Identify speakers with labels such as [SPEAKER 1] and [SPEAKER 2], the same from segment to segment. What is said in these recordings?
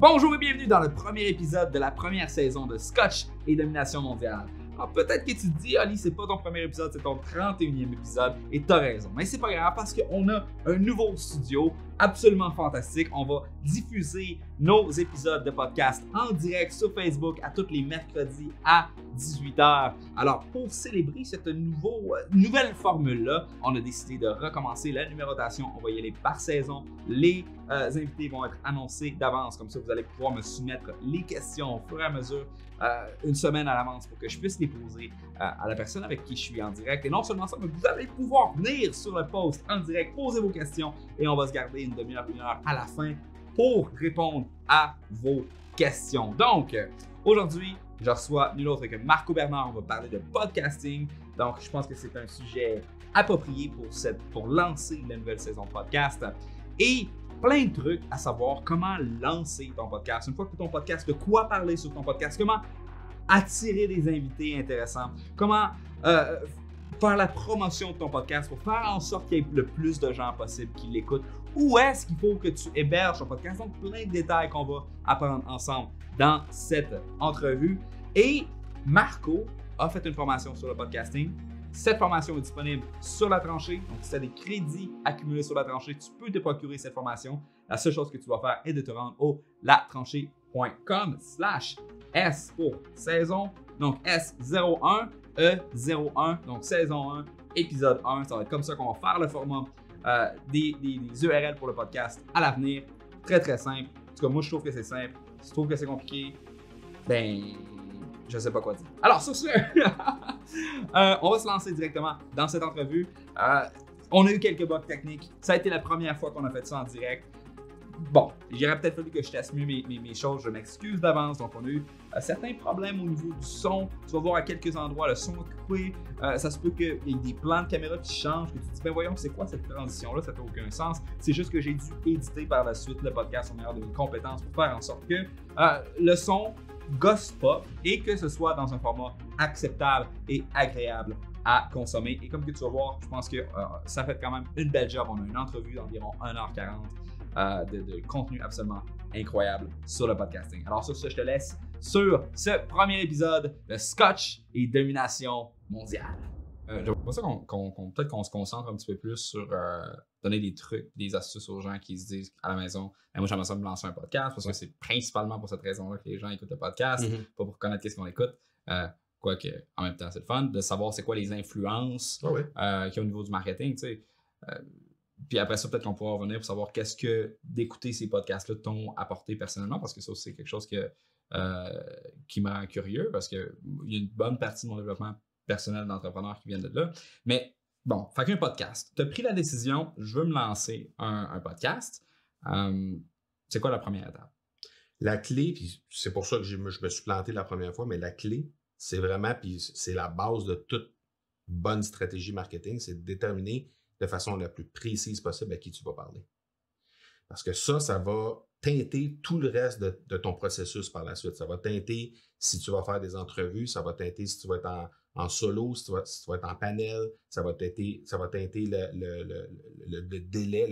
[SPEAKER 1] Bonjour et bienvenue dans le premier épisode de la première saison de Scotch et Domination Mondiale. Alors ah, peut-être que tu te dis, Ali, c'est pas ton premier épisode, c'est ton 31e épisode, et t'as raison. Mais c'est pas grave parce qu'on a un nouveau studio absolument fantastique. On va diffuser nos épisodes de podcast en direct sur Facebook à tous les mercredis à 18h. Alors, pour célébrer cette nouveau, nouvelle formule-là, on a décidé de recommencer la numérotation. On va y aller par saison. Les euh, invités vont être annoncés d'avance. Comme ça, vous allez pouvoir me soumettre les questions au fur et à mesure, euh, une semaine à l'avance, pour que je puisse les poser euh, à la personne avec qui je suis en direct. Et non seulement ça, mais vous allez pouvoir venir sur le post en direct, poser vos questions et on va se garder une demi-heure, une heure à la fin pour répondre à vos questions. Donc, aujourd'hui, je reçois nul autre que Marco Bernard. On va parler de podcasting. Donc, je pense que c'est un sujet approprié pour, cette, pour lancer la nouvelle saison de podcast. Et plein de trucs à savoir comment lancer ton podcast. Une fois que ton podcast, de quoi parler sur ton podcast, comment attirer des invités intéressants, comment euh, faire la promotion de ton podcast pour faire en sorte qu'il y ait le plus de gens possible qui l'écoutent où est-ce qu'il faut que tu héberges ton podcast. Donc, plein de détails qu'on va apprendre ensemble dans cette entrevue. Et Marco a fait une formation sur le podcasting. Cette formation est disponible sur la tranchée. Donc, si tu as des crédits accumulés sur la tranchée, tu peux te procurer cette formation. La seule chose que tu vas faire est de te rendre au latranchée.com slash S pour saison. Donc, S01, E01, donc saison 1, épisode 1. Ça va être comme ça qu'on va faire le format euh, des, URL e pour le podcast à l'avenir. Très, très simple. En tout cas, moi, je trouve que c'est simple. Si tu trouves que c'est compliqué, ben, je sais pas quoi dire. Alors, sur ce, euh, on va se lancer directement dans cette entrevue. Euh, on a eu quelques bugs techniques. Ça a été la première fois qu'on a fait ça en direct. Bon, j'aurais peut-être fallu que je teste mieux mes, choses, je m'excuse d'avance. Donc, on a eu euh, certains problèmes au niveau du son. Tu vas voir à quelques endroits, le son est coupé. Euh, ça se peut qu'il y ait des plans de caméra qui changent, que tu dis, ben voyons, c'est quoi cette transition-là, ça n'a aucun sens. C'est juste que j'ai dû éditer par la suite le podcast en meilleur de mes compétences pour faire en sorte que euh, le son gosse pas et que ce soit dans un format acceptable et agréable à consommer. Et comme que tu vas voir, je pense que ça fait quand même une belle job. On a une entrevue d'environ 1h40 euh, de, contenu absolument incroyable sur le podcasting. Alors sur ce, je te laisse sur ce premier épisode de Scotch et domination mondiale. Euh, pense ça qu'on, peut-être qu'on se concentre un petit peu plus sur euh, donner des trucs, des astuces aux gens qui se disent à la maison, moi j'aimerais ça me lancer un podcast parce que c'est principalement pour cette raison-là que les gens écoutent le podcast, mm-hmm. pas pour connaître ce qu'on écoute. Euh, quoique, en même temps, c'est le fun de savoir c'est quoi les influences qu'il y a au niveau du marketing. Tu sais. Puis après ça, peut-être qu'on pourra revenir pour savoir qu'est-ce que d'écouter ces podcasts-là t'ont apporté personnellement, parce que ça, aussi, c'est quelque chose que, euh, qui m'a curieux, parce qu'il y a une bonne partie de mon développement personnel d'entrepreneur qui vient de là. Mais bon, fait qu'un podcast. Tu as pris la décision,
[SPEAKER 2] je veux me lancer un, podcast. Euh, c'est quoi la première étape? La clé, puis c'est pour ça que je me, je me suis planté la première fois, mais la clé, c'est vraiment, puis c'est la base de toute bonne stratégie marketing, c'est de déterminer de façon la plus précise possible à qui tu vas parler. Parce que ça, ça va teinter tout le reste de, ton processus par la suite. Ça va teinter si tu vas faire des entrevues, ça va teinter si tu vas être en, solo, si tu, vas, être en panel, ça va teinter, ça va le, délai,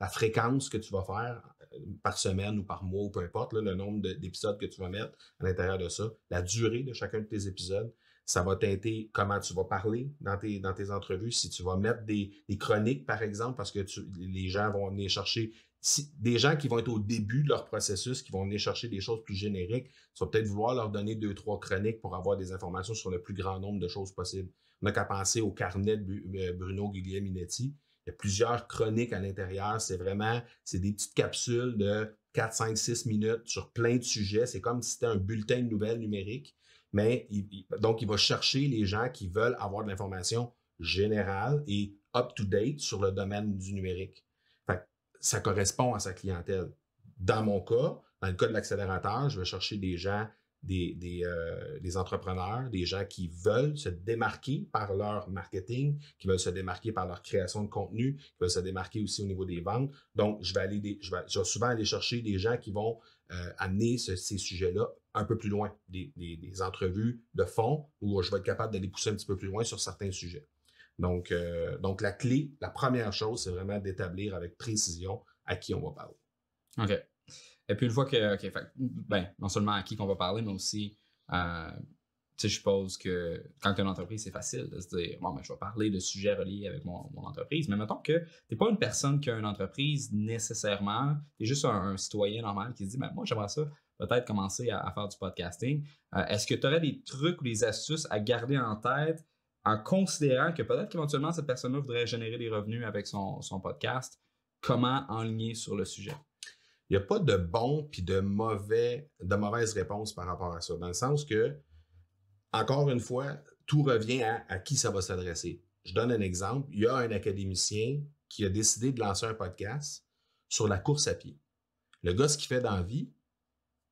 [SPEAKER 2] la fréquence que tu vas faire euh, par semaine ou par mois ou peu importe, le nombre d'épisodes que tu vas mettre à l'intérieur de ça, la durée de chacun de tes épisodes. Ça va teinter comment tu vas parler dans tes, dans tes entrevues, si tu vas mettre des, chroniques, par exemple, parce que les gens vont venir chercher des gens qui vont être au début de leur processus, qui vont venir chercher des choses plus génériques, tu vas peut-être vouloir leur donner deux, trois chroniques pour avoir des informations sur le plus grand nombre de choses possibles. On n'a qu'à penser au carnet de euh, Bruno Guilier-Minetti, Il y a plusieurs chroniques à l'intérieur. C'est vraiment, c'est des petites capsules de 4, 5, 6 minutes sur plein de sujets. C'est comme si c'était un bulletin de nouvelles numériques, mais donc il va chercher les gens qui veulent avoir de l'information générale et up-to-date sur le domaine du numérique. ça correspond à sa clientèle. Dans mon cas, dans le cas de l'accélérateur, je vais chercher des gens, euh, des, entrepreneurs, des gens qui veulent se démarquer par leur marketing, qui veulent se démarquer par leur création de contenu, qui veulent se démarquer aussi au niveau des ventes. Donc, je vais aller je vais souvent aller chercher des gens qui vont euh, amener ces sujets-là un peu plus loin, des, entrevues de fond où je vais être capable d'aller pousser un petit peu plus loin sur certains sujets. Donc, euh, donc la clé, la première chose, c'est vraiment d'établir avec précision à qui on va parler. OK. Et puis une fois que,
[SPEAKER 1] ben, non seulement à qui qu'on va parler, mais aussi euh, je suppose que quand tu as une entreprise, c'est facile de se dire bon, ben, je vais parler de sujets reliés avec mon, entreprise. Mais mettons que tu n'es pas une personne qui a une entreprise nécessairement, tu es juste un, citoyen normal qui se dit ben, moi, j'aimerais ça peut-être commencer à, faire du podcasting. Euh, est-ce que tu aurais des trucs ou des astuces à garder en tête en considérant que peut-être qu'éventuellement cette personne-là voudrait générer des revenus avec son,
[SPEAKER 2] podcast? Comment enligner sur le sujet? Il n'y a pas de bon puis de mauvais, de mauvaise réponse par rapport à ça, dans le sens que encore une fois, tout revient à, qui ça va s'adresser. Je donne un exemple. Il y a un académicien qui a décidé de lancer un podcast sur la course à pied. Le gars, ce qu'il fait dans la vie,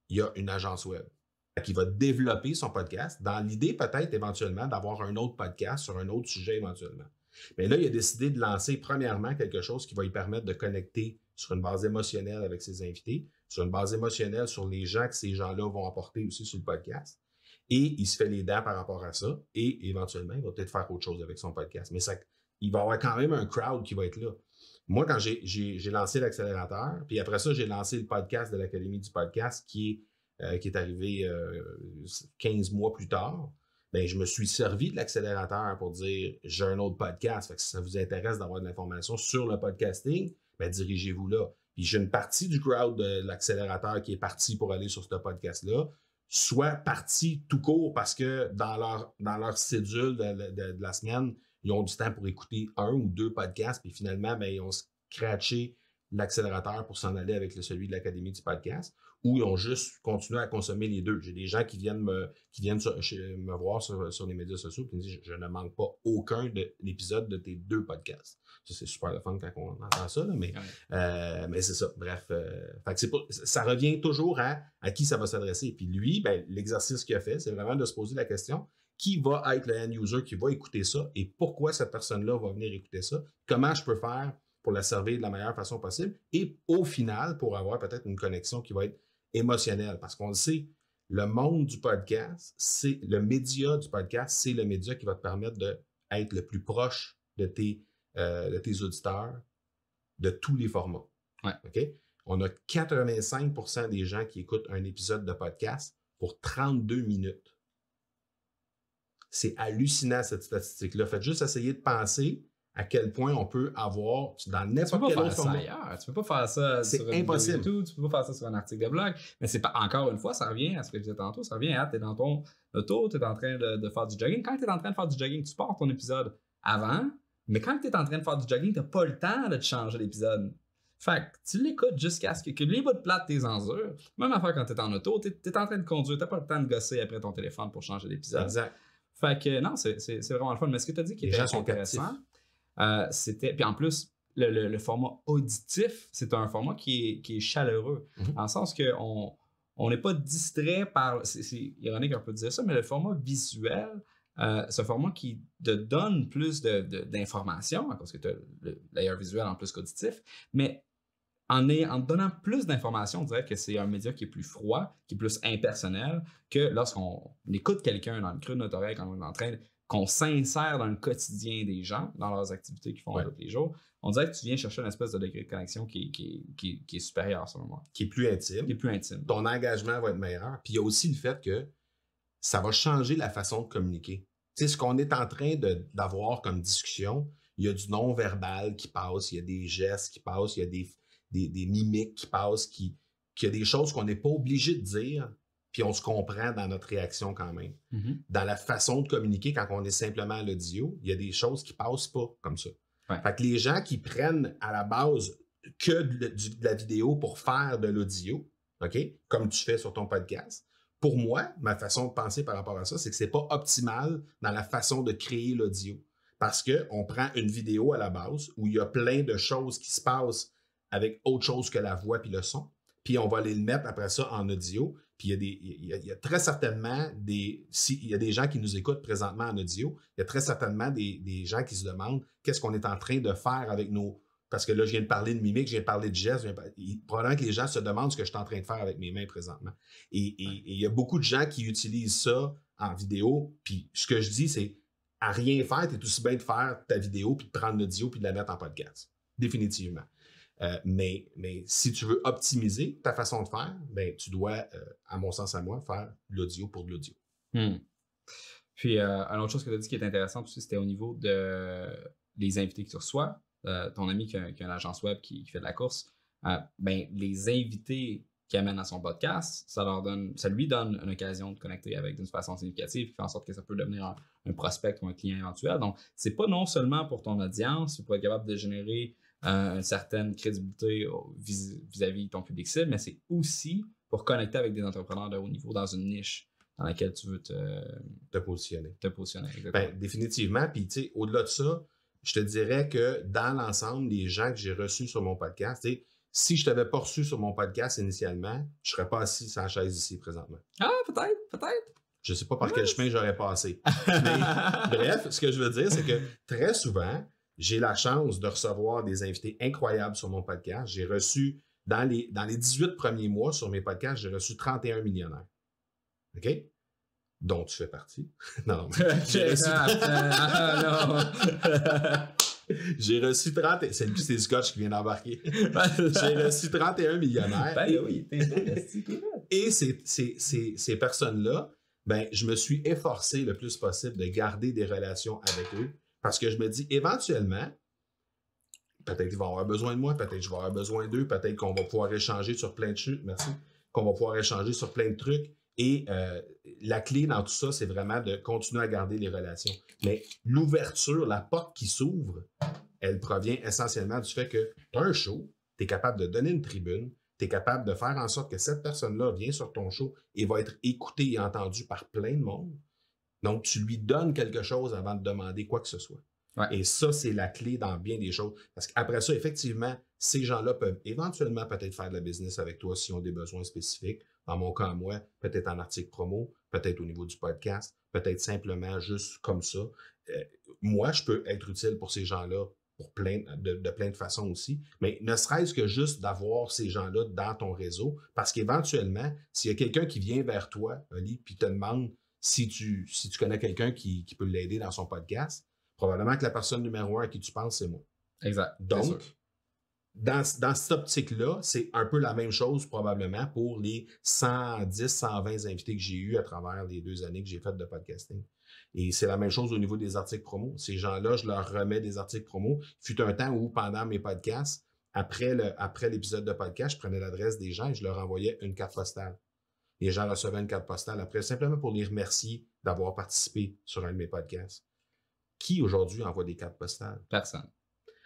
[SPEAKER 2] il a une agence web qui va développer son podcast dans l'idée peut-être éventuellement d'avoir un autre podcast sur un autre sujet éventuellement. Mais là, il a décidé de lancer premièrement quelque chose qui va lui permettre de connecter sur une base émotionnelle avec ses invités, sur une base émotionnelle sur les gens que ces gens-là vont apporter aussi sur le podcast et il se fait les dents par rapport à ça, et éventuellement, il va peut-être faire autre chose avec son podcast. Mais ça, il va y avoir quand même un crowd qui va être là. Moi, quand j'ai lancé l'accélérateur, puis après ça, j'ai lancé le podcast de l'Académie du podcast qui est, euh, qui est arrivé 15 euh, mois plus tard. Ben, je me suis servi de l'accélérateur pour dire j'ai un autre podcast. Fait que si ça vous intéresse d'avoir de l'information sur le podcasting, ben, dirigez-vous là. Puis j'ai une partie du crowd de l'accélérateur qui est parti pour aller sur ce podcast-là soit partis tout court parce que dans leur, dans cédule de, la semaine, ils ont du temps pour écouter un ou deux podcasts, puis finalement, ben, ils ont scratché l'accélérateur pour s'en aller avec celui de l'Académie du podcast ou ils ont juste continué à consommer les deux. J'ai des gens qui viennent me, qui viennent me voir sur, les médias sociaux qui me disent je, ne manque pas aucun de l'épisode de tes deux podcasts. Ça, c'est super le fun quand on entend ça, mais, euh, mais c'est ça. Bref, euh, ça revient toujours à, qui ça va s'adresser. Puis lui, ben, l'exercice qu'il a fait, c'est vraiment de se poser la question qui va être le end user qui va écouter ça et pourquoi cette personne-là va venir écouter ça, comment je peux faire pour la servir de la meilleure façon possible et au final pour avoir peut-être une connexion qui va être émotionnel. Parce qu'on le sait, le monde du podcast, c'est le média du podcast, c'est le média qui va te permettre d'être le plus proche de tes, euh, de tes auditeurs de tous les formats. On a 85 des gens qui écoutent un épisode de podcast pour 32 minutes. C'est hallucinant cette statistique-là. Faites juste essayer de penser à quel point on peut avoir dans n'importe quel autre format. Ailleurs. Tu peux pas faire ça sur impossible. tu peux pas faire ça sur
[SPEAKER 1] un article de blog, mais c'est pas encore une fois, ça revient à ce que je disais tantôt, ça revient à es dans ton auto, tu es en train de, faire du jogging. Quand tu es en train de faire du jogging, tu pars ton épisode avant, mais quand tu es en train de faire du jogging, tu n'as pas le temps de changer l'épisode. Fait que tu l'écoutes jusqu'à ce que, les bas de plate tes ensures. Même affaire quand tu es en auto, tu es en train de conduire, t'as pas le temps de gosser après ton téléphone pour changer l'épisode. Exact. Fait que non, c'est vraiment le fun. Mais ce que tu as dit qui sont intéressant, euh, c'était, puis en plus, le, format auditif, c'est un format qui est, qui est chaleureux, mhm. en sens qu'on on n'est pas distrait par. C'est ironique un peu de dire ça, mais le format visuel, euh, c'est ce format qui te donne plus d'informations, parce que tu as l'ailleurs visuel en plus qu'auditif, mais en, en, donnant plus d'informations, on dirait que c'est un média qui est plus froid, qui est plus impersonnel que lorsqu'on écoute quelqu'un dans le creux de notre oreille quand on est en train qu'on s'insère dans le quotidien des gens, dans leurs activités qu'ils font tous les jours, on dirait que tu viens
[SPEAKER 2] chercher une espèce de degré de connexion qui, qui, qui est supérieur, ce moi. Qui est plus intime. Qui est plus intime. Ton engagement va être meilleur. Puis il y a aussi le fait que ça va changer la façon de communiquer. Tu sais, ce qu'on est en train d'avoir comme discussion, il y a du non-verbal qui passe, il y a des gestes qui passent, il y a des, des, mimiques qui passent, qui, qui y a des choses qu'on n'est pas obligé de dire puis on se comprend dans notre réaction quand même. Mm-hmm. Dans la façon de communiquer, quand on est simplement à l'audio, il y a des choses qui passent pas comme ça. Fait que les gens qui prennent à la base que de, la vidéo pour faire de l'audio, OK, comme tu fais sur ton podcast, pour moi, ma façon de penser par rapport à ça, c'est que c'est pas optimal dans la façon de créer l'audio. Parce qu'on prend une vidéo à la base où il y a plein de choses qui se passent avec autre chose que la voix puis le son puis on va aller le mettre après ça en audio. Puis il y, a des, il, y a, très certainement des. s'il y a des gens qui nous écoutent présentement en audio, il y a très certainement des, gens qui se demandent qu'est-ce qu'on est en train de faire avec nos. Parce que là, je viens de parler de mimique, je viens de parler de gestes. probablement que les gens se demandent ce que je suis en train de faire avec mes mains présentement. Et, il y a beaucoup de gens qui utilisent ça en vidéo. Puis ce que je dis, c'est à rien faire, tu es aussi bien de faire ta vidéo, puis de prendre l'audio, puis de la mettre en podcast. Définitivement. Euh, mais, si tu veux optimiser ta façon de faire, ben, tu dois, euh, à mon sens, à moi, faire l'audio pour de l'audio.
[SPEAKER 1] Hmm. Puis, euh, une autre chose que tu as dit qui est intéressante aussi, c'était au niveau de les invités que tu reçois. ton ami qui a, une agence web qui, fait de la course, ben, les invités qui amène à son podcast, ça, leur donne, ça lui donne une occasion de connecter avec d'une façon significative, qui fait en sorte que ça peut devenir un, prospect ou un client éventuel. Donc, c'est pas non seulement pour ton audience, pour être capable de générer une certaine crédibilité euh, vis-à-vis de ton public cible, mais c'est aussi pour connecter
[SPEAKER 2] avec des entrepreneurs de haut niveau dans une niche dans laquelle tu veux te, positionner. Te positionner ben, définitivement. Puis, tu sais, au-delà de ça, je te dirais que dans l'ensemble, les gens que j'ai reçus sur mon podcast, si je t'avais pas reçu sur mon podcast initialement, je serais pas assis sans chaise ici présentement.
[SPEAKER 1] Ah, peut-être, peut-être.
[SPEAKER 2] Je sais pas par quel chemin j'aurais passé. bref, ce que je veux dire, c'est que très souvent, j'ai la chance de recevoir des invités incroyables sur mon podcast. J'ai reçu, dans les, dans les 18 premiers mois sur mes podcasts, j'ai reçu 31 millionnaires. OK? Dont tu fais partie. non, j'ai reçu... Ah, ah, j'ai reçu 30. C'est le c'est Scotch qui vient d'embarquer. J'ai reçu 31 millionnaires. Ben et, oui, Et ces, ces personnes-là, ben, je me suis efforcé le plus possible de garder des relations avec eux parce que je me dis, éventuellement, peut-être qu'ils vont avoir besoin de moi, peut-être que je vais avoir besoin d'eux, peut-être qu'on va pouvoir échanger sur plein de choses. merci, qu'on va pouvoir échanger sur plein de trucs. Et euh, la clé dans tout ça, c'est vraiment de continuer à garder les relations. Mais l'ouverture, la porte qui s'ouvre, elle provient essentiellement du fait que tu as un show, tu es capable de donner une tribune, tu es capable de faire en sorte que cette personne-là vient sur ton show et va être écoutée et entendue par plein de monde. Donc, tu lui donnes quelque chose avant de demander quoi que ce soit. Et ça, c'est la clé dans bien des choses. Parce qu'après ça, effectivement, ces gens-là peuvent éventuellement peut-être faire de la business avec toi si ont des besoins spécifiques. Dans mon cas, moi, peut-être en article promo, peut-être au niveau du podcast, peut-être simplement juste comme ça. Euh, moi, je peux être utile pour ces gens-là pour plein de, plein de façons aussi, mais ne serait-ce que juste d'avoir ces gens-là dans ton réseau, parce qu'éventuellement, s'il y a quelqu'un qui vient vers toi, Ali, puis te demande si tu, si tu connais quelqu'un qui, qui, peut l'aider dans son podcast, probablement que la personne numéro un à qui tu penses, c'est moi. Exact. Donc, dans, cette optique-là, c'est un peu la même chose probablement pour les 110, 120 invités que j'ai eus à travers les deux années que j'ai faites de podcasting. Et c'est la même chose au niveau des articles promo. Ces gens-là, je leur remets des articles promo. Fut un temps où, pendant mes podcasts, après, après l'épisode de podcast, je prenais l'adresse des gens et je leur envoyais une carte postale. Les gens recevaient une carte postale après, simplement pour les remercier d'avoir participé sur un de mes podcasts. Qui aujourd'hui envoie des cartes postales? Personne.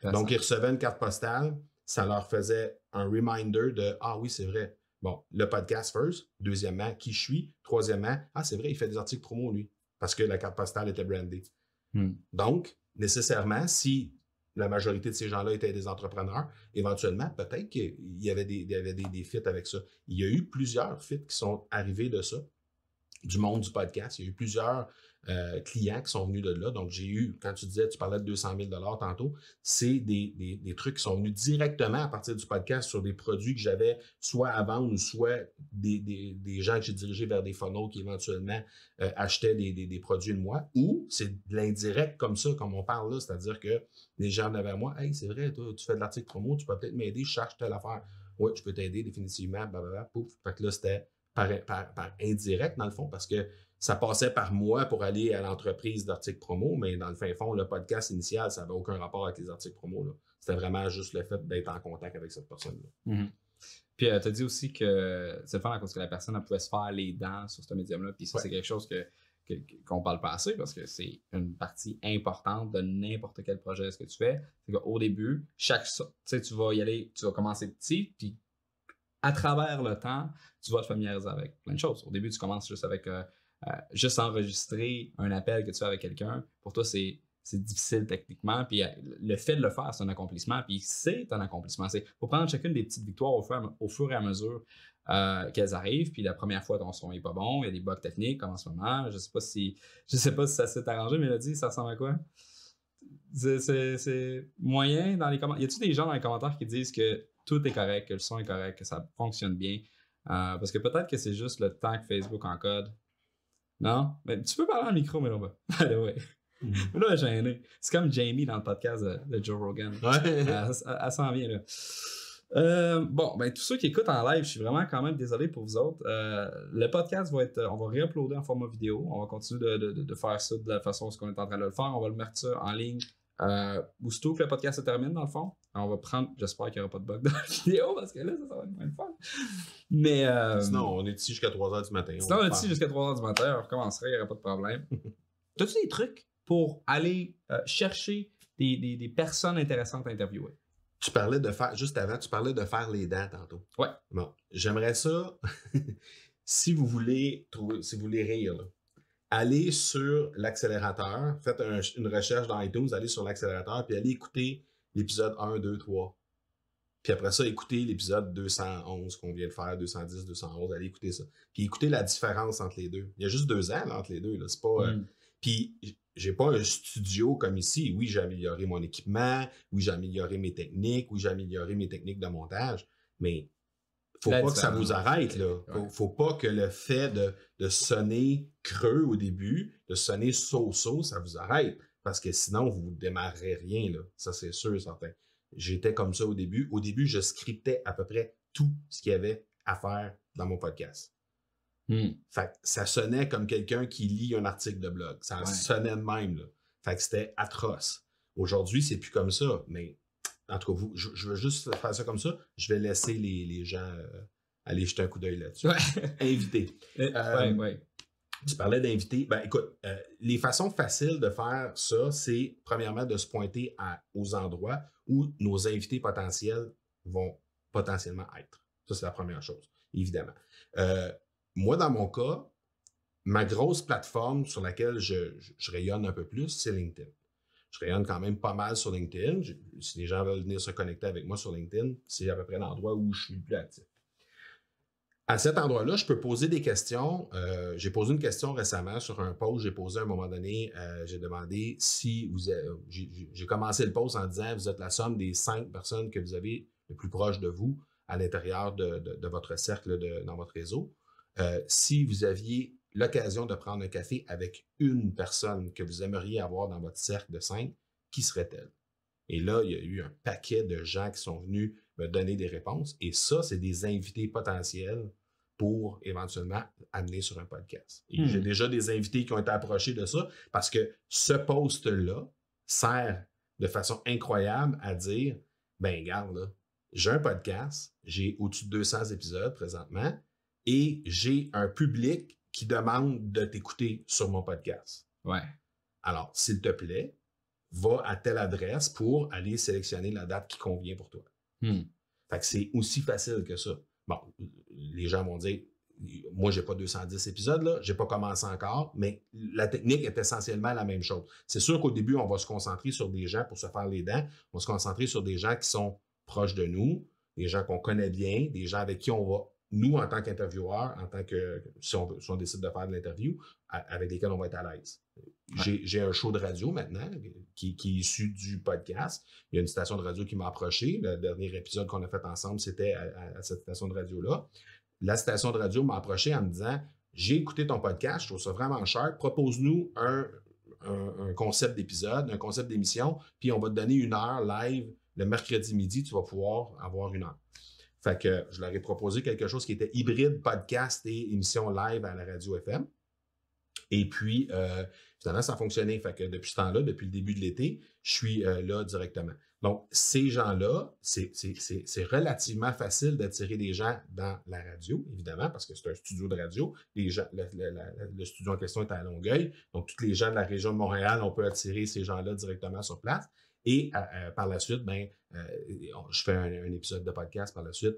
[SPEAKER 2] Donc, ils recevaient une carte postale, ça leur faisait un reminder de Ah oui, c'est vrai. Bon, le podcast first. Deuxièmement, qui je suis. Troisièmement, ah, c'est vrai, il fait des articles promo, lui, parce que la carte postale était brandée. Hmm. Donc, nécessairement, si la majorité de ces gens-là étaient des entrepreneurs. Éventuellement, peut-être qu'il y avait, des, des, fits avec ça. Il y a eu plusieurs fits qui sont arrivés de ça, du monde du podcast. Il y a eu plusieurs euh, clients qui sont venus de là. Donc, j'ai eu, quand tu disais, tu parlais de 200 000 tantôt, c'est des, trucs qui sont venus directement à partir du podcast sur des produits que j'avais soit à vendre ou soit des, gens que j'ai dirigés vers des funnels qui éventuellement euh, achetaient des, produits de moi. Ou c'est de l'indirect comme ça, comme on parle là, c'est-à-dire que les gens venaient vers moi, « Hey, c'est vrai, tu fais de l'article promo, tu peux peut-être m'aider, je cherche telle affaire. » Oui, je peux t'aider définitivement, blablabla, pouf. Fait que là, c'était par, indirect, dans le fond, parce que ça passait par moi pour aller à l'entreprise d'articles promo, mais dans le fin fond, le podcast initial, ça n'avait aucun rapport avec les articles promo. C'était vraiment juste le fait d'être en contact avec cette personne-là. Mm-hmm. Puis, euh, tu as dit aussi que c'est fun à cause que la personne
[SPEAKER 1] pouvait se faire les dents sur ce médium-là. Puis, ça, c'est quelque chose que qu'on parle pas assez parce que c'est une partie importante de n'importe quel projet ce que tu fais. C'est qu'au début, chaque tu vas y aller, tu vas commencer petit, puis à travers le temps, tu vas te familiariser avec plein de choses. Au début, tu commences juste avec euh, euh, juste enregistrer un appel que tu fais avec quelqu'un, pour toi, c'est difficile techniquement. Puis euh, le fait de le faire, c'est un accomplissement. Puis c'est un accomplissement. C'est faut prendre chacune des petites victoires au fur, et à mesure euh, qu'elles arrivent. Puis la première fois, ton son n'est pas bon. Il y a des bugs techniques comme en ce moment. Je sais pas si je sais pas si ça s'est arrangé, Mélodie, ça ressemble à quoi? C'est moyen dans les commentaires. Y a-t-il des gens dans les commentaires qui disent que tout est correct, que le son est correct, que ça fonctionne bien? parce que peut-être que c'est juste le temps que Facebook encode non? Mais tu peux parler en micro, mais non, pas. ouais. là, mhm. Mais là, gêné. C'est comme Jamie dans le podcast de, Joe Rogan. Ouais. Elle, s'en vient, là. Euh, bon, ben, tous ceux qui écoutent en live, je suis vraiment quand même désolé pour vous autres. Euh, le podcast va être, on va réuploader en format vidéo. On va continuer de, de, de faire ça de la façon dont on est en train de le faire. On va le mettre ça en ligne. Euh, aussitôt que le podcast se termine, dans le fond on va prendre. J'espère qu'il n'y aura pas de bug dans la vidéo parce que là, ça, ça va être
[SPEAKER 2] moins fun. Mais. Euh, sinon, on est ici jusqu'à 3h du matin. Sinon, on, est ici
[SPEAKER 1] jusqu'à 3h du matin, on recommencerait, il n'y aura pas de problème. T'as-tu des trucs pour aller euh, chercher des, des, personnes intéressantes à interviewer? Tu parlais
[SPEAKER 2] de faire, juste avant, tu parlais de faire les dents tantôt. Ouais. Bon, j'aimerais ça. si vous voulez trouver, si vous voulez rire, allez sur l'accélérateur, faites une recherche dans iTunes, allez sur l'accélérateur, puis allez écouter l'épisode 1, 2, 3. Puis après ça, écoutez l'épisode 211 qu'on vient de faire, 210, 211, allez écouter ça. Puis écoutez la différence entre les deux. Il y a juste deux ans entre les deux. Là. C'est pas, euh, mm. Puis j'ai pas un studio comme ici. Oui, j'ai amélioré mon équipement, oui, j'ai amélioré mes techniques, oui, j'ai amélioré mes techniques de montage, mais faut pas que ça vous arrête. Là. Faut, pas que le fait de, de sonner creux au début, de sonner so-so, ça vous arrête. Parce que sinon, vous ne démarrerez rien, là. Ça, c'est sûr, certain. J'étais comme ça au début. Au début, je scriptais à peu près tout ce qu'il y avait à faire dans mon podcast. Hmm. Fait ça sonnait comme quelqu'un qui lit un article de blog. Ça sonnait même, Fait que c'était atroce. Aujourd'hui, c'est plus comme ça, mais en tout cas, vous, je, veux juste faire ça comme ça. Je vais laisser les, gens euh, aller jeter un coup d'œil là-dessus. Invité. Euh, euh, tu parlais d'inviter. Ben, écoute, euh, les façons faciles de faire ça, c'est premièrement de se pointer aux endroits où nos invités potentiels vont potentiellement être. Ça, c'est la première chose, évidemment. Euh, moi, dans mon cas, ma grosse plateforme sur laquelle je, rayonne un peu plus, c'est LinkedIn. Je rayonne quand même pas mal sur LinkedIn. si les gens veulent venir se connecter avec moi sur LinkedIn, c'est à peu près l'endroit où je suis le plus actif. À cet endroit-là, je peux poser des questions. Euh, j'ai posé une question récemment sur un post. J'ai posé à un moment donné, euh, j'ai demandé si vous. j'ai commencé le post en disant vous êtes la somme des cinq personnes que vous avez le plus proche de vous à l'intérieur de, votre cercle, dans votre réseau. Euh, si vous aviez l'occasion de prendre un café avec une personne que vous aimeriez avoir dans votre cercle de cinq, qui serait-elle? Et là, il y a eu un paquet de gens qui sont venus me donner des réponses. Et ça, c'est des invités potentiels pour éventuellement amener sur un podcast. Et hmm. j'ai déjà des invités qui ont été approchés de ça parce que ce poste-là sert de façon incroyable à dire ben, regarde, j'ai un podcast, j'ai au-dessus de 200 épisodes présentement et j'ai un public qui demande de t'écouter sur mon podcast. Ouais. Alors, s'il te plaît, va à telle adresse pour aller sélectionner la date qui convient pour toi. Hmm. Fait que c'est aussi facile que ça. Bon, les gens vont dire, moi, j'ai pas 210 épisodes, là, j'ai pas commencé encore, mais la technique est essentiellement la même chose. C'est sûr qu'au début, on va se concentrer sur des gens pour se faire les dents, on va se concentrer sur des gens qui sont proches de nous, des gens qu'on connaît bien, des gens avec qui on va, nous, en tant qu'intervieweurs, en tant que, si on décide de faire de l'interview, avec lesquels on va être à l'aise. J'ai un show de radio maintenant qui, est issu du podcast. Il y a une station de radio qui m'a approché. Le dernier épisode qu'on a fait ensemble, c'était à, cette station de radio-là. La station de radio m'a approché en me disant J'ai écouté ton podcast, je trouve ça vraiment cher. Propose-nous un, concept d'épisode, un concept d'émission, puis on va te donner une heure live le mercredi midi, tu vas pouvoir avoir une heure. Fait que je leur ai proposé quelque chose qui était hybride podcast et émission live à la radio FM. Et puis, euh, Finalement, ça a fonctionné. Fait que depuis ce temps-là, depuis le début de l'été, je suis euh, là directement. Donc, ces gens-là, c'est relativement facile d'attirer des gens dans la radio, évidemment, parce que c'est un studio de radio. Les le studio en question est à Longueuil. Donc, tous les gens de la région de Montréal, on peut attirer ces gens-là directement sur place. Et euh, euh, par la suite, ben, je fais un, épisode de podcast par la suite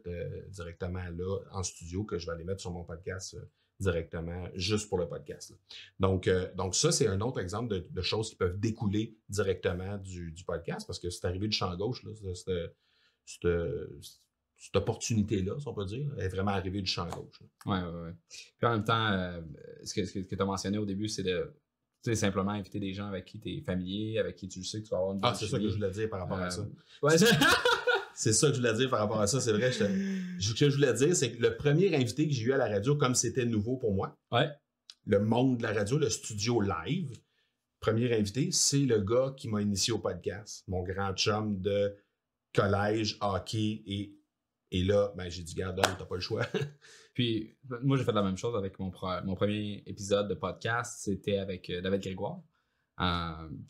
[SPEAKER 2] directement là en studio que je vais aller mettre sur mon podcast directement juste pour le podcast. Donc, euh, donc ça, c'est un autre exemple de, choses qui peuvent découler directement du, podcast parce que c'est arrivé du champ gauche, cette, opportunité-là, si on peut dire, est vraiment arrivée du champ gauche. Oui, oui, oui.
[SPEAKER 1] Puis en même temps, euh, ce que, tu as mentionné au début, c'est de simplement inviter des gens avec qui
[SPEAKER 2] tu es familier, avec qui tu sais que tu vas avoir une Ah, c'est ça que je voulais dire par rapport à ça.
[SPEAKER 1] Euh,
[SPEAKER 2] C'est ça que je voulais dire par rapport à ça. C'est vrai, que ce que je voulais dire, c'est que le premier invité que j'ai eu à la radio, comme c'était nouveau pour moi, le monde de la radio, le studio live, premier invité, c'est le gars qui m'a initié au podcast, mon grand chum de collège, hockey et, là, ben, j'ai dit, garde, t'as pas le choix. Puis, moi, j'ai fait la
[SPEAKER 1] même chose avec mon, mon premier épisode de podcast. C'était avec euh, David Grégoire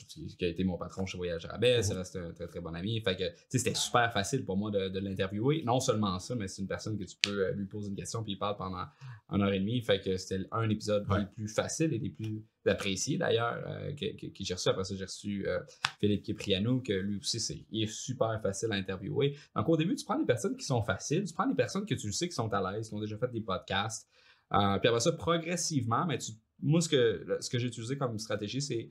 [SPEAKER 1] qui a été mon patron chez Voyage à oh. c'est un très très bon ami. Fait que, c'était super facile pour moi de, l'interviewer. Non seulement ça, mais c'est une personne que tu peux euh, lui poser une question, puis il parle pendant une heure et demie. Fait que c'était un épisode le plus facile et les plus appréciés d'ailleurs euh, que, j'ai reçu. Après ça, j'ai reçu euh, Philippe Kipriano, que lui aussi, est super facile à interviewer. Donc au début, tu prends des personnes qui sont faciles, tu prends des personnes que tu sais qui sont à l'aise, qui ont déjà fait des podcasts. puis après ça, progressivement, mais moi, ce que, ce que j'ai utilisé comme stratégie, c'est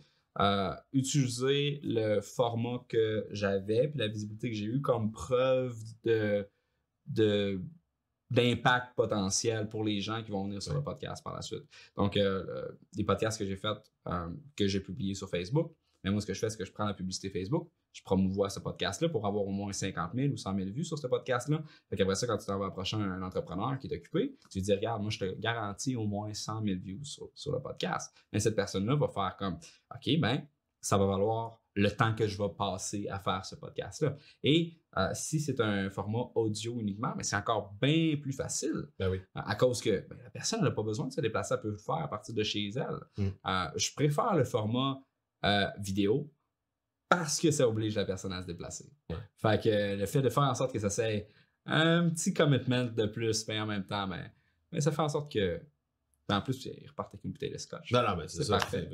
[SPEAKER 1] utiliser le format que j'avais, puis la visibilité que j'ai eue comme preuve de, de d'impact potentiel pour les gens qui vont venir sur le podcast par la suite. Donc, euh, des podcasts que j'ai fait, euh, que j'ai publiés sur Facebook. Mais moi, ce que je fais, c'est que je prends la publicité Facebook, je promouvois ce podcast-là pour avoir au moins 50 000 ou 100 000 vues sur ce podcast-là. Fait qu'après ça, quand tu t'en vas approcher un, entrepreneur qui est occupé, tu lui dis, regarde, moi, je te garantis au moins 100 000 vues sur, le podcast. Mais cette personne-là va faire comme, OK, ben, ça va valoir le temps que je vais passer à faire ce podcast-là. Et euh, si c'est un format audio uniquement, mais ben, c'est encore bien plus facile. Ben oui. Euh, à cause que ben, la personne n'a pas besoin de se déplacer, elle peut le faire à partir de chez elle. Hmm. Euh, je préfère le format vidéo parce que ça oblige la personne à se déplacer. Fait que le fait de faire en sorte que ça c'est un petit commitment de plus, mais en même temps, ben, mais, ça fait en sorte que. Ben, en plus, ils repartent avec une bouteille de scotch. Non, non, mais c'est ça. Parfait.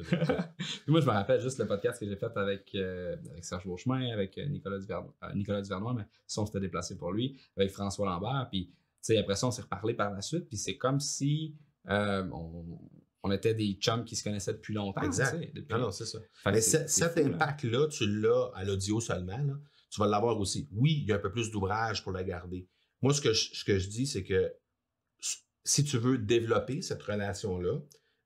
[SPEAKER 1] moi, je me rappelle juste le podcast que j'ai fait avec, euh, Serge Beauchemin, avec euh, euh, Nicolas Duvernois, mais si on s'était déplacé pour lui, avec François Lambert. Puis, tu sais, après ça, on s'est reparlé par la suite. Puis c'est comme si
[SPEAKER 2] on, on était des chums qui se connaissaient depuis longtemps. Exact. Ah c'est ça. Mais cet impact-là, tu l'as à l'audio seulement. Tu vas l'avoir aussi. Oui, il y a un peu plus d'ouvrage pour la garder. Moi, ce que je, dis, c'est que si tu veux développer cette relation-là,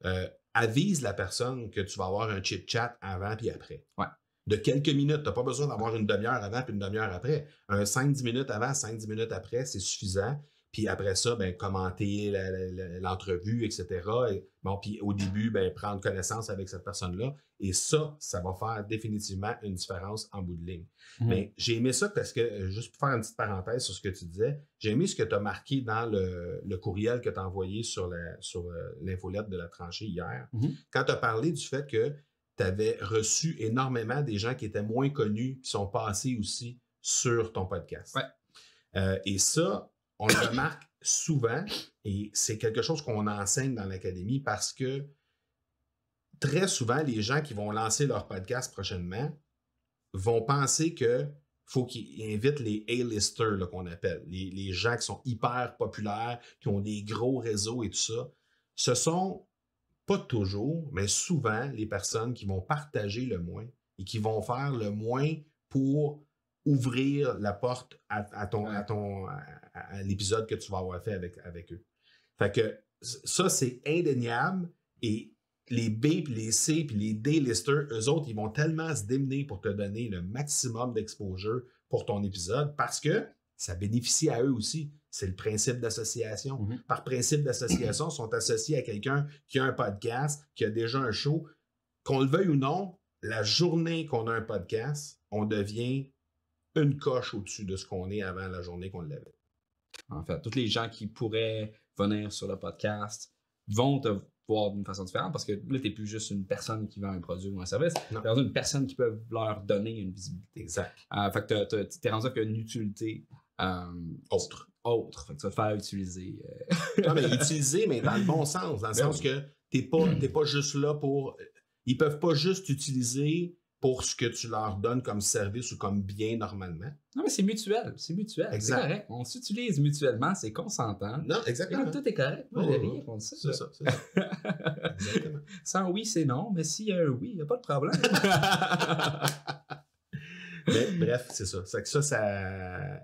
[SPEAKER 2] euh, avise la personne que tu vas avoir un chit-chat avant puis après. Ouais. De quelques minutes. Tu n'as pas besoin d'avoir une demi-heure avant puis une demi-heure après. Un 5-10 minutes avant, 5-10 minutes après, c'est suffisant. Puis après ça, ben, commenter l'entrevue, etc. bon, puis au début, ben, prendre connaissance avec cette personne-là. Et ça, ça va faire définitivement une différence en bout de ligne. Mhm. Mais j'ai aimé ça parce que, euh, juste pour faire une petite parenthèse sur ce que tu disais, j'ai aimé ce que tu as marqué dans le, courriel que tu as envoyé sur, la, sur euh, de la tranchée hier. Mhm. Quand tu as parlé du fait que tu avais reçu énormément des gens qui étaient moins connus, qui sont passés aussi sur ton podcast. Ouais. Euh, et ça, on le remarque souvent et c'est quelque chose qu'on enseigne dans l'académie parce que très souvent, les gens qui vont lancer leur podcast prochainement vont penser que faut qu'ils invitent les A-listers qu'on appelle, les, les, gens qui sont hyper populaires, qui ont des gros réseaux et tout ça. Ce sont pas toujours, mais souvent les personnes qui vont partager le moins et qui vont faire le moins pour ouvrir la porte à, ton, l'épisode que tu vas avoir fait avec, avec eux. Fait que ça, c'est indéniable et les B, puis les C, puis les D listers, eux autres, ils vont tellement se démener pour te donner le maximum d'exposure pour ton épisode parce que ça bénéficie à eux aussi. C'est le principe d'association. Mhm. Par principe d'association, ils sont associés à quelqu'un qui a un podcast, qui a déjà un show. Qu'on le veuille ou non, la journée qu'on a un podcast, on devient une coche au-dessus de ce qu'on est avant la journée qu'on l'avait.
[SPEAKER 1] En fait, tous les gens qui pourraient venir sur le podcast vont te voir d'une façon différente parce que là, tu n'es plus juste une personne qui vend un produit ou un service, tu es une personne qui peut leur donner une visibilité. Exact. Euh, fait que tu es rendu avec une utilité euh, autre. Autre. Fait que tu vas te faire utiliser. Euh, non, mais
[SPEAKER 2] utiliser, mais dans le bon sens, dans le ben sens que tu n'es pas, pas, juste là pour. Euh, ils peuvent pas juste utiliser pour ce que tu leur donnes comme service ou comme bien normalement. Non, mais c'est mutuel, c'est mutuel.
[SPEAKER 1] C'est On s'utilise mutuellement, c'est consentant. Non, exactement. tout est correct. Moi, oh, oh, rire, on le C'est ça, c'est ça. exactement. Sans oui, c'est non, mais s'il y a un oui, il n'y a pas de problème.
[SPEAKER 2] bref, c'est ça. C'est que ça, ça.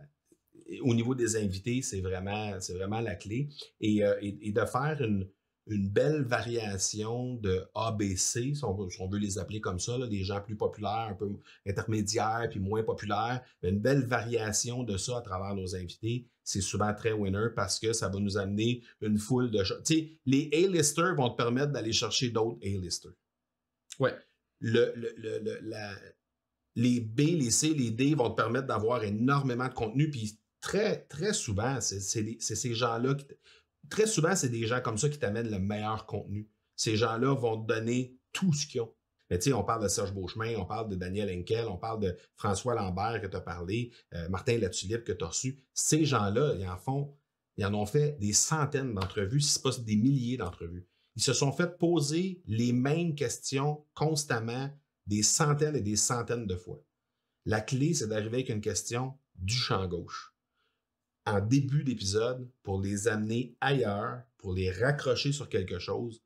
[SPEAKER 2] Au niveau des invités, c'est vraiment, la clé. Et, euh, et, et de faire une, une belle variation de ABC, si on, veut les appeler comme ça, là, gens plus populaires, un peu intermédiaires, puis moins populaires, une belle variation de ça à travers nos invités, c'est souvent très winner parce que ça va nous amener une foule de choses. Tu sais, les A-listers vont te permettre d'aller chercher d'autres A-listers. Ouais. Le, le, le, la, les B, les C, les D vont te permettre d'avoir énormément de contenu, puis très, très souvent, c'est ces gens-là qui très souvent, c'est des gens comme ça qui t'amènent le meilleur contenu. Ces gens-là vont te donner tout ce qu'ils ont. Mais tu sais, on parle de Serge Beauchemin, on parle de Daniel Henkel, on parle de François Lambert que tu as parlé, euh, Martin Latulippe que tu as reçu. Ces gens-là, ils en font, ils en ont fait des centaines d'entrevues, si ce pas des milliers d'entrevues. Ils se sont fait poser les mêmes questions constamment des centaines et des centaines de fois. La clé, c'est d'arriver avec une question du champ gauche en début d'épisode pour les amener ailleurs, pour les raccrocher sur quelque chose.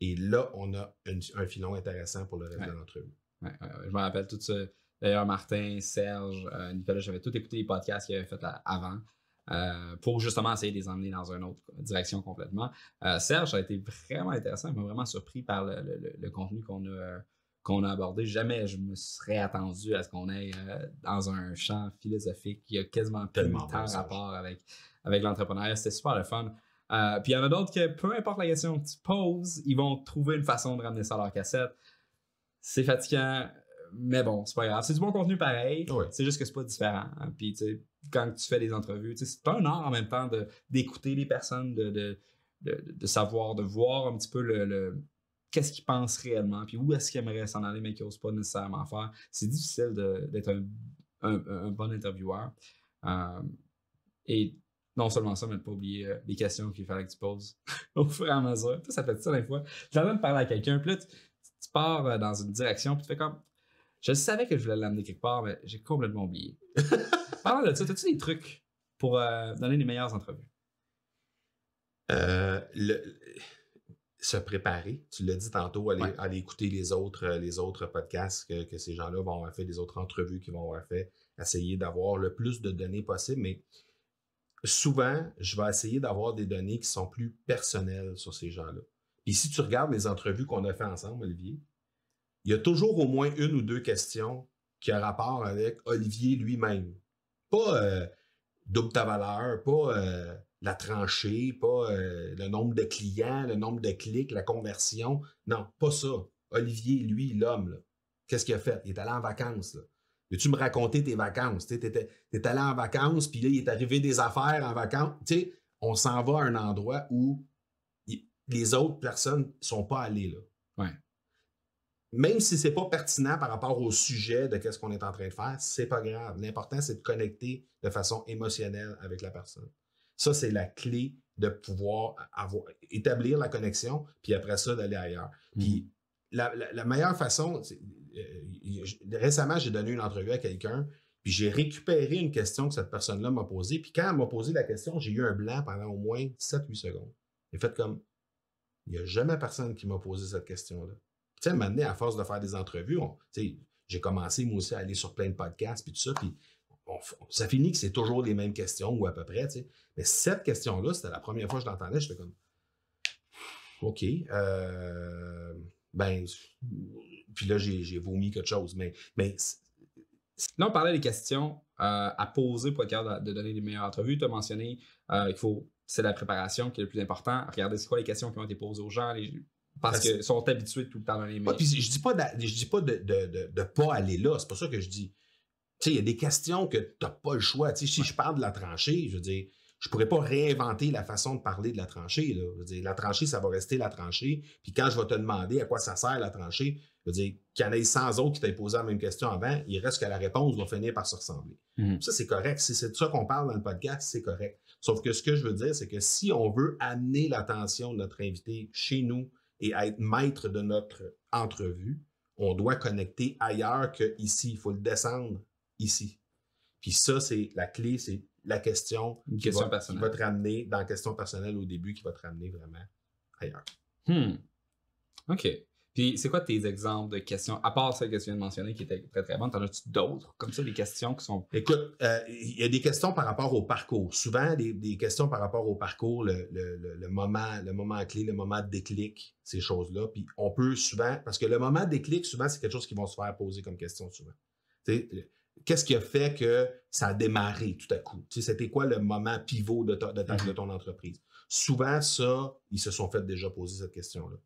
[SPEAKER 2] Et là, on a un filon intéressant pour le reste de notre vie.
[SPEAKER 1] je me rappelle tout ça. D'ailleurs, Martin, Serge, euh, Nicolas, j'avais tout écouté les podcasts qu'il avait fait avant euh, pour justement essayer de les emmener dans une autre direction complètement. Euh, Serge a été vraiment intéressant. Il m'a vraiment surpris par le contenu qu'on a qu'on a abordé. Jamais je me serais attendu à ce qu'on ait euh, dans un champ philosophique qui a quasiment tellement plus de rapport avec, avec l'entrepreneuriat. C'était super le fun. Euh, puis il y en a d'autres que peu importe la question que tu poses, ils vont trouver une façon de ramener ça à leur cassette. C'est fatigant, mais bon, c'est pas grave. C'est du bon contenu pareil. C'est juste que c'est pas différent. Hein. quand tu fais des entrevues, c'est pas un art en même temps d'écouter les personnes, de, de, savoir, de voir un petit peu le qu'est-ce qu'il pense réellement, puis où est-ce qu'il aimerait s'en aller, mais qu'il n'ose pas nécessairement faire. C'est difficile d'être un, bon intervieweur. Euh, et non seulement ça, mais de ne pas oublier euh, les questions qu'il fallait que tu poses au fur et à mesure. Ça, ça fait ça des fois. Tu même parler à quelqu'un, puis là, tu, pars euh, dans une direction, puis tu fais comme Je savais que je voulais l'amener quelque part, mais j'ai complètement oublié. parle de ça, as-tu des trucs pour donner les meilleures entrevues?
[SPEAKER 2] Euh, se préparer. Tu l'as dit tantôt, aller, écouter les autres, euh, les autres podcasts que, ces gens-là vont avoir fait, les autres entrevues qu'ils vont avoir fait, essayer d'avoir le plus de données possible. Mais souvent, je vais essayer d'avoir des données qui sont plus personnelles sur ces gens-là. Et si tu regardes les entrevues qu'on a fait ensemble, Olivier, il y a toujours au moins une ou deux questions qui ont rapport avec Olivier lui-même. Pas euh, double ta valeur, pas. Euh, la tranchée, pas euh, le nombre de clients, le nombre de clics, la conversion. Non, pas ça. Olivier, lui, l'homme, qu'est-ce qu'il a fait? Il est allé en vacances. Veux-tu me raconter tes vacances? Tu es, allé en vacances, puis là, il est arrivé des affaires en vacances. on s'en va à un endroit où les autres personnes ne sont pas allées. Là. Même si ce n'est pas pertinent par rapport au sujet de quest ce qu'on est en train de faire, c'est pas grave. L'important, c'est de connecter de façon émotionnelle avec la personne. Ça, c'est la clé de pouvoir avoir, établir la connexion, puis après ça, d'aller ailleurs. Mm-hmm. Puis la, meilleure façon, euh, euh, récemment, j'ai donné une entrevue à quelqu'un, puis j'ai récupéré une question que cette personne-là m'a posée, puis quand elle m'a posé la question, j'ai eu un blanc pendant au moins 7-8 secondes. J'ai fait comme, il n'y a jamais personne qui m'a posé cette question-là. Tu sais, à à force de faire des entrevues, j'ai commencé moi aussi à aller sur plein de podcasts, puis tout ça, puis ça finit que c'est toujours les mêmes questions ou à peu près, tu sais. Mais cette question-là, c'était la première fois que je l'entendais, j'étais comme, OK, euh, ben, puis là, j'ai vomi quelque chose. Mais, mais là, on parlait des questions euh, à poser pour être capable de, donner les
[SPEAKER 1] meilleures entrevues. Tu as mentionné euh, qu'il faut, c'est la préparation qui est le plus important. Regardez, c'est quoi les questions qui ont été posées aux gens, parce qu'ils sont habitués tout le temps dans les
[SPEAKER 2] mails. puis je dis pas, je dis pas de, ne pas aller là, c'est pour ça que je dis il y a des questions que tu n'as pas le choix. si je parle de la tranchée, je veux dire, je pourrais pas réinventer la façon de parler de la tranchée. Là. Je veux dire, la tranchée, ça va rester la tranchée. Puis quand je vais te demander à quoi ça sert la tranchée, je veux dire, qu'il y en ait 100 autres qui t'aient posé la même question avant, il reste que la réponse va finir par se ressembler. Mm-hmm. Ça, c'est correct. Si c'est de ça qu'on parle dans le podcast, c'est correct. Sauf que ce que je veux dire, c'est que si on veut amener l'attention de notre invité chez nous et être maître de notre entrevue, on doit connecter ailleurs qu'ici. Il faut le descendre ici. Puis ça, c'est la clé, c'est la question, qui, va, te ramener dans la question personnelle au début, qui va te ramener vraiment ailleurs.
[SPEAKER 1] Hmm. OK. Puis, c'est quoi tes exemples de questions, à part celle que tu viens de mentionner
[SPEAKER 2] qui était très très bonne, t'en as-tu d'autres comme ça, des questions qui sont. Écoute, euh, il y a des questions par rapport au parcours. Souvent, des, questions par rapport au parcours, le, moment, le moment clé, le moment déclic, ces choses-là. Puis, on peut souvent, parce que le moment déclic, souvent, c'est quelque chose qui vont se faire poser comme question souvent qu'est-ce qui a fait que ça a démarré tout à coup? c'était quoi le moment pivot de, de, mhm. ton entreprise? Souvent, ça, ils se sont fait déjà poser cette question-là.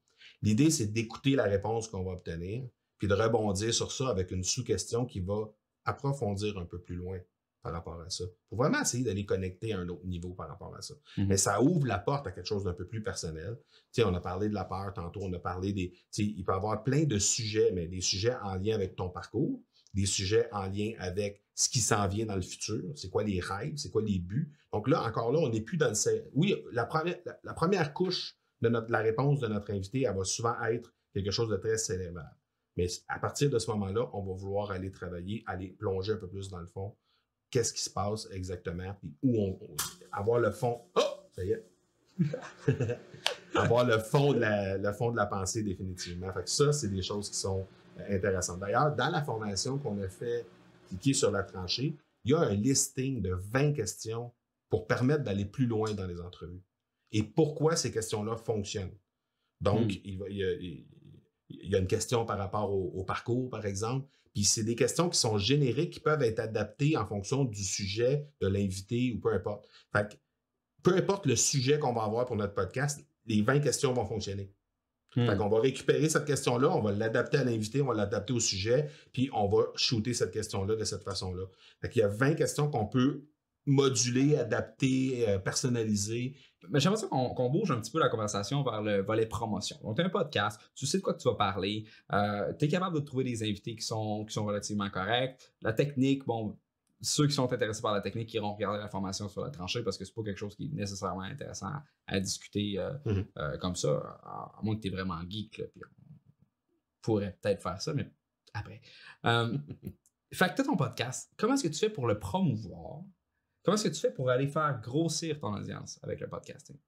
[SPEAKER 2] L'idée, c'est d'écouter la réponse qu'on va obtenir, puis de rebondir sur ça avec une sous-question qui va approfondir un peu plus loin par rapport à ça, pour vraiment essayer d'aller connecter à un autre niveau par rapport à ça. Mhm. Mais ça ouvre la porte à quelque chose d'un peu plus personnel. on a parlé de la peur tantôt, on a parlé des... il peut y avoir plein de sujets, mais des sujets en lien avec ton parcours, des sujets en lien avec ce qui s'en vient dans le futur, c'est quoi les rêves, c'est quoi les buts. Donc là, encore là, on n'est plus dans le... Oui, la première, la, première couche de notre, la réponse de notre invité, elle va souvent être quelque chose de très célèbre. Mais à partir de ce moment-là, on va vouloir aller travailler, aller plonger un peu plus dans le fond. Qu'est-ce qui se passe exactement? et où on, avoir le fond. Oh! Ça y est. avoir le fond de la, le fond de la pensée définitivement. ça, c'est des choses qui sont intéressant. D'ailleurs, dans la formation qu'on a fait, est sur la tranchée, il y a un listing de 20 questions pour permettre d'aller plus loin dans les entrevues. Et pourquoi ces questions-là fonctionnent. Donc, hmm. il, y a, une question par rapport au, parcours, par exemple. Puis c'est des questions qui sont génériques, qui peuvent être adaptées en fonction du sujet, de l'invité ou peu importe. Fait peu importe le sujet qu'on va avoir pour notre podcast, les 20 questions vont fonctionner. On Fait hmm. va récupérer cette question-là, on va l'adapter à l'invité, on va l'adapter au sujet, puis on va shooter cette question-là de cette façon-là. Fait qu'il y a 20 questions qu'on peut moduler, adapter, euh, personnaliser. Mais j'aimerais qu'on, bouge un petit peu la conversation vers le volet
[SPEAKER 1] promotion. on tu un podcast, tu sais de quoi tu vas parler, euh, tu es capable de trouver des invités qui sont, qui sont relativement corrects. La technique, bon, ceux qui sont intéressés par la technique iront regarder la formation sur la tranchée parce que c'est pas quelque chose qui est nécessairement intéressant à, discuter euh, mhm. euh, comme ça, à, moins que tu es vraiment geek, puis on pourrait peut-être faire ça, mais après. Euh, ton podcast, comment est-ce que tu fais pour le promouvoir? Comment est-ce que tu fais pour
[SPEAKER 2] aller faire grossir ton audience avec le podcasting?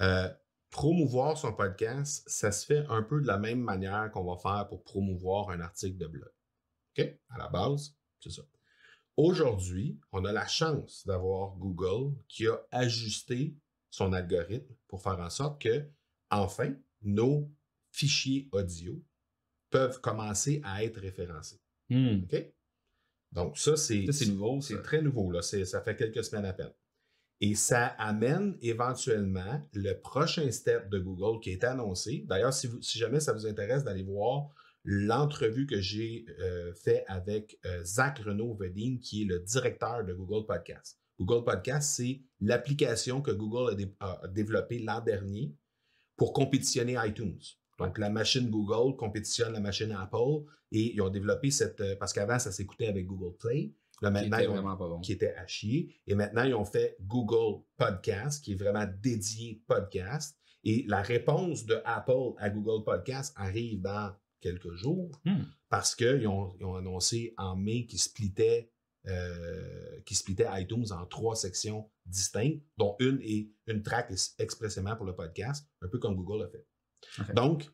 [SPEAKER 2] Euh, promouvoir son podcast, ça se fait un peu de la même manière qu'on va faire pour promouvoir un article de blog. OK? À la base, c'est ça. Aujourd'hui, on a la chance d'avoir Google qui a ajusté son algorithme pour faire en sorte que, enfin, nos fichiers audio peuvent commencer à être référencés. Hmm. Donc, ça, c'est nouveau. C'est très nouveau. Là. Ça fait quelques semaines à peine. Et ça amène éventuellement le prochain step de Google qui est annoncé. D'ailleurs, si, jamais ça vous intéresse d'aller voir l'entrevue que j'ai faite euh, fait avec euh, Zach Renaud-Vedine, qui est le directeur de Google Podcast. Google Podcast, c'est l'application que Google a, développée l'an dernier pour compétitionner iTunes. Donc, la machine Google compétitionne la machine Apple et ils ont développé cette. Euh, parce qu'avant, ça s'écoutait avec Google Play. qui était Qui était à chier. Et maintenant, ils ont fait Google Podcast, qui est vraiment dédié podcast. Et la réponse de Apple à Google Podcast arrive dans quelques jours hmm. parce qu'ils ont, ils ont, annoncé en mai qu'ils splitaient euh, qu'ils splitaient iTunes en trois sections distinctes, dont une est une track expressément pour le podcast, un peu comme Google l'a fait. Donc,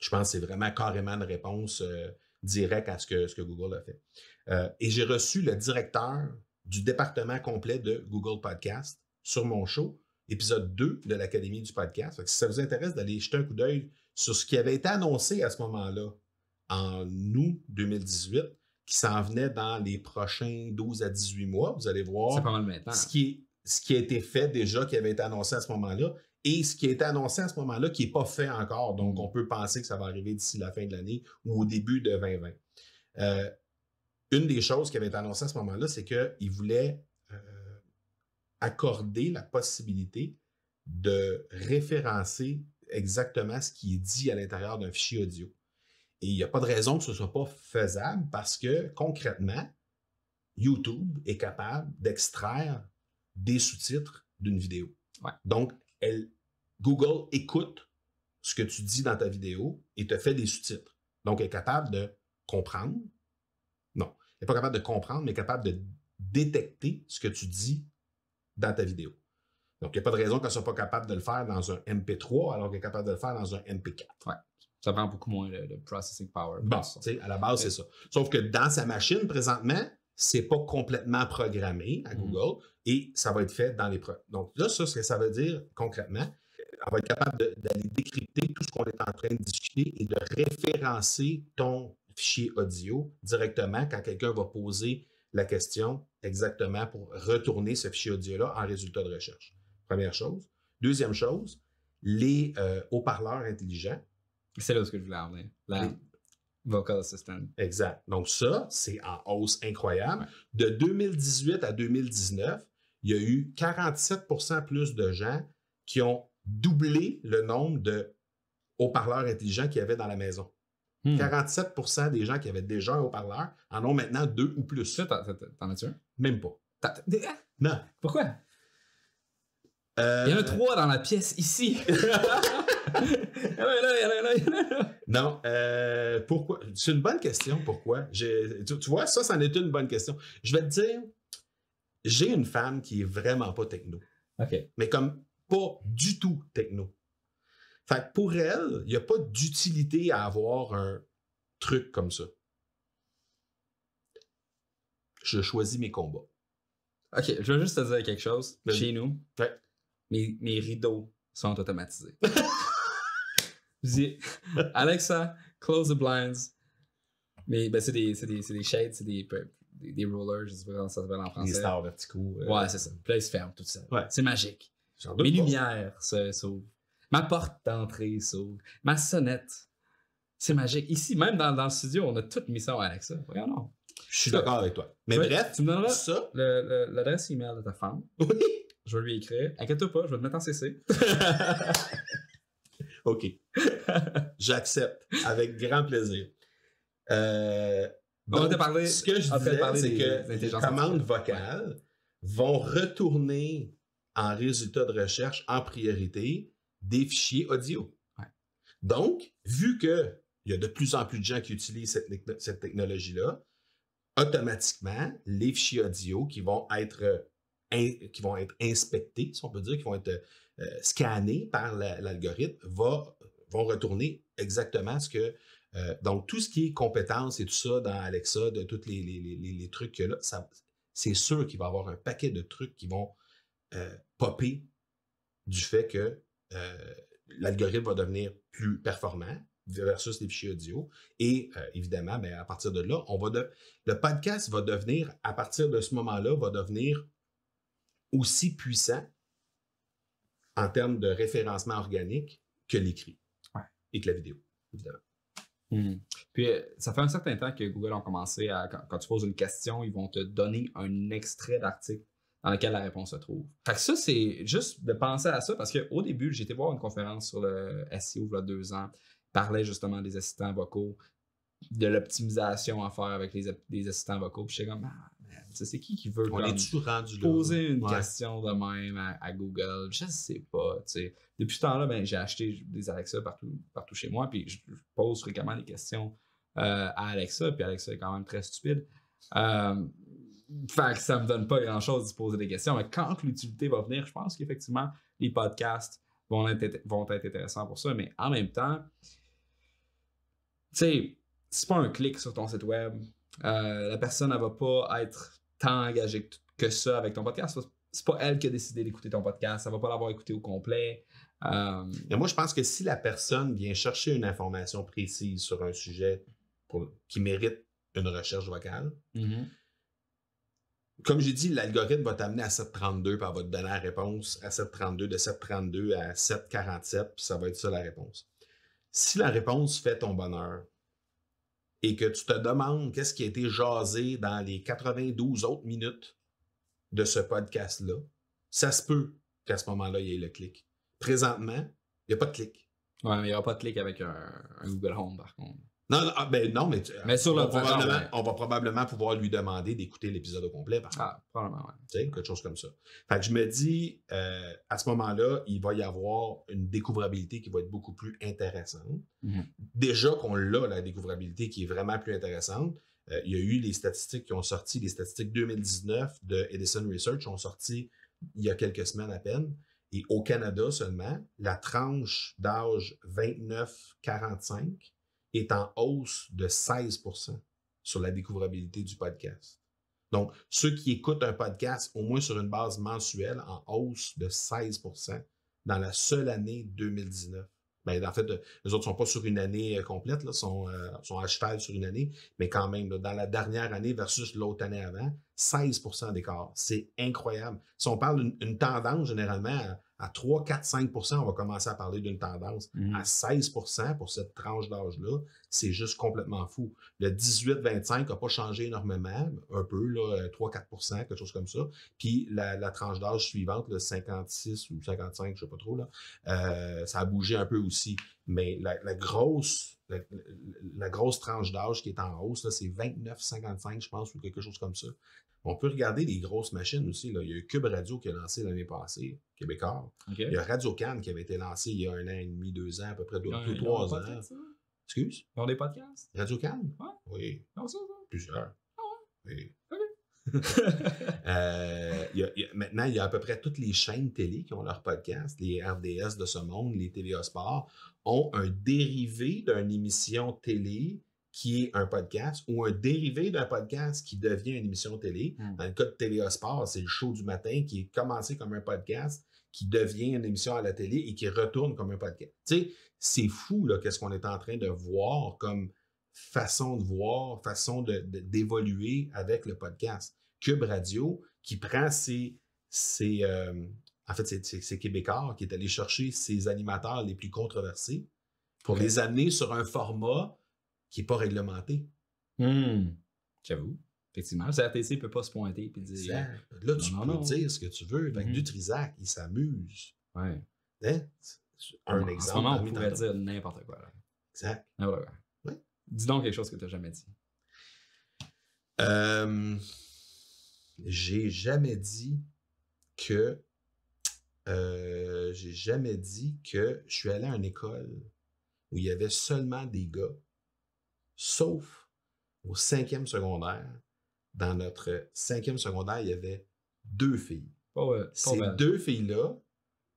[SPEAKER 2] je pense que c'est vraiment carrément une réponse euh, directe à ce que, ce que Google a fait. Euh, et j'ai reçu le directeur du département complet de Google Podcast sur mon show, épisode 2 de l'Académie du podcast. si ça vous intéresse d'aller jeter un coup d'œil sur ce qui avait été annoncé à ce moment-là, en août 2018, qui s'en venait dans les prochains 12 à 18 mois. Vous allez voir ce, qui ce qui a été fait déjà, qui avait été annoncé à ce moment-là, et ce qui a été annoncé à ce moment-là, qui n'est pas fait encore. Donc, on peut penser que ça va arriver d'ici la fin de l'année ou au début de 2020. Euh, une des choses qui avait été annoncée à ce moment-là, c'est qu'ils voulaient euh, accorder la possibilité de référencer exactement ce qui est dit à l'intérieur d'un fichier audio. Et il n'y a pas de raison que ce ne soit pas faisable parce que concrètement, YouTube est capable d'extraire des sous-titres d'une vidéo. Donc, elle, Google écoute ce que tu dis dans ta vidéo et te fait des sous-titres. Donc, elle est capable de comprendre. Non, elle n'est pas capable de comprendre, mais capable de détecter ce que tu dis dans ta vidéo. Donc, il n'y a pas de raison qu'elle ne soit pas capable de le faire dans un MP3 alors qu'elle est capable de le faire dans un MP4. Ouais. Ça prend beaucoup moins le, processing power. Bon, à la base, c'est ça. Sauf que dans sa machine, présentement, ce n'est pas complètement programmé à mm-hmm. Google et ça va être fait dans les preuves. Donc là, ça, ce que ça veut dire concrètement, on va être capable d'aller décrypter tout ce qu'on est en train de discuter et de référencer ton fichier audio directement quand quelqu'un va poser la question exactement pour retourner ce fichier audio-là en résultat de recherche. Première chose. Deuxième chose, les haut-parleurs intelligents. C'est là ce que je voulais en La vocal assistant. Exact. Donc ça, c'est en hausse incroyable. De 2018 à 2019, il y a eu 47 plus de gens qui ont doublé le nombre de haut-parleurs intelligents qu'il y avait dans la maison. 47 des gens qui avaient déjà un haut-parleur en ont maintenant deux ou plus. T'en as-tu un? Même pas. Non.
[SPEAKER 1] Pourquoi? Euh, il y en a trois dans la pièce ici.
[SPEAKER 2] non, pourquoi? C'est une bonne question, pourquoi? Tu, vois, ça, c'en est une bonne question. Je vais te dire, j'ai une femme qui est vraiment pas techno. OK. Mais comme pas du tout techno. Fait pour elle, il n'y a pas d'utilité à avoir un truc comme ça. Je choisis mes combats. OK, je veux juste te
[SPEAKER 1] dire quelque chose. Chez nous, mes, rideaux sont automatisés. je dis, Alexa, close the blinds. Mais ben, c'est des, des, des, shades, c'est des, des, rollers, je sais pas comment ça s'appelle en français. Des stars verticaux. Euh. Ouais, c'est ça. Puis là, se ferment tout ça. Ouais. C'est magique. Mes lumières s'ouvrent. Ma porte d'entrée s'ouvre. Ma sonnette. C'est magique. Ici, même dans, dans, le studio, on a toute mis ça avec Je
[SPEAKER 2] suis d'accord avec toi. Mais bref,
[SPEAKER 1] tu me donneras ça. L'adresse email de ta femme. Oui. Je vais lui écrire. Inquiète-toi pas, je vais te mettre en CC.
[SPEAKER 2] OK. J'accepte avec grand plaisir. Euh,
[SPEAKER 1] donc, ce que je disais, c'est que les commandes
[SPEAKER 2] vocales vont retourner en résultat de recherche en priorité des fichiers audio. Donc, vu qu'il y a de plus en plus de gens qui utilisent cette, cette technologie-là, automatiquement, les fichiers audio qui vont être qui vont être inspectés, si on peut dire, qui vont être euh, scannés par l'algorithme, vont retourner exactement ce que... Euh, donc, tout ce qui est compétences et tout ça dans Alexa, de tous les, trucs que là, c'est sûr qu'il va y avoir un paquet de trucs qui vont euh, popper du fait que l'algorithme va devenir plus performant versus les fichiers audio. Et évidemment, ben, à partir de là, on va de... le podcast va devenir, à partir de ce moment-là, va devenir aussi puissant en termes de référencement organique que l'écrit et que la vidéo, évidemment. Hmm. Puis, euh, ça fait un certain temps que Google
[SPEAKER 1] a commencé à, quand, tu poses une question, ils vont te donner un extrait d'article dans lequel la réponse se trouve. Fait que ça, c'est juste de penser à ça parce qu'au début, j'étais voir une conférence sur le SEO il y a deux ans, parlait justement des assistants vocaux, de l'optimisation à faire avec les, assistants vocaux. Puis j'étais comme, ah, c'est qui qui veut
[SPEAKER 2] poser une question
[SPEAKER 1] de même à, Google? Je ne sais pas. Depuis ce temps-là, ben, j'ai acheté des Alexa partout, chez moi, puis je pose fréquemment des questions euh, à Alexa, puis Alexa est quand même très stupide. Euh, fait ça me donne pas grand-chose de poser des questions, mais quand l'utilité va venir, je pense qu'effectivement, les podcasts vont être, vont être intéressants pour ça, mais en même temps, tu sais, c'est pas un clic sur ton site web, euh, la personne, elle va pas être tant engagée que ça avec ton podcast.
[SPEAKER 2] C'est pas elle qui a décidé d'écouter ton podcast. Elle va pas l'avoir écouté au complet. Euh, moi, je pense que si la personne vient chercher une information précise sur un sujet qui mérite une recherche vocale, mm-hmm. comme j'ai dit, l'algorithme va t'amener à 732 par votre donner la réponse à 732, de 732 à 747, ça va être ça la réponse. Si la réponse fait ton bonheur, et que tu te demandes qu'est-ce qui a été jasé dans les 92 autres minutes de ce podcast-là, ça se peut qu'à ce moment-là, il y ait le clic. Présentement, il n'y a pas de clic. Oui, mais il n'y aura pas de clic avec un Google Home, par contre. Ah, ben, non, mais, on, va probablement, pouvoir lui demander d'écouter l'épisode au complet. ah, probablement, quelque chose comme ça. Fait que je me dis, euh, à ce moment-là, il va y avoir une découvrabilité qui va être beaucoup plus intéressante. Mhm. Déjà qu'on l'a, la découvrabilité qui est vraiment plus intéressante. Euh, il y a eu les statistiques qui ont sorti, les statistiques 2019 de Edison Research ont sorti il y a quelques semaines à peine. Et au Canada seulement, la tranche d'âge 29-45 est en hausse de 16 sur la découvrabilité du podcast. Donc, ceux qui écoutent un podcast, au moins sur une base mensuelle, en hausse de 16 dans la seule année 2019. Ben en fait, les autres ne sont pas sur une année euh, complète, là, sont, euh, sont sur une année, mais quand même, dans la dernière année versus l'autre année avant, 16 d'écart. C'est incroyable. Si on parle d'une tendance, généralement, à 3, 4, 5 on va commencer à parler d'une tendance. Mhm. À 16 pour cette tranche d'âge-là, c'est juste complètement fou. Le 18-25 n'a pas changé énormément, un peu, 3, 4 euh, quelque chose comme ça. Puis la, tranche d'âge suivante, le 56 ou 55, je ne sais pas trop, là, euh, ça a bougé un peu aussi. Mais la, grosse la, grosse tranche d'âge qui est en hausse, c'est 29-55, je pense, ou quelque chose comme ça. On peut regarder les grosses machines aussi. Il y a eu Cube Radio qui a lancé l'année passée, québécois. Il y a Radio Cannes qui avait été lancé il y a un an et demi, deux ans, à peu près, deux, ou trois ans. Excuse? Ils ont des podcasts? Radio Can Oui. Plusieurs. Ah Oui. maintenant, il y a à peu près toutes les chaînes télé qui ont leur podcast, les RDS de ce monde, les Téléosports, ont un dérivé d'une émission télé qui est un podcast ou un dérivé d'un podcast qui devient une émission télé. Hmm. Dans le cas de Téléosport, c'est le show du matin qui est commencé comme un podcast, qui devient une émission à la télé et qui retourne comme un podcast. Tu sais, c'est fou, là, qu'est-ce qu'on est en train de voir comme façon de voir, façon de, d'évoluer avec le podcast. Cube Radio, qui prend ses. Euh, en fait, c'est, c'est, Québécois qui est allé chercher ses animateurs les plus controversés pour les amener sur un format qui n'est pas réglementé. Hmm. J'avoue. Effectivement, le CRTC ne peut pas se pointer et dire. là, tu peux dire ce que tu veux. Hmm. il s'amuse. Ouais. Hein? Un exemple. on pourrait dire
[SPEAKER 1] n'importe quoi. Exact. Ah Dis donc quelque chose que tu n'as jamais dit.
[SPEAKER 2] Euh, j'ai jamais dit que. Euh, j'ai jamais dit que je suis allé à une école où il y avait seulement des gars sauf au cinquième secondaire. Dans notre cinquième secondaire, il y avait deux filles. Oh Ces deux filles-là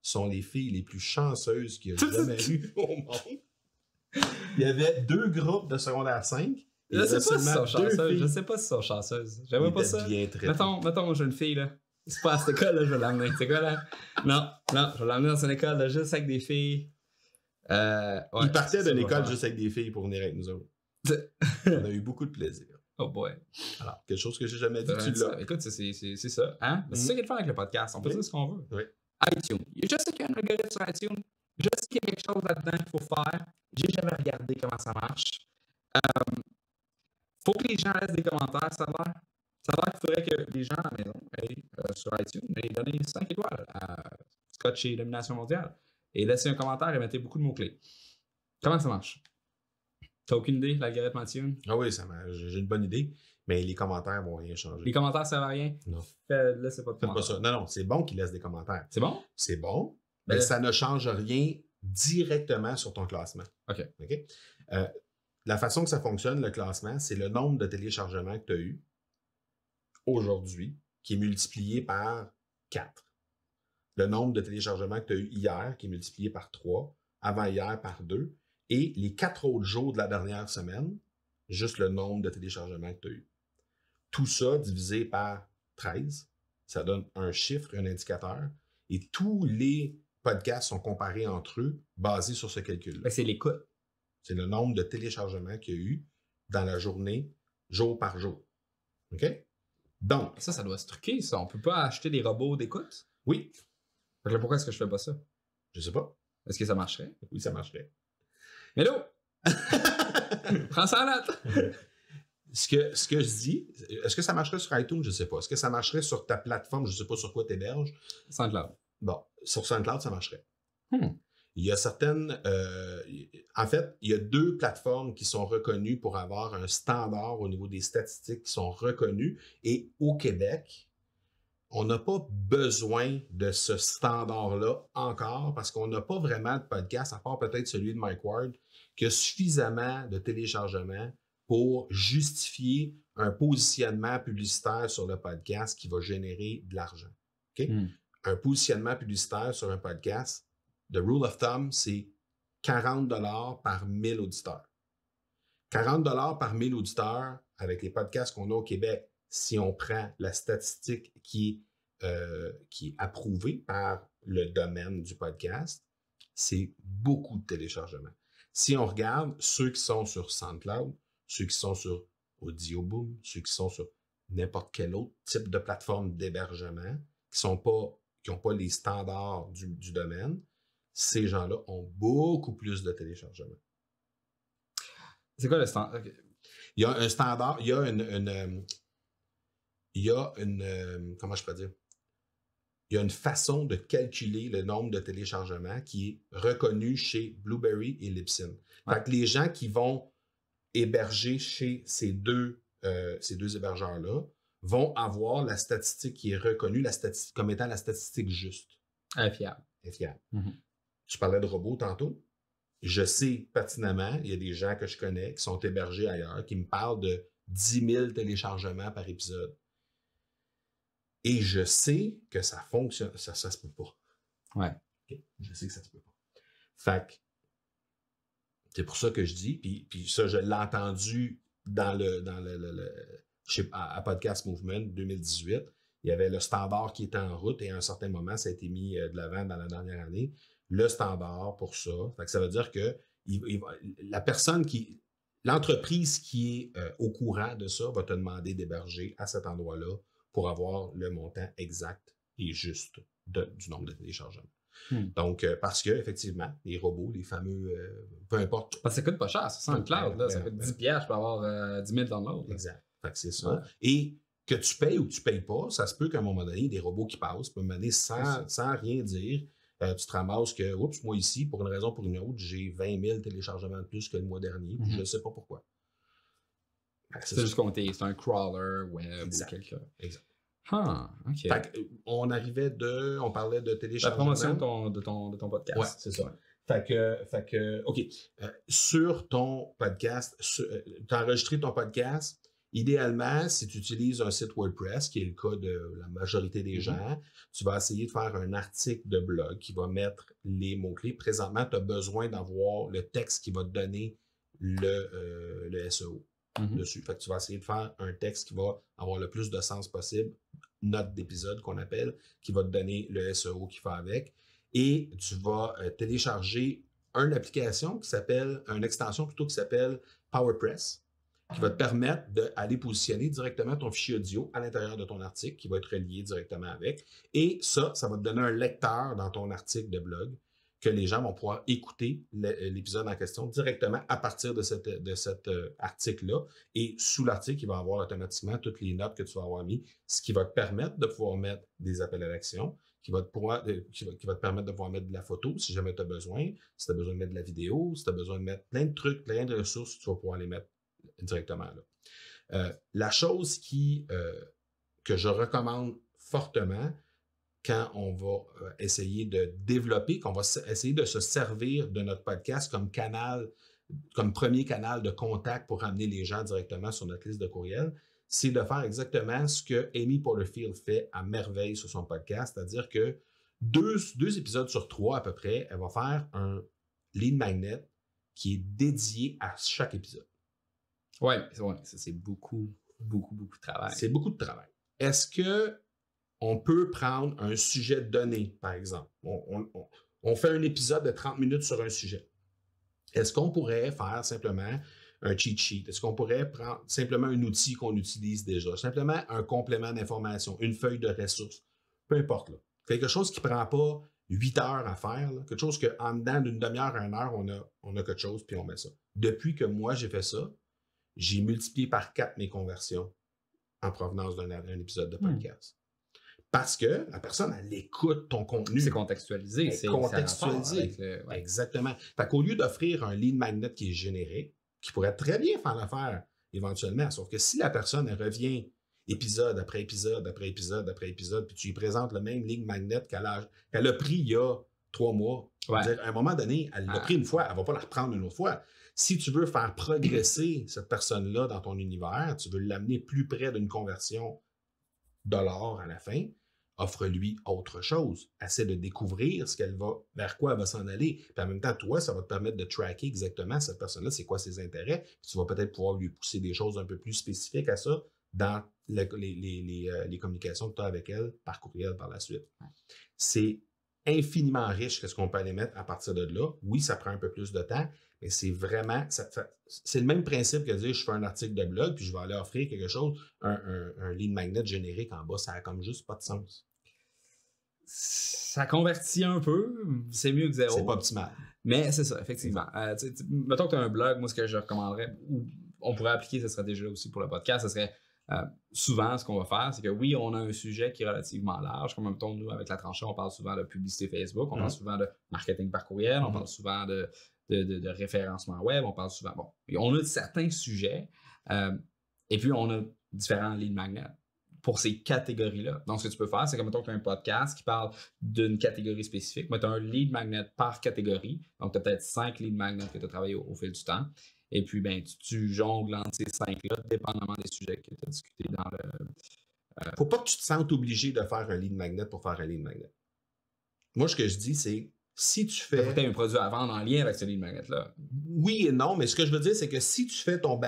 [SPEAKER 2] sont les filles les plus chanceuses qu'il y a jamais eu au monde. Il y avait deux groupes de secondaire 5. Je sais, pas si sont chanceuses. je sais
[SPEAKER 1] pas si sont chanceuses. J'aimais pas ça. mettons, mettons, j'ai une fille, là.
[SPEAKER 2] C'est pas à cette école-là, je
[SPEAKER 1] vais l'emmener. C'est quoi, là? Non, non, je vais l'emmener dans une école, juste avec des filles. Euh, il partait de l'école juste
[SPEAKER 2] avec des filles pour venir avec nous autres on a eu beaucoup de plaisir. Oh boy. Alors, quelque chose que j'ai jamais dit,
[SPEAKER 1] Écoute, c'est ça. Hein?
[SPEAKER 2] Ben, c'est mm-hmm. ça qu'il faut avec le podcast.
[SPEAKER 1] On peut dire ce qu'on veut. Oui. iTunes. Je sais qu'il y a un algorithme sur iTunes. Je sais qu'il y a quelque chose là-dedans qu'il faut faire. J'ai jamais regardé comment ça marche. Il euh, faut que les gens laissent des commentaires, ça va. Ça va qu'il faudrait que les gens à la maison euh, sur iTunes aient donnent 5 étoiles à Scotch et Domination Mondiale. Et laissez un commentaire et mettez beaucoup de mots-clés.
[SPEAKER 2] Comment ça marche? T'as aucune idée, la galette Mathieu? Ah oui, j'ai une bonne idée, mais les commentaires vont rien changer. Les commentaires, ça va rien? Non.
[SPEAKER 1] pas Pas ça.
[SPEAKER 2] Non, non, c'est bon qu'ils laissent des commentaires. C'est bon? C'est bon, ben mais ça ne change rien directement sur ton classement. OK. Euh, la façon que ça fonctionne, le classement, c'est le nombre de téléchargements que tu as eu aujourd'hui qui est multiplié par 4. Le nombre de téléchargements que tu as eu hier qui est multiplié par 3, avant hier par 2, et les quatre autres jours de la dernière semaine, juste le nombre de téléchargements que tu as eu. Tout ça divisé par 13, ça donne un chiffre, un indicateur, et tous les podcasts sont comparés entre eux basés sur ce calcul ben, C'est l'écoute. C'est le nombre de téléchargements qu'il y a eu dans la journée, jour par jour. OK? Donc. Ça, ça doit se truquer, ça. On peut pas acheter des robots d'écoute?
[SPEAKER 1] Oui. pourquoi est-ce que je fais pas ça? Je sais pas. Est-ce que ça marcherait? Oui, ça marcherait.
[SPEAKER 2] Hello! Prends ça en note! ce que, ce que je dis, est-ce que ça marcherait sur iTunes? Je ne sais pas. Est-ce que ça marcherait sur ta plateforme? Je ne sais pas sur quoi tu héberges. SoundCloud. Bon, sur SoundCloud, ça marcherait. Hmm. Il y a certaines. Euh, en fait, il y a deux plateformes qui sont reconnues pour avoir un standard au niveau des statistiques qui sont reconnues. Et au Québec, on n'a pas besoin de ce standard-là encore parce qu'on n'a pas vraiment de podcast, à part peut-être celui de Mike Ward, qu'il y a suffisamment de téléchargements pour justifier un positionnement publicitaire sur le podcast qui va générer de l'argent. Hmm. Un positionnement publicitaire sur un podcast, the rule of thumb, c'est 40 dollars par 1000 auditeurs. 40 dollars par 1000 auditeurs avec les podcasts qu'on a au Québec, si on prend la statistique qui euh, qui est approuvée par le domaine du podcast, c'est beaucoup de téléchargements. Si on regarde ceux qui sont sur SoundCloud, ceux qui sont sur Audioboom, ceux qui sont sur n'importe quel autre type de plateforme d'hébergement, qui sont pas, qui n'ont pas les standards du, domaine, ces gens-là ont beaucoup plus de téléchargements. C'est quoi le standard? Il y a un standard, il y a une, euh, il y a une euh, comment je peux dire? il y a une façon de calculer le nombre de téléchargements qui est reconnu chez Blueberry et Libsyn. les gens qui vont héberger chez ces deux, euh, deux hébergeurs-là vont avoir la statistique qui est reconnue la statistique, comme étant la statistique juste. Infiable. fiable. fiable. Mhm. Je parlais de robots tantôt. Je sais pertinemment, il y a des gens que je connais qui sont hébergés ailleurs, qui me parlent de 10 000 téléchargements par épisode. Et je sais que ça fonctionne. Ça, ça se peut pas. Ouais. Je sais que ça se peut pas. Fait que, c'est pour ça que je dis, puis, ça, je l'ai entendu dans le, dans le, le, à, Podcast Movement 2018. Il y avait le standard qui était en route et à un certain moment, ça a été mis euh, de l'avant dans la dernière année. Le standard pour ça. Fait que ça veut dire que la personne qui. L'entreprise qui est euh, au courant de ça va te demander d'héberger à cet endroit-là pour avoir le montant exact et juste du nombre de téléchargements. Hmm. Donc, euh, parce que, effectivement, les robots, les fameux, euh, peu importe. Parce que ça coûte pas cher,
[SPEAKER 1] ça, le cloud, là, ça coûte 10 piastres pour avoir 10 000 downloads. Exact.
[SPEAKER 2] Fait que c'est ça. Et que tu payes ou que tu payes pas, ça se peut qu'à un moment donné, des robots qui passent peuvent mener sans, sans rien dire. Euh, tu te ramasses que, oups, moi ici, pour une raison ou pour une autre, j'ai 20 000 téléchargements de plus que le mois dernier, mhm. je ne sais pas pourquoi. Ben, c'est juste qu'on
[SPEAKER 1] était, c'est un crawler web ou quelque Exact. Ah, euh,
[SPEAKER 2] on arrivait de, on parlait de téléchargement. La promotion de ton, podcast. Ouais, c'est ça. Fait que, OK. Euh, sur ton podcast, tu euh, as enregistré ton podcast. Idéalement, si tu utilises un site WordPress, qui est le cas de la majorité des mm-hmm. gens, tu vas essayer de faire un article de blog qui va mettre les mots-clés. Présentement, tu as besoin d'avoir le texte qui va te donner le, le SEO. Mm-hmm. Fait tu vas essayer de faire un texte qui va avoir le plus de sens possible, note d'épisode qu'on appelle, qui va te donner le SEO qui fait avec. Et tu vas euh, télécharger une application qui s'appelle, une extension plutôt qui s'appelle PowerPress, qui va te permettre d'aller positionner directement ton fichier audio à l'intérieur de ton article, qui va être relié directement avec. Et ça, ça va te donner un lecteur dans ton article de blog que les gens vont pouvoir écouter euh, l'épisode en question directement à partir de, cet euh, article-là. Et sous l'article, il va avoir automatiquement toutes les notes que tu vas avoir mis, ce qui va te permettre de pouvoir mettre des appels à l'action, qui va, te euh, permettre de pouvoir mettre de la photo si jamais tu as besoin, si tu as besoin de mettre de la vidéo, si tu as besoin de mettre plein de trucs, plein de ressources, tu vas pouvoir les mettre directement là. la chose qui, que je recommande fortement, quand on va euh, essayer de développer, qu'on va essayer de se servir de notre podcast comme canal, comme premier canal de contact pour amener les gens directement sur notre liste de courriels, c'est de faire exactement ce que Amy Porterfield fait à merveille sur son podcast, c'est-à-dire que deux, deux épisodes sur trois à peu près, elle va faire un lead magnet qui est dédié à chaque épisode. Oui, ouais, c'est beaucoup, beaucoup, beaucoup de travail. C'est beaucoup de travail. Est-ce que on peut prendre un sujet donné, par exemple. On, fait un épisode de 30 minutes sur un sujet. Est-ce qu'on pourrait faire simplement un cheat sheet? Est-ce qu'on pourrait prendre simplement un outil qu'on utilise déjà? Simplement un complément d'information, une feuille de ressources, peu importe. Quelque chose qui ne prend pas 8 heures à faire, quelque chose qu'en dedans d'une demi-heure à une heure, on a, on a quelque chose, puis on met ça. Depuis que moi, j'ai fait ça, j'ai multiplié par quatre mes conversions en provenance d'un épisode de hmm. podcast. Parce que la personne, elle écoute ton contenu. C'est contextualisé. C'est contextualisé. Exactement. Fait qu'au lieu d'offrir un lead magnet qui est généré, qui pourrait très bien faire l'affaire éventuellement, sauf que si la personne, elle revient épisode après épisode après épisode après épisode, puis tu lui présentes le même ligne magnet qu'elle a, pris il y a trois mois, -à, un moment donné, elle l'a ah. pris une fois, elle ne va pas la reprendre une autre fois. Si tu veux faire progresser cette personne-là dans ton univers, tu veux l'amener plus près d'une conversion dollar à la fin, offre-lui autre chose. Essaie de découvrir ce qu'elle va, vers quoi elle va s'en aller. Puis en même temps, toi, ça va te permettre de tracker exactement cette personne-là, c'est quoi ses intérêts. tu vas peut-être pouvoir lui pousser des choses un peu plus spécifiques à ça dans les, euh, les, communications que tu as avec elle par courriel par la suite. C'est infiniment riche qu'est-ce qu'on peut aller mettre à partir de là. Oui, ça prend un peu plus de temps, mais c'est vraiment, c'est le même principe que de dire je fais un article de blog puis je vais aller offrir quelque chose, un, un, lead magnet générique en bas, ça n'a comme juste pas de sens. Ça convertit un peu, c'est mieux que zéro. C'est pas optimal. Mais c'est ça, effectivement. Euh,
[SPEAKER 1] mettons que tu as un blog, moi ce que je recommanderais, ou on pourrait appliquer cette stratégie-là aussi pour le podcast, ce serait euh, souvent, ce qu'on va faire, c'est que oui, on a un sujet qui est relativement large. Comme mettons nous, avec la tranchée, on parle souvent de publicité Facebook, on mm-hmm. parle souvent de marketing par courriel, on mm-hmm. parle souvent de de, référencement web, on parle souvent, bon, on a certains sujets, euh, et puis on a différents leads magnets pour ces catégories-là. Donc, ce que tu peux faire, c'est comme, mettons, tu as un podcast qui parle d'une catégorie spécifique, mais tu as un lead magnet par catégorie. Donc, tu as peut-être cinq lead magnets que tu as travaillé au, fil du temps. Et puis, ben, tu, jongles entre ces cinq-là, dépendamment des sujets que tu
[SPEAKER 2] as discutés dans le. Euh, Faut pas que tu te sentes obligé de faire un lead magnet pour faire un lead magnet. Moi, ce que je dis, c'est si tu fais. Tu un produit à vendre en lien avec celui de Marguerite, là Oui et non, mais ce que je veux dire, c'est que si tu fais ton,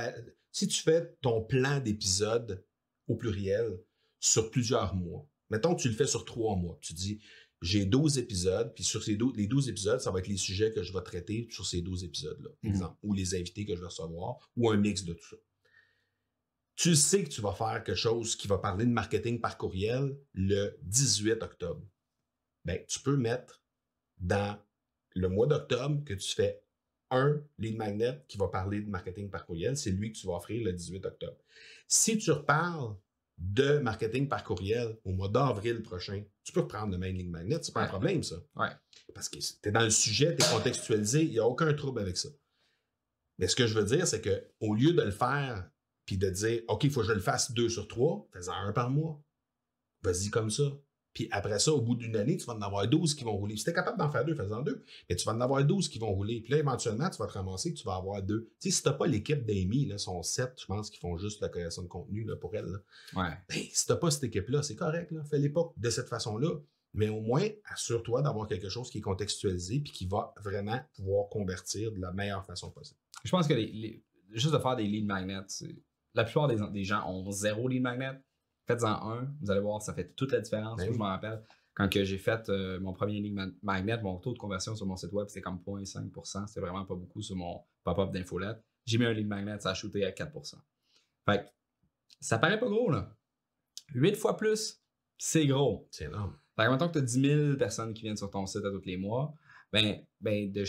[SPEAKER 2] si tu fais ton plan d'épisodes, au pluriel sur plusieurs mois, mettons que tu le fais sur trois mois, tu dis j'ai 12 épisodes, puis sur ces les 12 épisodes, ça va être les sujets que je vais traiter sur ces 12 épisodes-là, par mhm. exemple, ou les invités que je vais recevoir, ou un mix de tout ça. Tu sais que tu vas faire quelque chose qui va parler de marketing par courriel le 18 octobre. Ben, tu peux mettre dans le mois d'octobre que tu fais un lead magnet qui va parler de marketing par courriel, c'est lui que tu vas offrir le 18 octobre. Si tu reparles de marketing par courriel au mois d'avril prochain, tu peux reprendre le même lead magnet, c'est pas un problème ça. Ouais. Parce que tu es dans le sujet, tu es contextualisé, il n'y a aucun trouble avec ça. Mais ce que je veux dire, c'est qu'au lieu de le faire puis de dire OK, il faut que je le fasse deux sur trois, fais-en un par mois. Vas-y comme ça. Puis après ça, au bout d'une année, tu vas en avoir 12 qui vont rouler. Si tu es capable d'en faire deux, faisant deux. Mais tu vas en avoir 12 qui vont rouler. Puis là, éventuellement, tu vas te ramasser que tu vas avoir deux. si tu n'as pas l'équipe d'Amy, là, sont sept, je pense, qui font juste la création de contenu là, pour elle. Ouais. Ben, si tu n'as pas cette équipe-là, c'est correct. Là. Fais-les pas de cette façon-là. Mais au moins, assure-toi d'avoir quelque chose qui est contextualisé puis qui va vraiment pouvoir convertir de la meilleure façon possible.
[SPEAKER 1] Je pense que juste de faire des lead magnets, la plupart des, des gens ont zéro lead magnet Faites-en un, vous allez voir, ça fait toute la différence. Ben je me rappelle, quand j'ai fait euh, mon premier ligne magnet, mon taux de conversion sur mon site web, c'était comme 0.5 C'était vraiment pas beaucoup sur mon pop-up d'infolette. J'ai mis un ligne magnet, ça a shooté à 4 Fait ça paraît pas gros, là. 8 fois plus, c'est gros. C'est énorme. En que, que tu as 10 000 personnes qui viennent sur ton site à tous les mois, ben, ben de,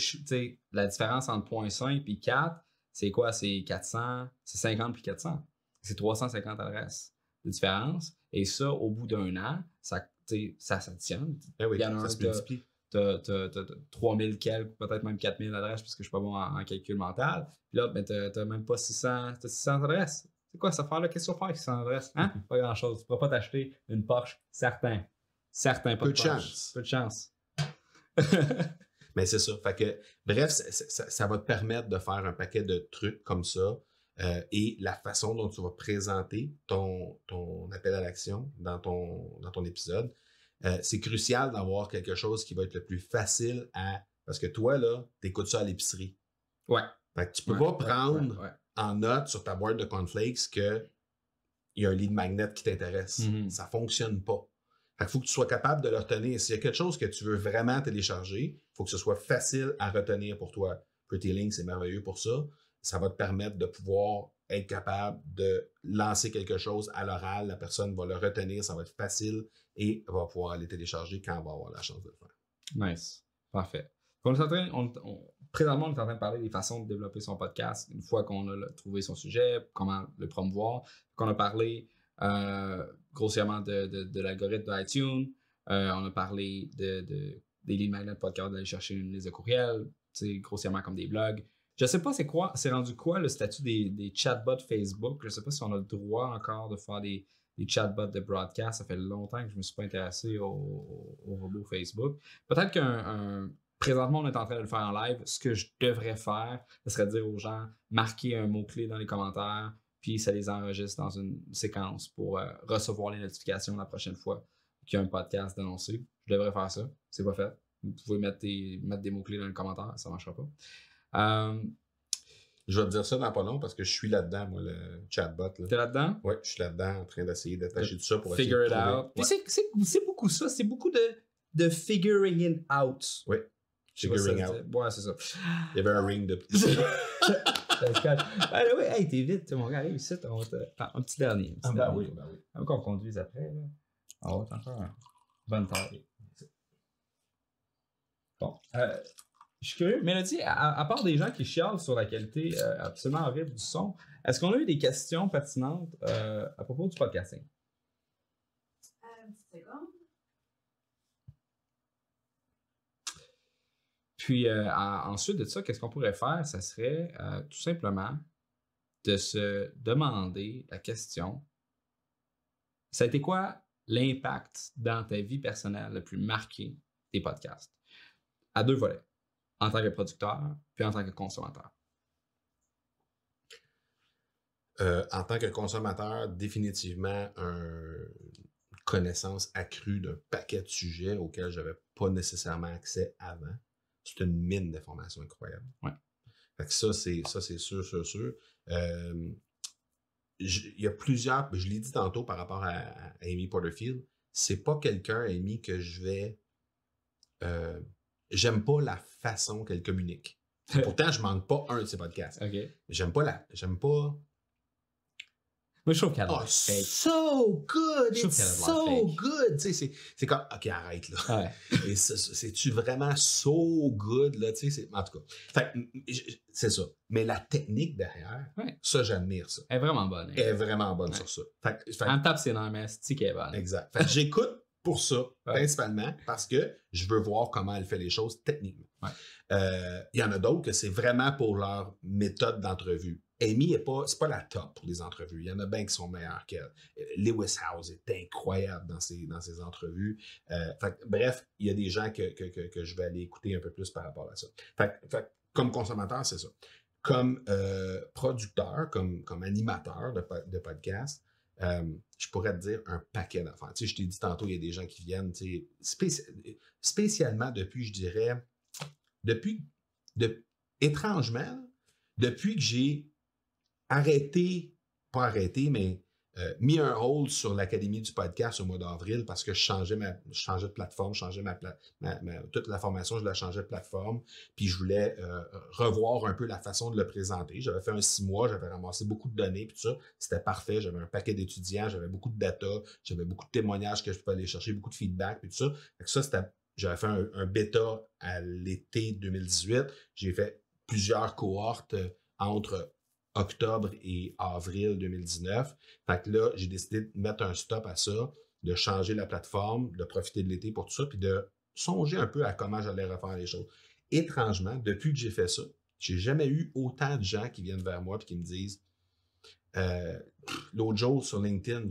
[SPEAKER 1] la différence entre 0.5 et 4, c'est quoi? C'est 400, c'est 50 plus 400. C'est 350 adresses de différence. Et ça, au bout d'un an, ça, ça s'additionne. Ben oui, ça se multiplie. Tu as, 3000 quelques, peut-être même 4000 adresses, puisque je suis pas bon en, calcul mental. Puis là, ben, tu n'as même pas 600, 600 adresses. C'est quoi ça faire là Qu'est-ce que tu faire avec 600 adresses? Hein? Mm-hmm. Pas grand-chose. Tu ne pourras pas t'acheter une Porsche, certain. Certain, pas Peu de, chance. Peu de chance.
[SPEAKER 2] Mais c'est ça. Fait que, bref, ça, va te permettre de faire un paquet de trucs comme ça euh, et la façon dont tu vas présenter ton, appel à l'action dans ton, épisode. Euh, c'est crucial d'avoir quelque chose qui va être le plus facile à. Parce que toi, là, t'écoutes ça à l'épicerie. Ouais. Fait que tu peux pas prendre en note sur ta boîte de cornflakes que il y a un de magnet qui t'intéresse. Mm-hmm. Ça fonctionne pas. Fait qu'il faut que tu sois capable de le retenir. S'il y a quelque chose que tu veux vraiment télécharger, il faut que ce soit facile à retenir pour toi. Pretty Link, c'est merveilleux pour ça ça va te permettre de pouvoir être capable de lancer quelque chose à l'oral. La personne va le retenir, ça va être facile et va pouvoir aller télécharger quand on va avoir la chance de le faire.
[SPEAKER 1] Nice. Parfait. On
[SPEAKER 2] présentement, on est en train de parler des
[SPEAKER 1] façons de développer son podcast une fois qu'on a trouvé son sujet, comment le promouvoir, qu'on a parlé euh, grossièrement de, de, de l'algorithme d'iTunes, euh, on a parlé de, de des de podcast, d'aller chercher une liste de c'est grossièrement comme des blogs, je ne sais pas c'est quoi, c'est rendu quoi le statut des, des chatbots Facebook. Je ne sais pas si on a le droit encore de faire des, des chatbots de broadcast. Ça fait longtemps que je ne me suis pas intéressé au, au robot Facebook. Peut-être qu'un présentement, on est en train de le faire en live. Ce que je devrais faire, ce serait dire aux gens, marquer un mot-clé dans les commentaires, puis ça les enregistre dans une séquence pour euh, recevoir les notifications la prochaine fois qu'il y a un podcast annoncé. Je devrais faire ça. C'est pas fait. Vous pouvez mettre mettre des mots-clés dans les commentaires, ça ne marchera pas. Euh,
[SPEAKER 2] je vais te dire ça dans pas long parce que je suis là-dedans, moi, le chatbot. Là. T'es là-dedans? Oui, je suis là-dedans en train d'essayer d'attacher tout ça pour Figure essayer de it
[SPEAKER 1] out. C'est, beaucoup ça, c'est beaucoup de,
[SPEAKER 2] figuring it out. Oui. Figuring out. Ouais, c'est ça. Il y avait un ring de
[SPEAKER 1] petit. oui, t'es vite, mon gars, arrive ici, ah, un petit dernier. Un petit ah, ben oui, ben oui. qu'on conduise après, ah, On encore bonne taille. Bon. Euh, je suis curieux. Mélodie, à, part des gens qui chialent sur la qualité euh, absolument horrible du son, est-ce qu'on a eu des questions pertinentes euh, à propos du podcasting? Euh, Puis ensuite de ça, qu'est-ce qu'on pourrait faire? Ça serait tout simplement de se demander la question ça a été quoi l'impact dans ta vie personnelle le plus marqué des podcasts? À deux volets en tant que producteur, puis en tant que consommateur.
[SPEAKER 2] Euh, en tant que consommateur, définitivement une connaissance accrue d'un paquet de sujets auxquels je n'avais pas nécessairement accès avant. C'est une mine d'informations incroyable. Ouais. ça, c'est ça, c'est sûr, sûr, sûr. Euh, il y a plusieurs, je l'ai dit tantôt par rapport à, Amy Porterfield, c'est pas quelqu'un, Amy, que je vais euh, J'aime pas la façon qu'elle communique. Pourtant, je manque pas un de ses podcasts. J'aime pas la. J'aime pas. mais je trouve qu'elle oh, est
[SPEAKER 1] So good! Je It's so
[SPEAKER 2] good! Tu sais, c'est comme. Ok, arrête là. Ouais. C'est-tu vraiment so good là? Tu sais, en tout cas. C'est ça. Mais la technique derrière, ça, j'admire ça. Elle est vraiment bonne. Hein. Elle, est vraiment bonne sur ça. en tape, c'est normal, c'est qu'elle est bonne. Exact. Fait j'écoute pour ça, principalement, parce que je veux voir comment elle fait les choses techniquement. Euh, il y en a d'autres que c'est vraiment pour leur méthode d'entrevue. Amy n'est pas, pas la top pour les entrevues. Il y en a bien qui sont meilleurs qu'elle. Lewis House est incroyable dans ses, dans ses entrevues. Euh, bref, il y a des gens que, que, que, je vais aller écouter un peu plus par rapport à ça. Fait, comme consommateur, c'est ça. Comme euh, producteur, comme, comme animateur de, de podcast, euh, je pourrais te dire un paquet d'affaires. Tu sais, je t'ai dit tantôt, il y a des gens qui viennent, tu sais, spécialement depuis, je dirais, depuis, de, étrangement, depuis que j'ai arrêté, pas arrêté, mais euh, mis un hold sur l'Académie du podcast au mois d'avril parce que je changeais, ma, de plateforme, je changeais ma, toute la formation, je la changeais de plateforme, puis je voulais euh, revoir un peu la façon de le présenter. J'avais fait un six mois, j'avais ramassé beaucoup de données, puis tout ça, c'était parfait. J'avais un paquet d'étudiants, j'avais beaucoup de data, j'avais beaucoup de témoignages que je pouvais aller chercher, beaucoup de feedback, puis tout ça. ça, j'avais fait un, un bêta à l'été 2018. J'ai fait plusieurs cohortes euh, entre octobre et avril 2019. Fait que là, j'ai décidé de mettre un stop à ça, de changer la plateforme, de profiter de l'été pour tout ça, puis de songer un peu à comment j'allais refaire les choses. Étrangement, depuis que j'ai fait ça, j'ai jamais eu autant de gens qui viennent vers moi et qui me disent euh, l'autre jour sur LinkedIn,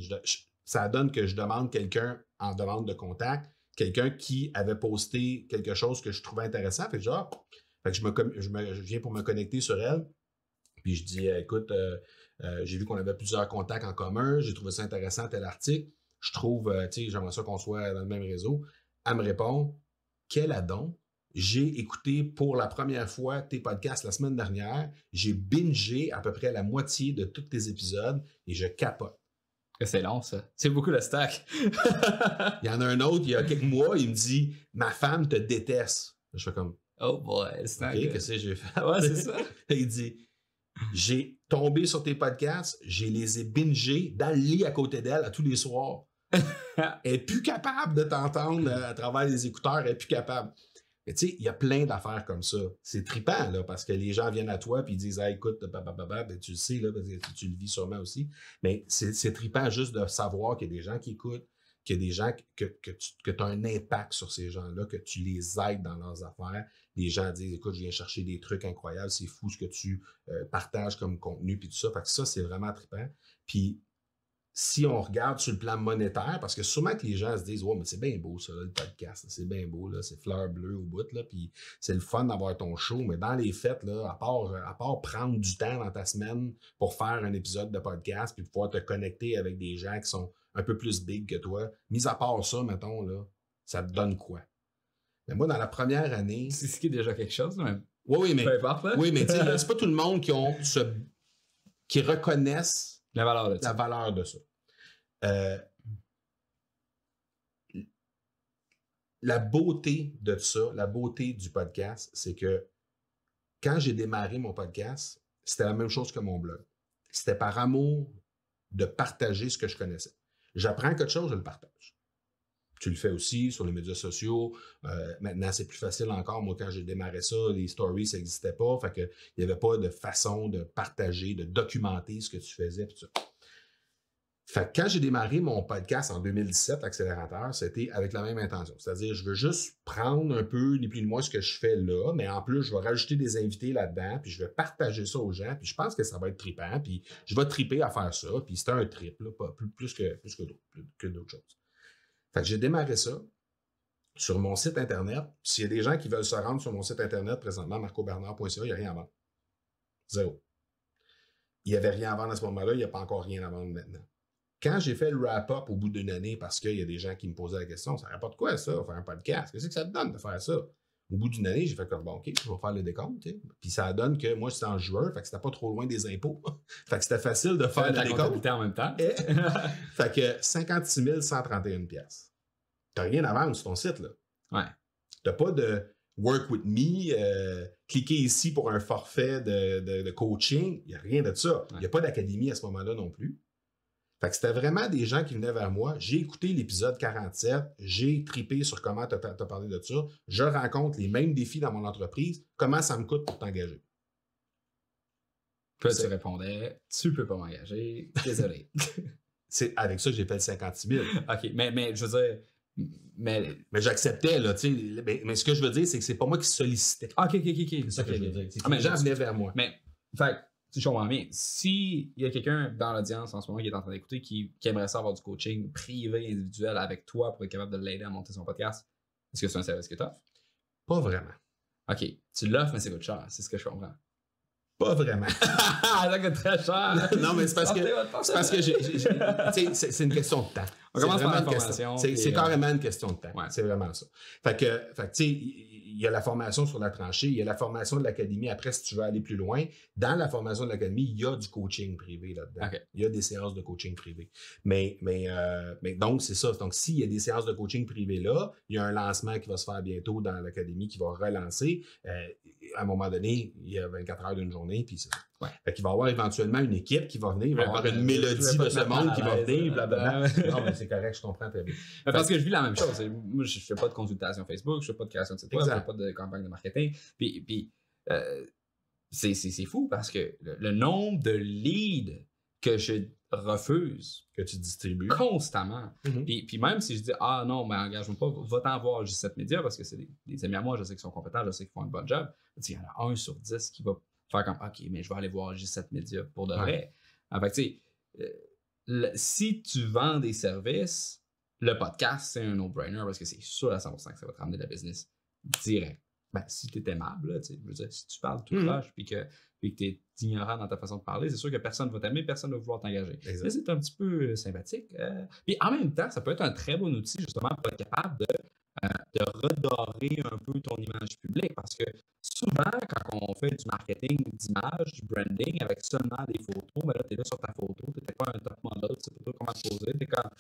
[SPEAKER 2] ça donne que je demande quelqu'un en demande de contact, quelqu'un qui avait posté quelque chose que je trouvais intéressant. Puis genre, ah, je, viens pour me connecter sur elle. Puis je dis, euh, écoute, euh, euh, j'ai vu qu'on avait plusieurs contacts en commun, j'ai trouvé ça intéressant, tel article. Je trouve, tu sais, j'aimerais ça qu'on soit dans le même réseau. Elle me répond, quel adon? J'ai écouté pour la première fois tes podcasts la semaine dernière. J'ai bingé à peu près la moitié de tous tes épisodes et je capote. C'est long, ça. C'est beaucoup le stack. il y en a un autre, il y a quelques mois, il me dit Ma femme te déteste. Je fais comme Oh boy, le stack. qu'est-ce que j'ai fait Ouais, c'est ça. il dit j'ai tombé sur tes podcasts, j'ai les ai bingés dans le lit à côté d'elle à tous les soirs. elle est plus capable de t'entendre euh, à travers les écouteurs, elle n'est plus capable. Mais tu sais, il y a plein d'affaires comme ça. C'est trippant, parce que les gens viennent à toi et ils disent écoute, bah, bah, bah, ben, tu le sais, tu le vis sûrement aussi. Mais c'est trippant juste de savoir qu'il y a des gens qui écoutent, qu'il y a des gens que, tu as un impact sur ces gens-là, que tu les aides dans leurs affaires, les gens disent écoute, je viens chercher des trucs incroyables, c'est fou ce que tu euh, partages comme contenu, puis tout ça. que ça, c'est vraiment trippant. Puis si on regarde sur le plan monétaire, parce que souvent que les gens se disent Ouais, mais c'est bien beau ça, le podcast, c'est bien beau, c'est fleur bleue au bout, là, puis c'est le fun d'avoir ton show, mais dans les fêtes, là, à part, euh, à part prendre du temps dans ta semaine pour faire un épisode de podcast, puis pouvoir te connecter avec des gens qui sont un peu plus big que toi, mis à part ça, mettons, là, ça te donne quoi? Mais moi, dans la première année. C'est ce qui est déjà quelque chose, même. Oui, oui, mais. Peu importe, Oui, mais c'est pas tout le monde qui ont qui reconnaissent la valeur de la ça. Valeur de ça. Euh, la beauté de ça, la beauté du podcast, c'est que quand j'ai démarré mon podcast, c'était la même chose que mon blog. C'était par amour de partager ce que je connaissais. J'apprends quelque chose, je le partage tu le fais aussi sur les médias sociaux. Euh, maintenant, c'est plus facile encore. Moi, quand j'ai démarré ça, les stories, ça n'existait pas. Fait que, il n'y avait pas de façon de partager, de documenter ce que tu faisais. Fait quand j'ai démarré mon podcast en 2017, Accélérateur, c'était avec la même intention. C'est-à-dire, je veux juste prendre un peu, ni plus ni moins, ce que je fais là, mais en plus, je vais rajouter des invités là-dedans, puis je vais partager ça aux gens, puis je pense que ça va être trippant, puis je vais triper à faire ça, puis c'était un trip, pas, plus que, plus que d'autres choses j'ai démarré ça sur mon site Internet. S'il y a des gens qui veulent se rendre sur mon site Internet présentement, marcobernard.ca, il n'y a rien à vendre. Zéro. Il n'y avait rien à vendre à ce moment-là, il n'y a pas encore rien à vendre maintenant. Quand j'ai fait le wrap-up au bout d'une année, parce qu'il y a des gens qui me posaient la question, ça rapporte quoi ça, faire un podcast? Qu'est-ce que ça te donne de faire ça? Au bout d'une année, j'ai fait comme bon, OK, je vais faire le décompte. Puis ça donne que moi, c'était un joueur, fait que c'était pas trop loin des impôts. fait que c'était facile de faire le décompte. en même temps. que 56 131 pièces t'as rien à vendre sur ton site. Là. Ouais. T'as pas de work with me, euh, cliquez ici pour un forfait de, coaching. Il n'y a rien de ça. Il n'y a pas d'académie à ce moment-là non plus. Fait que c'était vraiment des gens qui venaient vers moi. J'ai écouté l'épisode 47, j'ai tripé sur comment tu as, parlé de ça. Je rencontre les mêmes défis dans mon entreprise. Comment ça me coûte pour t'engager? tu répondais, tu peux pas m'engager, désolé. C'est avec ça que j'ai fait 56 000. OK, mais, mais je veux dire, mais, mais j'acceptais, là, tu sais. Mais, ce que je veux dire, c'est que c'est pas moi qui sollicitais.
[SPEAKER 1] Ah, ok, ok, ok. C'est ça que je veux dire. Ah, mais gens vers moi. Mais, fait tu comprends bien, s'il y a quelqu'un dans l'audience en ce moment qui est en train d'écouter qui, aimerait ça avoir du coaching privé, individuel avec toi pour être capable de l'aider à monter son podcast, est-ce que c'est un service que tu offres? Pas vraiment. OK. Tu l'offres, mais c'est coûte cher. C'est ce que je comprends. Pas vraiment. ça coûte très cher. Non, mais c'est parce que,
[SPEAKER 2] une question de temps. On commence C'est, euh, carrément une question de temps. C'est vraiment ça. Fait que, tu sais, il y a la formation sur la tranchée, il y a la formation de l'académie. Après, si tu veux aller plus loin, dans la formation de l'académie, il y a du coaching privé là-dedans. Il y a des séances de coaching privé. Mais, mais, euh, mais donc, c'est ça. Donc, s'il y a des séances de coaching privé là, il y a un lancement qui va se faire bientôt dans l'académie qui va relancer. Euh, à un moment donné, il y a 24 heures d'une journée, puis c'est va y avoir éventuellement une équipe qui va venir, il va y avoir une mélodie de ce monde qui va venir, blablabla. Ah c'est correct, je comprends très bien. Parce que je vis la même chose.
[SPEAKER 1] Moi, je fais pas de consultation Facebook, je fais pas de création de site web, je fais pas de campagne de marketing. Puis, puis euh, c'est fou parce que le nombre de leads que je refuse que tu distribues constamment. et mhm. puis, même si je dis Ah non, mais engage-moi pas, va t'en voir G7 Média parce que c'est des, amis à moi, je sais qu'ils sont compétents, je sais qu'ils font un bon job. Il y en a un sur dix qui va faire comme OK, mais je vais aller voir G7 Média pour de vrai. En fait, tu sais, euh, si tu vends des services, le podcast, c'est un no-brainer parce que c'est sûr à 100% que ça va te ramener de la business direct. Ben, si tu es aimable, je veux dire, si tu parles tout proche mhm. puis que puis que tu es ignorant dans ta façon de parler, c'est sûr que personne ne va t'aimer, personne ne va vouloir t'engager. C'est un petit peu euh, sympathique. Euh. puis en même temps, ça peut être un très bon outil justement pour être capable de, euh, de redorer un peu ton image publique parce que souvent, quand on fait du marketing d'image, du branding avec seulement des photos, mais ben là, tu es là sur ta photo, tu n'es pas un top model, tu sais pas comment te poser, tu quand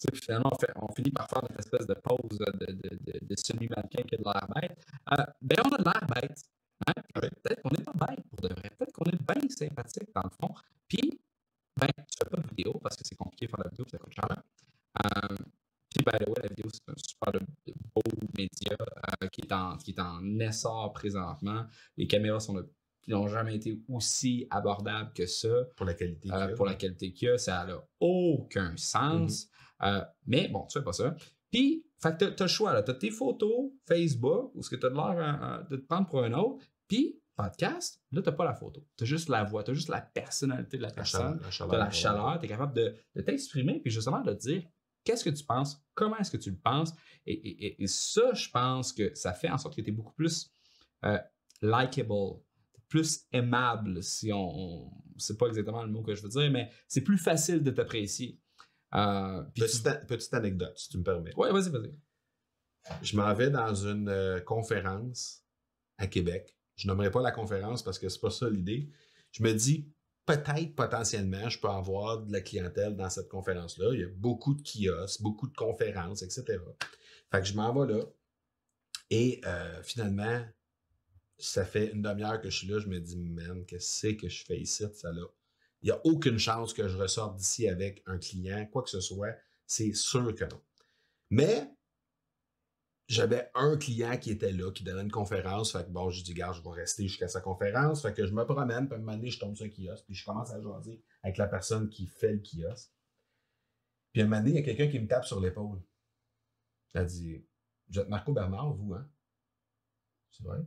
[SPEAKER 1] Tu finalement, on, finit par faire une espèce de pause de, de, de, de semi-mannequin qui a de l'air bête. ben, on a de l'air bête Hein? Ah Peut-être qu'on est pas bête pour de vrai. Peut-être qu'on est bien sympathique dans le fond. Puis, ben, tu fais pas de vidéo parce que c'est compliqué de faire la vidéo, ça coûte cher. Euh, puis, the ouais, la vidéo, c'est un super beau média euh, qui, est en, qui est en essor présentement. Les caméras sont n'ont jamais été aussi abordables que ça. Pour la qualité euh, Pour la qualité qu'il y a, ça n'a aucun sens. Mm-hmm. Euh, mais bon, tu fais pas ça. Puis, fait que t'as, as le choix, là. T'as tes photos, Facebook, ou ce que t'as de l'air euh, euh, de te prendre pour un autre, puis podcast, là, t'as pas la photo. T'as juste la voix, t'as juste la personnalité de la, personne. T'as la chaleur, t'es capable de, t'exprimer, puis justement de dire qu'est-ce que tu penses, comment est-ce que tu le penses. Et, ça, je pense que ça fait en sorte que tu es beaucoup plus euh, likable, plus aimable, si on, on C'est pas exactement le mot que je veux dire, mais c'est plus facile de t'apprécier.
[SPEAKER 2] Euh, petite, anecdote, si tu me permets. Oui, vas-y, vas-y. Je m'en vais dans une euh, conférence à Québec. Je nommerai pas la conférence parce que c'est pas ça l'idée. Je me dis, peut-être potentiellement, je peux avoir de la clientèle dans cette conférence-là. Il y a beaucoup de kiosques, beaucoup de conférences, etc. Fait que je m'en vais là. Et euh, finalement, ça fait une demi-heure que je suis là. Je me dis, man, qu'est-ce que je fais ici? Ça là il n'y a aucune chance que je ressorte d'ici avec un client, quoi que ce soit. C'est sûr que non. Mais j'avais un client qui était là, qui donnait une conférence. Fait que bon, je dis, gars, je vais rester jusqu'à sa conférence. Fait que je me promène, puis à un moment donné, je tombe sur un kiosque, puis je commence à jaser avec la personne qui fait le kiosque. Puis à un moment donné, il y a quelqu'un qui me tape sur l'épaule. Elle dit Vous êtes Marco Bernard, vous, hein C'est vrai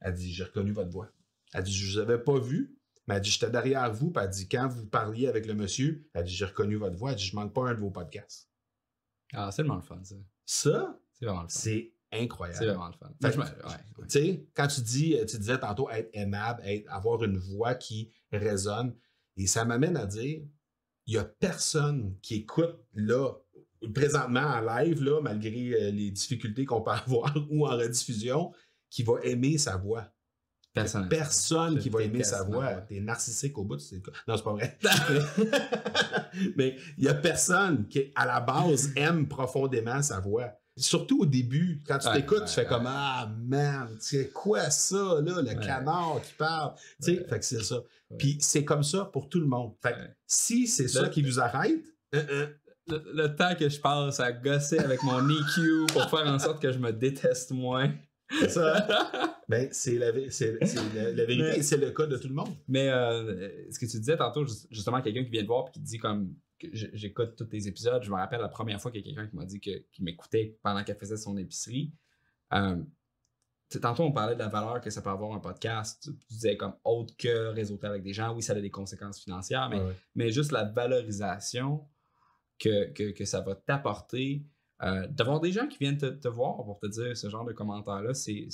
[SPEAKER 2] Elle dit J'ai reconnu votre voix. Elle dit Je ne vous avais pas vu, mais elle dit J'étais derrière vous, puis elle dit Quand vous parliez avec le monsieur, elle dit J'ai reconnu votre voix, elle dit Je manque pas un de vos podcasts.
[SPEAKER 1] Ah, c'est vraiment le fun,
[SPEAKER 2] ça. Ça, c'est vraiment le fun. C'est incroyable. C'est vraiment le fun. Tu sais, quand tu dis, tu disais tantôt être aimable, avoir une voix qui résonne, et ça m'amène à dire, il n'y a personne qui écoute là, présentement en live, là, malgré euh, les difficultés qu'on peut avoir ou en rediffusion, qui va aimer sa voix. Personne. qui va aimer sa voix. T'es narcissique au bout. De... Non, c'est pas vrai. Mais il y a personne qui, à la base, aime profondément sa voix. Surtout au début, quand tu t'écoutes, tu fais comme Ah man, c'est quoi ça, là, le canard qui parle? Tu sais, fait que c'est ça. Puis c'est comme ça pour tout le monde. si c'est ça qui vous arrête,
[SPEAKER 1] euh, euh, le, le, temps que je passe à gosser avec mon EQ pour faire en sorte que je me déteste moins.
[SPEAKER 2] Hein? Ben, c'est c'est la, vérité c'est le cas de tout le monde.
[SPEAKER 1] Mais euh, ce que tu disais tantôt, justement, quelqu'un qui vient de voir et qui te dit comme j'écoute tous tes épisodes, je me rappelle la première fois qu'il y a quelqu'un qui m'a dit qu'il m'écoutait pendant qu'elle faisait son épicerie. Euh, tantôt, on parlait de la valeur que ça peut avoir un podcast. Tu disais comme autre que réseauter avec des gens. Oui, ça a des conséquences financières, mais, mais juste la valorisation que, que, que ça va t'apporter euh, d'avoir des gens qui viennent te, voir pour te dire ce genre de commentaires-là, c'est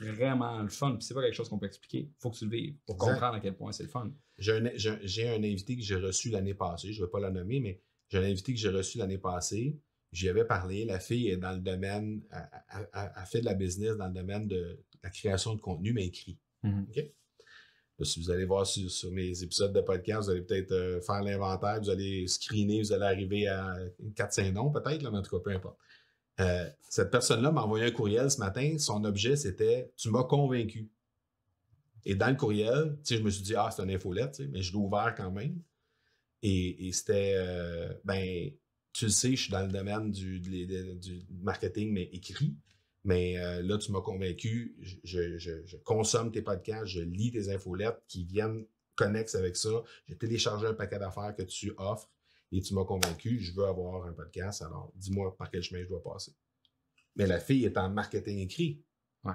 [SPEAKER 1] vraiment le fun. Puis c'est pas quelque chose qu'on peut
[SPEAKER 2] expliquer. faut que tu le vives pour comprendre à quel point c'est le fun. J'ai un, invité que j'ai reçu l'année passée, je ne vais pas la nommer, mais j'ai un invité que j'ai reçu l'année passée. J'y avais parlé. La fille est dans le domaine, a, fait de la business dans le domaine de la création de contenu, mais écrit. Mhm si vous allez voir sur, mes épisodes de podcast, vous allez peut-être euh, faire l'inventaire, vous allez screener, vous allez arriver à 4-5 noms peut-être, en tout cas, peu importe. Euh, cette personne-là m'a envoyé un courriel ce matin. Son objet, c'était Tu m'as convaincu. Et dans le courriel, je me suis dit Ah, c'est une infolette, mais je l'ai ouvert quand même. Et, c'était euh, Ben, tu le sais, je suis dans le domaine du marketing, mais écrit. Mais euh, là, tu m'as convaincu. Je, consomme tes podcasts, je lis tes infolettes qui viennent connexes avec ça. J'ai téléchargé un paquet d'affaires que tu offres et tu m'as convaincu. Je veux avoir un podcast. Alors, dis-moi par quel chemin je dois passer. Mais la fille est en marketing écrit. Ouais.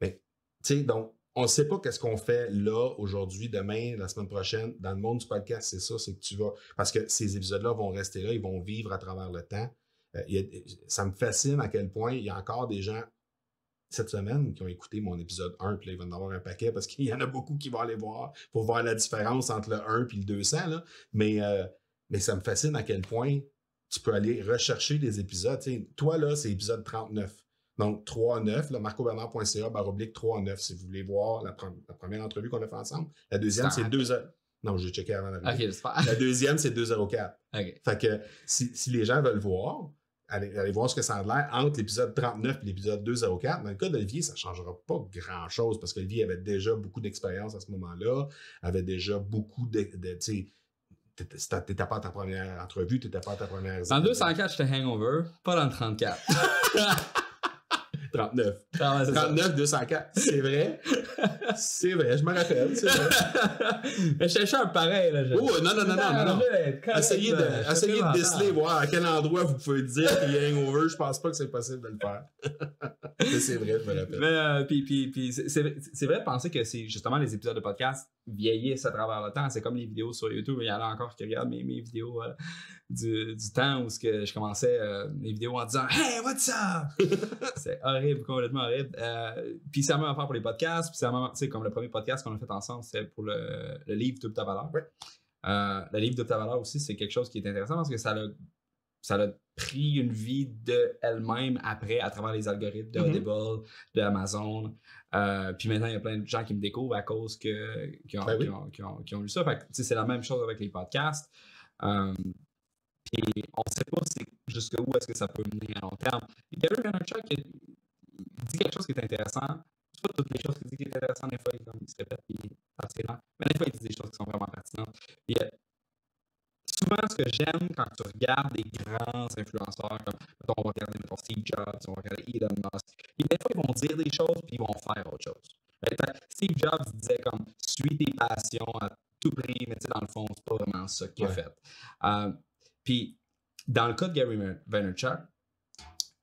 [SPEAKER 2] Mais, tu sais, donc, on ne sait pas qu'est-ce qu'on fait là, aujourd'hui, demain, la semaine prochaine. Dans le monde du podcast, c'est ça, c'est que tu vas. Parce que ces épisodes-là vont rester là, ils vont vivre à travers le temps. Euh, ça me fascine à quel point il y a encore des gens cette semaine qui ont écouté mon épisode 1, puis là, ils vont en avoir un paquet parce qu'il y en a beaucoup qui vont aller voir pour voir la différence entre le 1 et le 200. Mais, euh, mais ça me fascine à quel point tu peux aller rechercher des épisodes. toi, là, c'est épisode 39. Donc, 3-9, marcobernard.ca, barre 3-9, si vous voulez voir la, première entrevue qu'on a fait ensemble. La deuxième, c'est 2 Non, j'ai checké avant la la deuxième, c'est 204. Fait que si les gens veulent voir, allez, voir ce que ça a l'air entre l'épisode 39 et l'épisode 204. Dans le cas d'Olivier, ça ne changera pas grand-chose parce qu'Olivier avait déjà beaucoup d'expérience à ce moment-là, avait déjà beaucoup de. de T'étais pas à ta première entrevue, t'étais pas à ta première.
[SPEAKER 1] Dans 204, j'étais hangover, pas dans 34.
[SPEAKER 2] 39. 39, 204, c'est vrai c'est vrai, je me rappelle. C'est vrai. je cherchais un pareil. Là, oh, non, non, non, non. non, essayez de, déceler, voir à quel endroit vous pouvez dire qu'il y Je pense pas que c'est possible de le faire. c'est vrai, je me rappelle. Mais
[SPEAKER 1] euh, puis, puis, c'est vrai de penser que c'est justement les épisodes de podcast vieillissent à travers le temps. C'est comme les vidéos sur YouTube. Il y en a encore qui regardent mes, mes vidéos euh, du, du, temps où que je commençais euh, mes vidéos en disant Hey, what's up? c'est horrible, complètement horrible. puis ça m'a faire pour les podcasts, puis ça m'a comme le premier podcast qu'on a fait ensemble, c'est pour le, livre de ta valeur. Euh, le livre de ta valeur aussi, c'est quelque chose qui est intéressant parce que ça l'a ça a pris une vie delle elle-même après à travers les algorithmes de mm-hmm. Audible, de Amazon. Euh, puis maintenant, il y a plein de gens qui me découvrent à cause que, qui, ont, ben lu ça. c'est la même chose avec les podcasts. Euh, puis on ne sait pas jusqu'où est-ce que ça peut mener à long terme. Il y un chat qui dit quelque chose qui est intéressant toutes les choses qu'il dit qui étaient intéressantes, des fois, il, comme, répète se répète, puis Mais des fois, il dit des choses qui sont vraiment pertinentes. Euh, souvent, ce que j'aime quand tu regardes des grands influenceurs, comme on va regarder Steve Jobs, on va regarder Elon Musk, des fois, ils vont dire des choses, puis ils vont faire autre chose. Euh, Steve Jobs disait comme suis tes passions à tout prix, mais tu sais, dans le fond, c'est pas vraiment ça qu'il a fait. Euh, puis, dans le cas de Gary Vaynerchuk,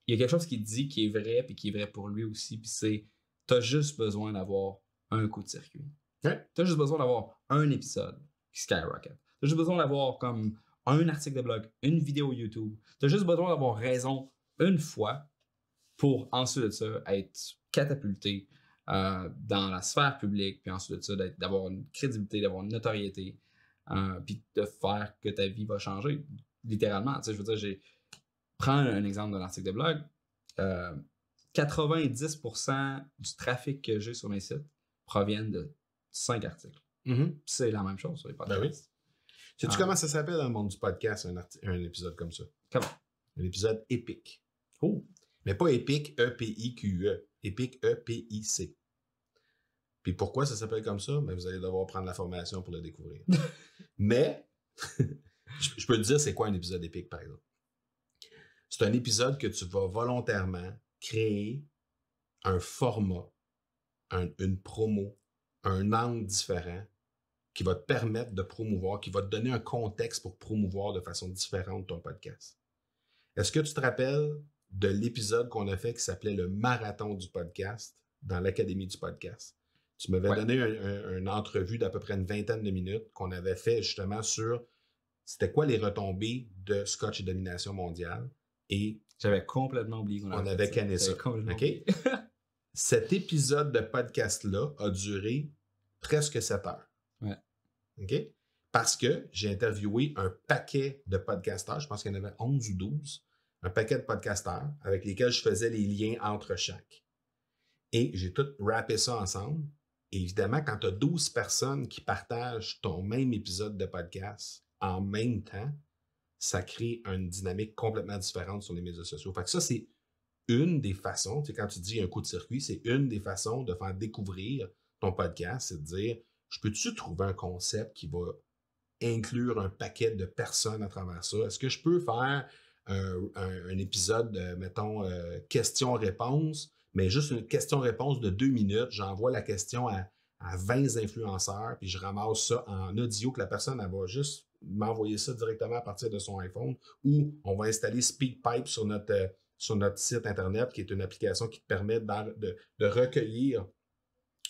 [SPEAKER 1] il y a quelque chose qu'il dit qui est vrai, puis qui est vrai pour lui aussi, puis c'est T'as juste besoin d'avoir un coup de circuit. Tu as juste besoin d'avoir un épisode qui skyrocket. Tu juste besoin d'avoir comme un article de blog, une vidéo YouTube. Tu juste besoin d'avoir raison une fois pour ensuite être catapulté euh, dans la sphère publique, puis ensuite de ça d'avoir une crédibilité, d'avoir une notoriété, euh, puis de faire que ta vie va changer, littéralement. Tu sais, je veux dire, j'ai... prends un exemple d'un article de blog. Euh, 90% du trafic que j'ai sur mes sites proviennent de
[SPEAKER 2] cinq articles. Mm-hmm. C'est la même chose sur les podcasts. Ben oui. Sais-tu euh, comment ça s'appelle dans le monde du podcast, un, épisode comme ça? Comment? Un épisode épique. Oh! Mais pas épique, E-P-I-Q-E. E. Épique, E-P-I-C. Puis pourquoi ça s'appelle comme ça? Mais ben, vous allez devoir prendre la formation pour le découvrir. Mais, je, je peux te dire c'est quoi un épisode épique, par exemple. C'est un épisode que tu vas volontairement créer un format, une promo, un angle différent qui va te permettre de promouvoir, qui va te donner un contexte pour promouvoir de façon différente ton podcast. Est-ce que tu te rappelles de l'épisode qu'on a fait qui s'appelait le marathon du podcast dans l'Académie du podcast? Tu m'avais donné une entrevue d'à peu près une vingtaine de minutes qu'on avait fait justement sur c'était quoi les retombées de Scotch et Domination mondiale et j'avais complètement oublié qu'on avait, canné ça. Cet épisode de podcast-là a duré presque 7 heures. OK? Parce que j'ai interviewé un paquet de podcasteurs, je pense qu'il y en avait 11 ou 12, un paquet de podcasteurs avec lesquels je faisais les liens entre chaque. Et j'ai tout rappé ça ensemble. évidemment, quand tu as 12 personnes qui partagent ton même épisode de podcast en même temps, ça crée une dynamique complètement différente sur les médias sociaux. Fait que ça, c'est une des façons, quand tu dis un coup de circuit, c'est une des façons de faire découvrir ton podcast, c'est de dire, je peux-tu trouver un concept qui va inclure un paquet de personnes à travers ça? Est-ce que je peux faire euh, un, épisode, mettons, euh, question-réponse, mais juste une question-réponse de deux minutes, j'envoie la question à, 20 influenceurs, puis je ramasse ça en audio que la personne elle va juste m'envoyer ça directement à partir de son iPhone ou on va installer SpeakPipe sur notre, euh, sur notre site Internet, qui est une application qui te permet de, recueillir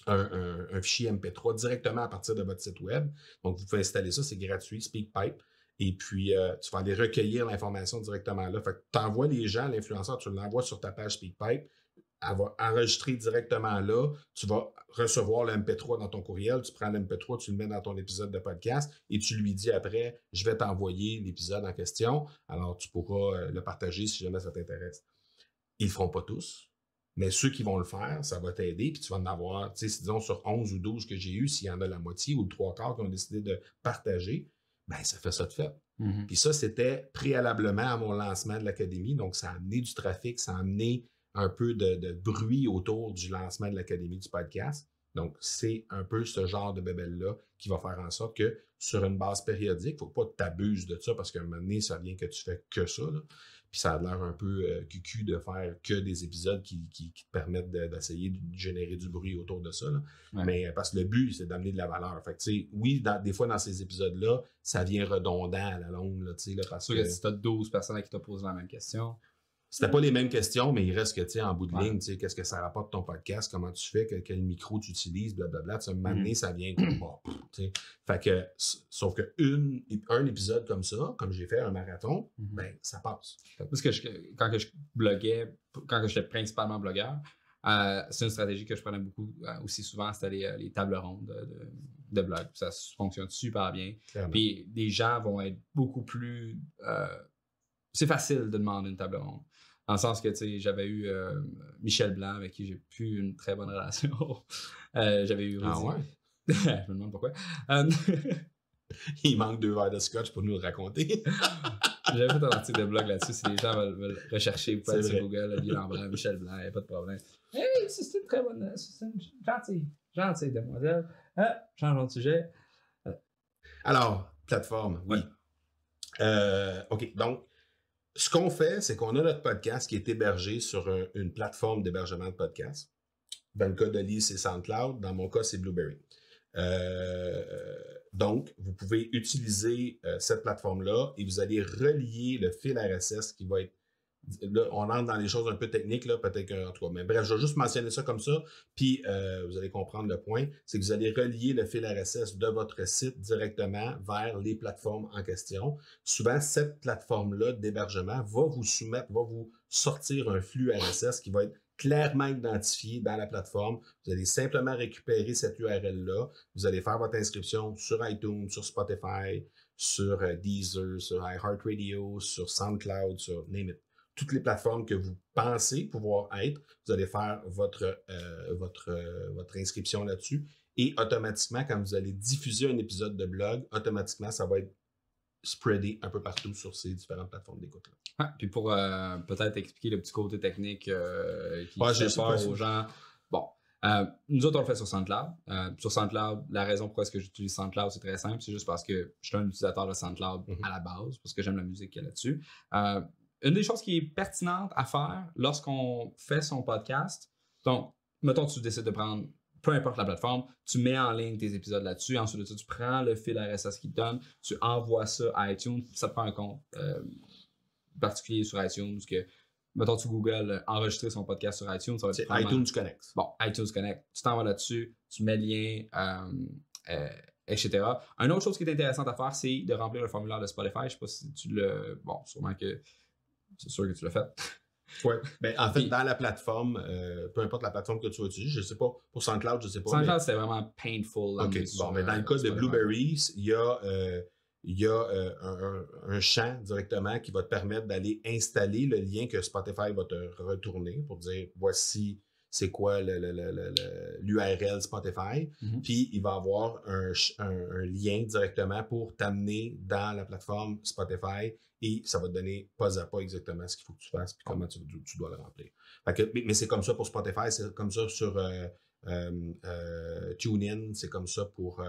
[SPEAKER 2] un, fichier MP3 directement à partir de votre site Web. Donc, vous pouvez installer ça, c'est gratuit, SpeakPipe. Et puis, euh, tu vas aller recueillir l'information directement là. Fait que tu envoies les gens, l'influenceur, tu l'envoies sur ta page SpeakPipe elle va enregistrer directement là. Tu vas recevoir le MP3 dans ton courriel. Tu prends le MP3, tu le mets dans ton épisode de podcast et tu lui dis après, je vais t'envoyer l'épisode en question. Alors, tu pourras euh, le partager si jamais ça t'intéresse. Ils ne le feront pas tous, mais ceux qui vont le faire, ça va t'aider. Puis tu vas en avoir, tu sais, disons sur 11 ou 12 que j'ai eu, s'il y en a la moitié ou trois quarts qui ont décidé de partager, ben ça fait ça de fait. Mhm. Puis ça, c'était préalablement à mon lancement de l'académie. Donc, ça a amené du trafic, ça a amené un peu de, bruit autour du lancement de l'Académie du podcast. Donc, c'est un peu ce genre de bébelle-là qui va faire en sorte que sur une base périodique, faut pas abuses de ça parce qu'à un moment donné, ça vient que tu fais que ça. Puis ça a l'air un peu euh, cucu de faire que des épisodes qui, te permettent d'essayer de, générer du bruit autour de ça. Mais euh, parce que le but, c'est d'amener de la valeur. Fait oui, des fois, dans ces épisodes-là, ça vient redondant à la longue. Là, sais, parce que, si tu as 12 personnes qui te posent la même question. C'était pas les mêmes questions, mais il reste que, tu sais, en bout de ligne, tu sais, qu'est-ce que ça rapporte ton podcast, comment tu fais, quel, micro tu utilises, blablabla. Tu sais, mm. ça vient comme, Fait que, sauf que un épisode comme ça, comme j'ai fait un marathon, mm-hmm. ben, ça passe.
[SPEAKER 1] Parce que quand je
[SPEAKER 2] bloguais, quand j'étais
[SPEAKER 1] principalement blogueur, euh, c'est une stratégie que je prenais beaucoup euh, aussi souvent, c'était les, euh, tables rondes de, blog. Ça fonctionne super bien. Puis les gens vont être beaucoup plus. c'est facile de demander une table ronde. En sens que, tu sais, j'avais eu euh, Michel Blanc, avec qui j'ai plus une très bonne relation. Euh, j'avais eu Ah ouais? je me demande pourquoi. Euh, Il manque deux verres de scotch pour nous le raconter. j'avais fait un article de blog là-dessus. Si les gens veulent, rechercher, vous pouvez aller sur Google, Michel Blanc, n'y a pas de problème. Eh c'est une très bonne, c'est une gentille, gentille demoiselle. Ah, changeons de sujet.
[SPEAKER 2] Alors, plateforme, oui. OK, donc, ce qu'on fait, c'est qu'on a notre podcast qui est hébergé sur une plateforme d'hébergement de podcast. Dans le cas de c'est SoundCloud. Dans mon cas, c'est Blueberry. Euh, donc, vous pouvez utiliser euh, cette plateforme-là et vous allez relier le fil RSS qui va être on entre dans les choses un peu techniques, là, peut-être qu'un tout Mais bref, je vais juste mentionner ça comme ça, puis euh, vous allez comprendre le point. C'est que vous allez relier le fil RSS de votre site directement vers les plateformes en question. Souvent, cette plateforme-là d'hébergement va vous soumettre, va vous sortir un flux RSS qui va être clairement identifié dans la plateforme. Vous allez simplement récupérer cette URL-là. Vous allez faire votre inscription sur iTunes, sur Spotify, sur euh, Deezer, sur iHeartRadio, sur SoundCloud, sur Name It toutes les plateformes que vous pensez pouvoir être. Vous allez faire votre, euh, votre, euh, votre inscription là-dessus. Et automatiquement, quand vous allez diffuser un épisode de blog, automatiquement, ça va être spreadé un peu partout sur ces différentes plateformes d'écoute.
[SPEAKER 1] là puis pour euh, peut-être expliquer le petit côté technique qui fait peur aux gens. Bon, nous autres, on le fait sur SoundCloud. sur SoundCloud, la raison pourquoi est-ce que j'utilise SoundCloud, c'est très simple. C'est juste parce que je suis un utilisateur de SoundCloud mhm. à la base, parce que j'aime la musique qu'il y a là-dessus une des choses qui est pertinente à faire lorsqu'on fait son podcast, donc, mettons, tu décides de prendre peu importe la plateforme, tu mets en ligne tes épisodes là-dessus. Ensuite de ça, tu prends le fil RSS qui te donne, tu envoies ça à iTunes. Ça te prend un compte euh, particulier sur iTunes que, mettons, tu Google euh, enregistrer son podcast sur iTunes. Ça va C'est iTunes Connect. Bon, iTunes Connect. Tu t'envoies là-dessus, tu mets le lien, euh, etc. Une autre chose qui est intéressante à faire, c'est de remplir le formulaire de Spotify. Je ne sais pas si tu le. Bon, sûrement que c'est sûr que tu l'as
[SPEAKER 2] fait. Oui. mais ben, en fait, dans la plateforme, euh, peu importe la plateforme que tu utilises, je ne sais pas, pour SoundCloud, je ne sais pas. SoundCloud, c'est vraiment painful. OK. Bon, mais dans le euh, cas de Blueberries, il y a, euh, y a un, un, champ directement qui va te permettre d'aller installer le lien que Spotify va te retourner pour dire voici c'est quoi l'URL Spotify. Mhm. Puis il va avoir un, lien directement pour t'amener dans la plateforme Spotify et ça va te donner pas à pas exactement ce qu'il faut que tu fasses et comment tu, dois le remplir. mais, c'est comme ça pour Spotify, c'est comme ça sur euh, euh, euh, TuneIn, c'est comme ça pour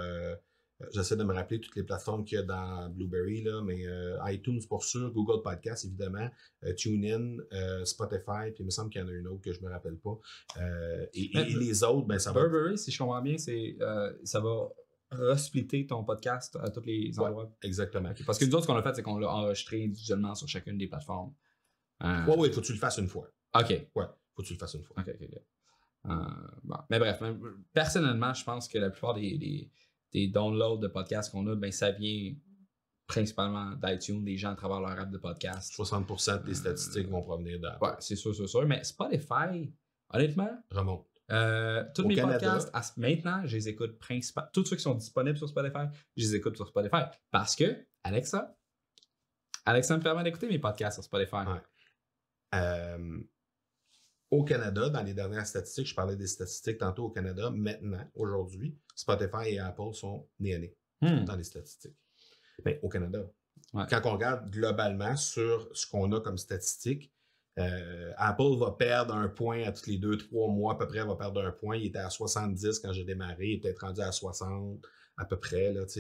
[SPEAKER 2] euh, j'essaie de me rappeler toutes les plateformes qu'il y a dans Blueberry, là, mais euh, iTunes pour sûr, Google Podcast évidemment, euh, TuneIn, Spotify, puis il me semble qu'il y en a une autre que je ne me rappelle pas. Et, les autres, ben, ça Burberry, si je comprends bien, c'est,
[SPEAKER 1] ça va resplitter ton podcast à tous les endroits. exactement. parce que nous autres, ce qu'on a fait, c'est qu'on l'a enregistré individuellement sur chacune des plateformes. Oui, oui, il faut que tu le fasses une fois. OK. il faut que tu le fasses une fois. OK, OK, Mais bref, personnellement, je pense que la plupart des des downloads de podcasts qu'on a, ben, ça vient principalement d'iTunes, des gens à travers leur app de podcast. 60% des euh, statistiques vont provenir d'Apple. Ouais, c'est sûr, c'est sûr. Mais Spotify, honnêtement. Remonte. Euh, tous mes podcasts, maintenant, je les écoute principalement. Tous ceux qui sont disponibles sur Spotify, je les écoute sur Spotify. Parce que, Alexa,
[SPEAKER 2] Alexa me permet d'écouter mes podcasts sur Spotify. Euh, au Canada, dans les dernières statistiques, je parlais des statistiques tantôt au Canada, maintenant, aujourd'hui, Spotify et Apple sont nés hmm. dans les statistiques. Mais ben, au Canada. Quand on regarde globalement sur ce qu'on a comme statistiques, euh, Apple va perdre un point à tous les deux, trois mois à peu près, va perdre un point. Il était à 70 quand j'ai démarré, il est peut-être rendu à 60 à peu près. Qu'est-ce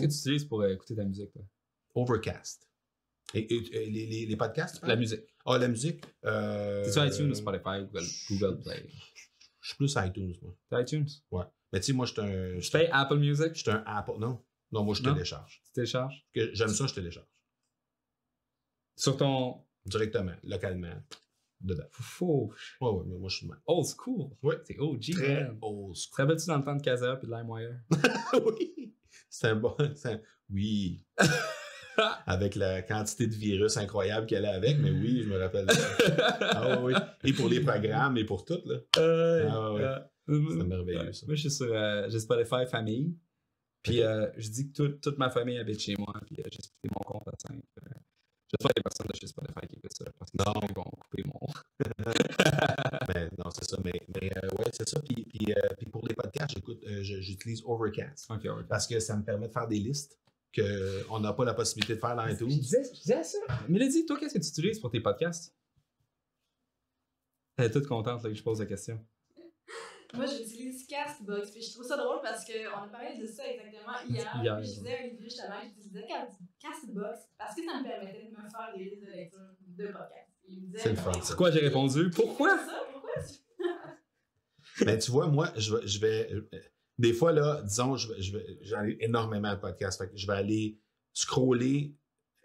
[SPEAKER 2] que tu utilises pour euh, écouter ta musique? Overcast. Et, les, podcasts? La musique. Ah, la musique. Euh, C'est sur iTunes, Spotify, Google, Google Play. Je suis plus iTunes, moi. T'es iTunes? Ouais. Mais tu sais, moi, je suis un. Je fais Apple Music? Je suis un Apple. Non. Non, moi, je télécharge. Tu télécharges? J'aime ça, je télécharge. Sur ton. Directement, localement, dedans. Faux. Ouais, ouais, mais moi, je suis mal Old school. Ouais. C'est OG. Très man. old school. Te rappelles-tu dans le temps de Casa et de
[SPEAKER 1] LimeWire?
[SPEAKER 2] oui. C'est un bon. Un... Oui. avec la quantité de virus incroyable qu'elle a avec, mais oui, je me rappelle. ah et pour les programmes et pour tout. Là. ah, C'est hum, hum. merveilleux ça. Moi, je suis sur euh, Spotify
[SPEAKER 1] Famille. Puis euh, je dis que toute ma famille habite chez moi. Puis euh, j'ai mon compte à 5.
[SPEAKER 2] Euh, j'espère qu'il les personnes de chez Spotify qui écoute ça. non. ils vont couper mon. mais, ben, non, c'est ça. Mais, mais ouais, c'est ça. Puis, pour les podcasts, j'utilise Overcast. Parce que ça me permet de faire des listes qu'on n'a pas la possibilité de faire dans tout. Je disais, je disais ça. Mélodie, toi, qu'est-ce que tu utilises pour tes podcasts?
[SPEAKER 1] Elle est toute contente que je pose la question. Moi, j'utilise Castbox. Puis je trouve ça drôle parce qu'on a parlé de ça exactement hier. hier puis je disais à Olivier justement, disais Castbox parce que ça me permettait de me faire des listes de lecture de podcast. C'est le fun. C'est quoi, j'ai
[SPEAKER 2] répondu? Pourquoi?
[SPEAKER 1] Ça, pourquoi tu...
[SPEAKER 2] ben, tu vois, moi, je, je vais. Des fois, là, disons, j'en je, ai énormément de podcasts. je vais aller scroller,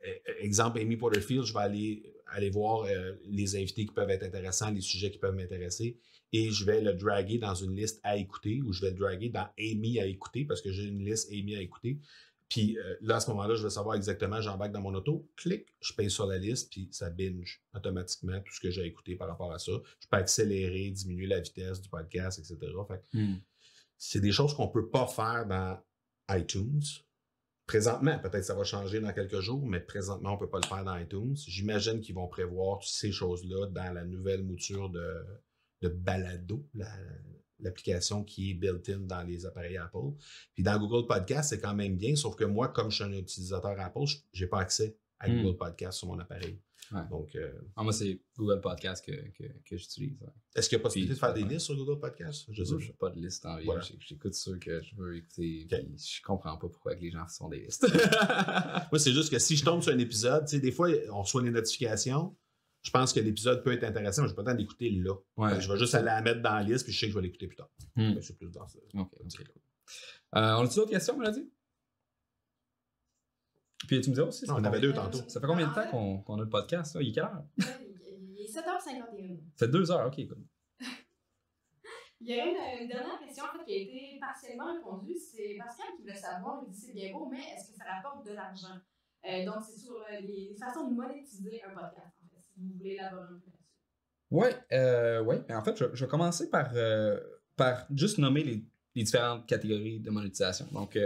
[SPEAKER 2] e, e, exemple, Amy Porterfield, je vais aller, aller voir euh, les invités qui peuvent être intéressants, les sujets qui peuvent m'intéresser, et je vais le draguer dans une liste à écouter, ou je vais le draguer dans Amy à écouter, parce que j'ai une liste Amy à écouter. Puis euh, là, à ce moment-là, je vais savoir exactement, j'embarque dans mon auto, clic, je pince sur la liste, puis ça binge automatiquement tout ce que j'ai écouté par rapport à ça. Je peux accélérer, diminuer la vitesse du podcast, etc c'est des choses qu'on ne peut pas faire dans iTunes. Présentement, peut-être ça va changer dans quelques jours, mais présentement, on ne peut pas le faire dans iTunes. J'imagine qu'ils vont prévoir ces choses-là dans la nouvelle mouture de, de Balado, l'application qui est built-in dans les appareils Apple. Puis dans Google Podcast, c'est quand même bien, sauf que moi, comme je suis un utilisateur Apple, je n'ai pas accès à hmm. Google Podcast sur mon appareil. Donc, euh, ah, moi, c'est Google Podcast que, que, que j'utilise.
[SPEAKER 1] Est-ce qu'il y a possibilité de faire des listes sur
[SPEAKER 2] Google Podcast? Je sais
[SPEAKER 1] pas de liste en vie. J'écoute ceux que je veux
[SPEAKER 2] écouter. je comprends pas pourquoi que les gens font des listes. moi, c'est juste que si je tombe sur un épisode, tu sais, des fois, on reçoit les notifications. Je pense que l'épisode peut être intéressant, mais je n'ai pas le temps d'écouter là. je vais juste aller la mettre dans la liste, puis je sais que je vais l'écouter plus tard. Hmm. c'est plus dans ça. Euh, on a-tu d'autres questions, Mélodie?
[SPEAKER 1] Puis tu me disais aussi, on avait deux tantôt. Ça fait combien de temps qu'on a le podcast? Il est quelle heure? Ben,
[SPEAKER 2] il est 7h51.
[SPEAKER 1] C'est deux heures, ok, écoute. Il y a une, euh, dernière question qui a été partiellement répondue. C'est Pascal qui voulait savoir, il dit c'est bien beau, mais est-ce que ça rapporte de l'argent? Euh, donc, c'est sur euh, les façons de monétiser un podcast, en fait, si vous voulez l'avoir un peu là-dessus. Oui, euh, en fait, je, vais commencer par, par juste nommer les, les, différentes catégories de monétisation. Donc,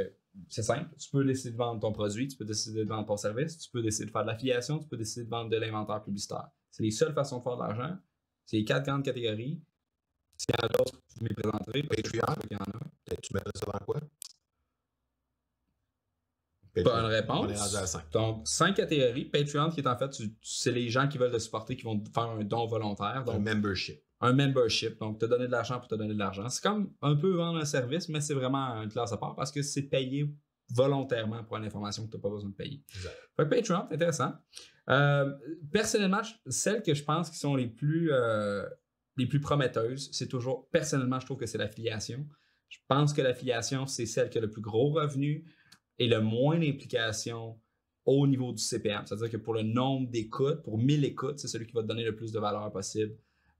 [SPEAKER 1] c'est simple. Tu peux décider de vendre ton produit, tu peux décider de vendre ton service, tu peux décider de faire de l'affiliation, tu peux décider de vendre de l'inventaire publicitaire. C'est les seules façons de faire de l'argent. C'est les quatre grandes catégories. S'il y en a d'autres, vous me présenterez. Patreon, il y en a. Tu mettrais ça dans quoi? Bonne réponse. On est 5. Donc, cinq catégories. Patreon, qui est en fait, c'est les gens qui veulent te supporter, qui vont faire un don volontaire. Donc, un membership un membership, donc te donner de l'argent pour te donner de l'argent. C'est comme un peu vendre un service, mais c'est vraiment une classe à part parce que c'est payé volontairement pour une information que tu n'as pas besoin de payer. Exact. Patreon, intéressant. Euh, personnellement, celles que je pense qui sont les plus, euh, les plus prometteuses, c'est toujours, personnellement, je trouve que c'est l'affiliation. Je pense que l'affiliation, c'est celle qui a le plus gros revenu et le moins d'implication au niveau du CPM. C'est-à-dire que pour le nombre d'écoutes, pour 1000 écoutes, c'est celui qui va te donner le plus de valeur possible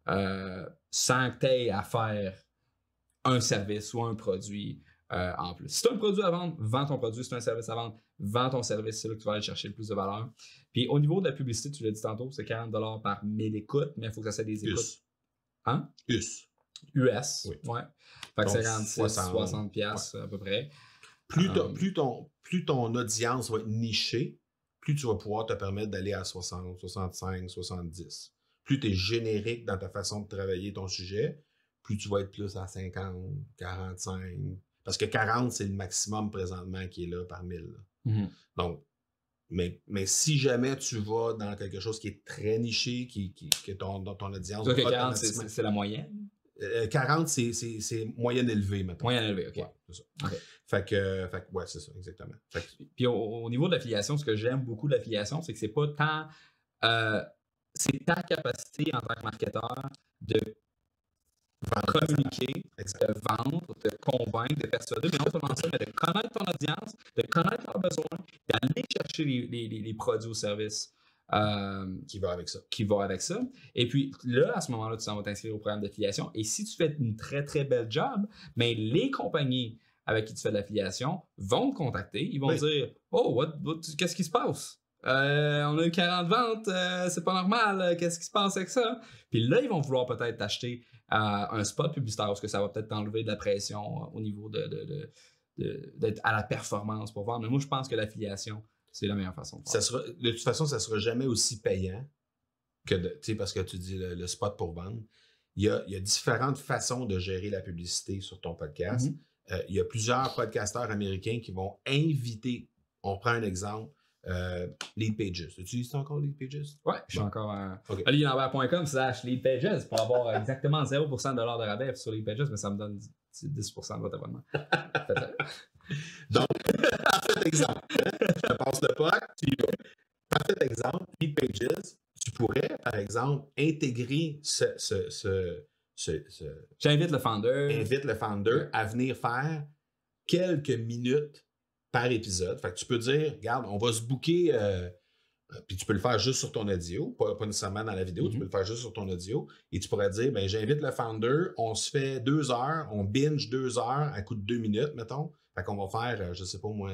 [SPEAKER 1] euh, sans que tu aies à faire un service ou un produit euh, en plus. Si tu as un produit à vendre, vends ton produit. Si tu as un service à vendre, vends ton service. C'est là que tu vas aller chercher le plus de valeur. Puis au niveau de la publicité, tu l'as dit tantôt, c'est 40 par 1000 écoutes, mais il faut que ça soit des écoutes.
[SPEAKER 2] US. US. US. Ouais. Fait que c'est 60,
[SPEAKER 1] pièces à peu
[SPEAKER 2] près. Plus, euh, plus ton audience va être nichée, plus tu vas pouvoir te permettre d'aller à 60, 65, 70 plus tu es générique dans ta façon de travailler ton sujet, plus tu vas être plus à 50, 45. Parce que 40, c'est le maximum présentement qui est là par mille. Mm-hmm. Donc, mais, mais, si jamais tu vas dans quelque chose qui est très niché, qui, qui que ton, ton audience... 40, c'est la moyenne? 40, euh, c'est moyenne élevée, maintenant. Moyenne élevée, OK. c'est ça. Euh, fait que, ouais, c'est ça, exactement.
[SPEAKER 1] Puis au, niveau de l'affiliation, ce que j'aime beaucoup de l'affiliation, c'est que c'est pas tant... Euh, c'est ta capacité en tant que marketeur de communiquer, de vendre, de convaincre, de persuader, mais non seulement ça, mais de connaître ton audience, de connaître leurs besoins, d'aller chercher les, produits ou services. Euh, qui vont avec ça. Qui avec ça. Et puis là, à ce moment-là, tu s'en vas t'inscrire au programme d'affiliation. Et si tu fais une très, très belle job, mais les compagnies avec qui tu fais de l'affiliation vont te contacter. Ils vont te dire Oh, what, qu'est-ce qui se passe? Euh, on a 40 ventes, euh, c'est pas normal, euh, qu'est-ce qui se passe avec ça? Puis là, ils vont vouloir peut-être acheter un spot publicitaire parce que ça va peut-être t'enlever de la pression au niveau de, à la performance pour vendre. Mais moi, je pense que l'affiliation,
[SPEAKER 2] c'est la meilleure façon. De, ça de toute façon, ça sera jamais aussi payant que parce que tu dis le, spot pour vendre. Il y, a, différentes façons de gérer la publicité sur ton podcast. Mm-hmm. il y a plusieurs podcasteurs américains qui vont inviter, on prend un exemple, Leadpages, euh, lead Pages. Tu utilises encore Leadpages? Pages? Ouais, je suis encore à
[SPEAKER 1] okay. slash leadpages Pages pour avoir euh, exactement 0% de l'ordre de rabais sur Leadpages mais ça me donne 10% de votre abonnement.
[SPEAKER 2] Donc, par cet exemple. Je te passe le POC, tu cet exemple, Leadpages Pages, tu pourrais, par exemple, intégrer ce. ce, ce, J'invite le founder. Invite le founder à venir faire quelques minutes par épisode. Fait que tu peux dire, regarde, on va se booker, euh, euh, puis tu peux le faire juste sur ton audio, pas, nécessairement dans la vidéo, tu mhm. peux le faire juste sur ton audio. Et tu pourrais dire, ben j'invite le founder, on se fait deux heures, on binge deux heures à coup de deux minutes, mettons. Fait qu'on va faire, euh, je sais pas moi,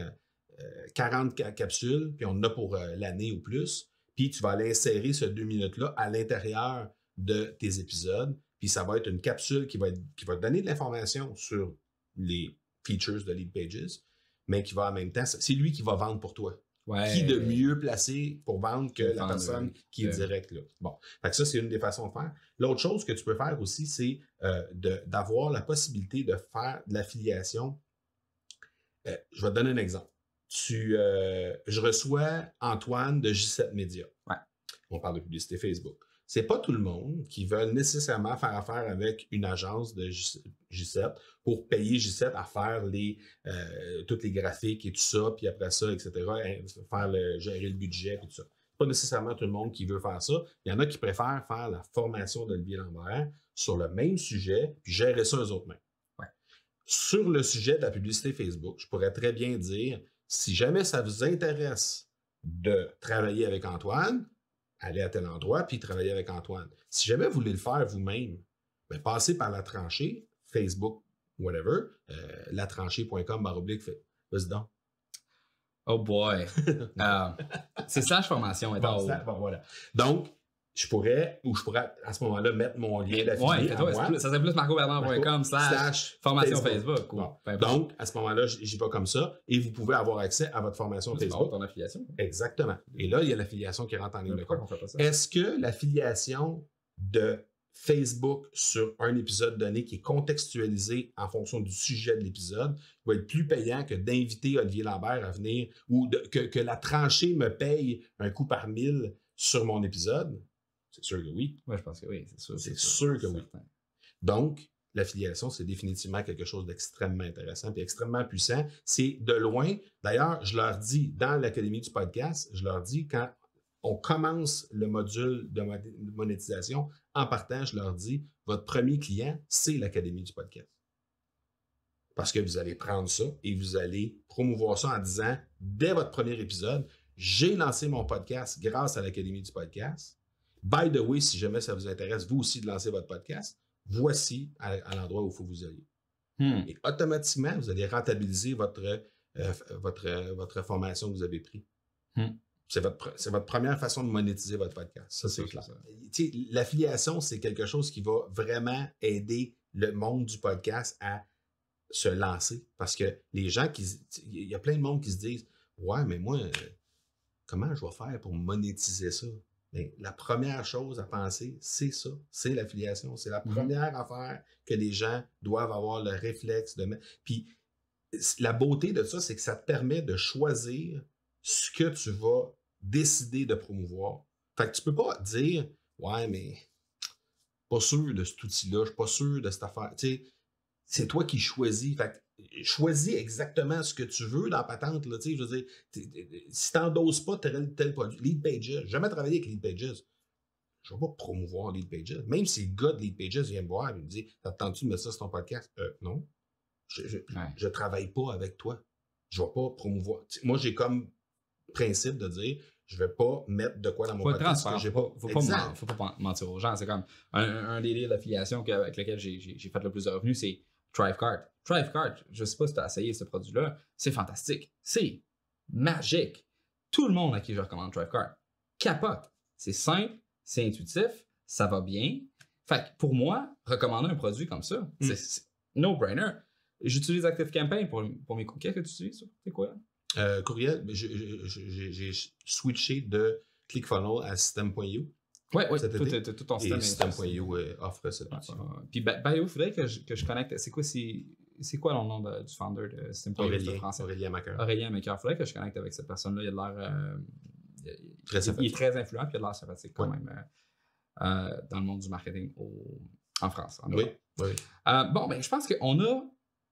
[SPEAKER 2] 40 capsules, puis on en a pour l'année ou plus. Puis tu vas aller insérer ce deux minutes-là à l'intérieur de tes épisodes. Puis ça va être une capsule qui va, qui va te donner de l'information sur les features de lead pages, mais qui va en même temps, c'est lui qui va vendre pour toi. Qui Qui de mieux placé pour vendre que la personne qui est directe là? Bon. ça, c'est une des façons de faire. L'autre chose que tu peux faire aussi, c'est euh, d'avoir la possibilité de faire de l'affiliation. Euh, je vais te donner un exemple. Tu, euh, je reçois Antoine de J7 Media. On parle de publicité Facebook c'est pas tout le monde qui veut nécessairement faire affaire avec une agence de J7 e pour payer J7 e à faire les euh, toutes les graphiques et tout ça, puis après ça, etc., faire gérer le budget et tout ça. Pas nécessairement tout le monde qui veut faire ça. Il y en a qui préfèrent faire la formation de Lambert sur le même sujet, puis gérer ça eux autres mêmes. Sur le sujet de la publicité Facebook, je pourrais très bien dire, si jamais ça vous intéresse de travailler avec Antoine, aller à tel endroit, puis travailler avec Antoine. Si jamais vous voulez le faire vous-même, mais ben, passez par la tranchée, Facebook, whatever, euh, la tranchéecom baroblique, vas Oh boy! Euh, c'est sage formation. Donc, je pourrais, ou je pourrais à ce moment-là mettre mon lien d'affiliation. Oui, ça serait
[SPEAKER 1] plus marcobernard.com slash formation Facebook.
[SPEAKER 2] Donc, à ce moment-là, j'y vais comme ça et vous pouvez avoir accès à votre formation Facebook. affiliation. Exactement. Et là, il y a l'affiliation qui rentre en ligne de compte. Est-ce que l'affiliation de Facebook sur un épisode donné qui est contextualisé en fonction du sujet de l'épisode va être plus payant que d'inviter Olivier Lambert à venir ou que, que la tranchée me paye un coup par mille sur mon épisode? C'est sûr que oui. Oui, je pense que oui, c'est sûr. C'est sûr, que oui. Donc, l'affiliation, c'est définitivement quelque chose d'extrêmement intéressant et extrêmement puissant. C'est de loin. D'ailleurs, je leur dis, dans l'Académie du podcast, je leur dis, quand on commence le module de monétisation, en partant, je leur dis, votre premier client, c'est l'Académie du podcast. Parce que vous allez prendre ça et vous allez promouvoir ça en disant, dès votre premier épisode, j'ai lancé mon podcast grâce à l'Académie du podcast. By the way, si jamais ça vous intéresse, vous aussi, de lancer votre podcast, voici à, l'endroit où il faut vous aller. Hmm. Et automatiquement, vous allez rentabiliser votre, euh, votre, euh, votre formation que vous avez prise. Hmm. C'est votre, votre, première façon de monétiser votre podcast. Ça, c'est clair. L'affiliation, c'est quelque chose qui va vraiment aider le monde du podcast à se lancer. Parce que les gens qui. Il y a plein de monde qui se disent Ouais, mais moi, euh, comment je vais faire pour monétiser ça? la première chose à penser, c'est ça, c'est l'affiliation. C'est la mhm. première affaire que les gens doivent avoir le réflexe de mettre, Puis la beauté de ça, c'est que ça te permet de choisir ce que tu vas décider de promouvoir. Fait que tu peux pas dire Ouais, mais pas sûr de cet outil-là, je suis pas sûr de cette affaire. Tu sais, c'est toi qui choisis. Fait choisis exactement ce que tu veux dans la patente. Là, je veux dire, si tu n'endoses pas tel, tel produit, Lead Pages, jamais travaillé avec Lead Pages. Je ne vais pas promouvoir Lead Pages. Même si le gars de Lead Pages vient me voir et me dit T'attends-tu de mettre ça sur ton podcast euh, Non. Je ne travaille pas avec toi. Je ne vais pas promouvoir. moi, j'ai comme principe de dire je ne vais pas mettre de quoi dans mon podcast. Il ne faut, pas, mentir aux gens. C'est comme un, un des liens d'affiliation
[SPEAKER 1] avec lequel j'ai, fait le plus de revenus, c'est Drivecard. DriveCard, je sais pas si tu as essayé ce produit-là, c'est fantastique. C'est magique. Tout le monde à qui je recommande DriveCard, capote. C'est simple, c'est intuitif, ça va bien. Fait que pour moi, recommander un produit comme ça, hmm. c'est no-brainer. J'utilise ActiveCampaign pour, pour mes
[SPEAKER 2] cookies. que tu utilises. C'est quoi? Euh, courriel, j'ai switché de ClickFunnels à System.io. Oui, oui, tout, tout, ton système. Et System.io euh, offre ça.
[SPEAKER 1] Puis, bah, il faudrait que je, que je connecte. C'est quoi si c'est quoi le nom du founder de Simple Aurélien, de français? Aurélien Macker. Aurélien Macker. que je connecte avec cette personne-là. Il a l'air. Euh, il, est très influent, puis il a l'air sympathique quand même euh, euh, dans le monde du marketing en France. oui. bon, ben, je pense qu'on a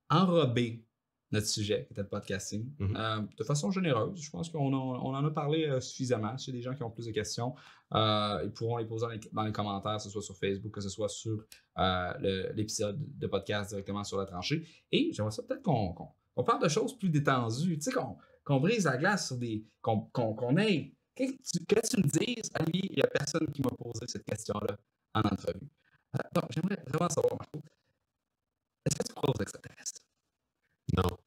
[SPEAKER 1] enrobé notre sujet, peut-être le podcasting, mm-hmm. euh, de façon généreuse. Je pense qu'on en a parlé euh, suffisamment. S'il y a des gens qui ont plus de questions, euh, ils pourront les poser dans les, commentaires, que ce soit sur Facebook, que ce soit sur l'épisode de podcast directement sur la tranchée. Et j'aimerais ça peut-être qu'on parle de choses plus détendues, tu sais, qu'on brise la glace sur des. qu'on ait. Qu'est-ce que tu me dises, lui, il n'y a personne qui m'a posé cette question-là en entrevue. Donc, j'aimerais vraiment savoir, est-ce que tu poses aux extraterrestres non.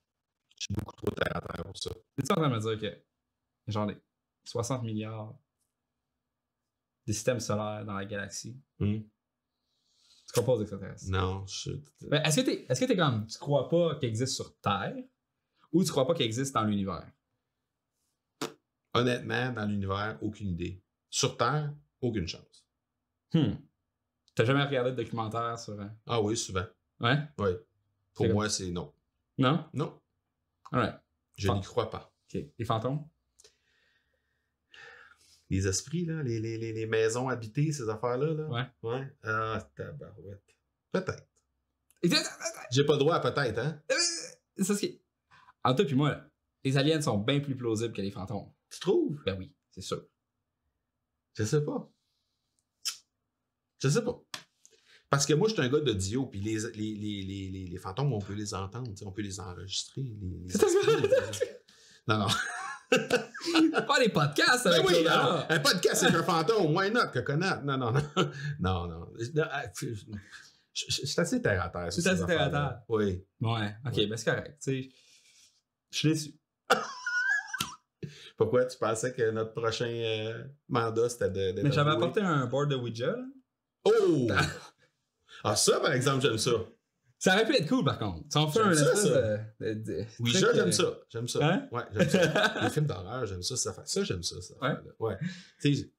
[SPEAKER 2] Je suis beaucoup trop terre à terre pour ça.
[SPEAKER 1] Tu tu en train de me dire que, genre, les 60 milliards des systèmes solaires dans la galaxie, hmm. Tu tu crois pas aux extraterrestres?
[SPEAKER 2] Non. Je... mais
[SPEAKER 1] est-ce que tu est es comme, tu crois pas qu'ils existent sur Terre
[SPEAKER 2] ou tu crois pas qu'ils existent dans l'univers? Honnêtement, dans l'univers, aucune idée. Sur Terre, aucune chance. Hmm. T'as jamais regardé de documentaire sur. Euh, ah oui, souvent. Ouais? Oui. Pour moi, c'est non. Non? Non. Ouais. Je n'y crois pas. Les fantômes? Les esprits, là, les, maisons habitées, ces affaires-là. Là. Ouais. Ouais. Ah, tabarouette. Peut-être. J'ai pas le droit à peut-être, hein? Euh, c'est
[SPEAKER 1] En toi, puis moi, les aliens sont bien plus plausibles que les fantômes. Tu trouves? Ben oui, c'est sûr.
[SPEAKER 2] Je sais pas. Je sais pas. Parce que moi, je suis un gars de Dio, puis les, les, les, les, fantômes, on peut les entendre, on peut les enregistrer. C'est-tu non, non. pas les podcasts avec oui, Un podcast, c'est un fantôme. Why not, coconut? Non, non, non. Non, non. C'est ah, assez terre à terre. C'est assez terre à terre. Oui. Ouais, ok, mais ben, c'est correct. Je suis déçu. Pourquoi tu pensais que notre prochain euh, mandat c'était de. mais j'avais apporté un board de Ouija. Oh! Ah, ça, par exemple, j'aime ça. Ça aurait pu être cool, par contre. Ça en fait un Oui, euh, ça, j'aime ça. J'aime hein? ça. Ouais, j'aime ça. Les films d'horreur, j'aime ça. Ça, j'aime ça. ouais. Tu sais,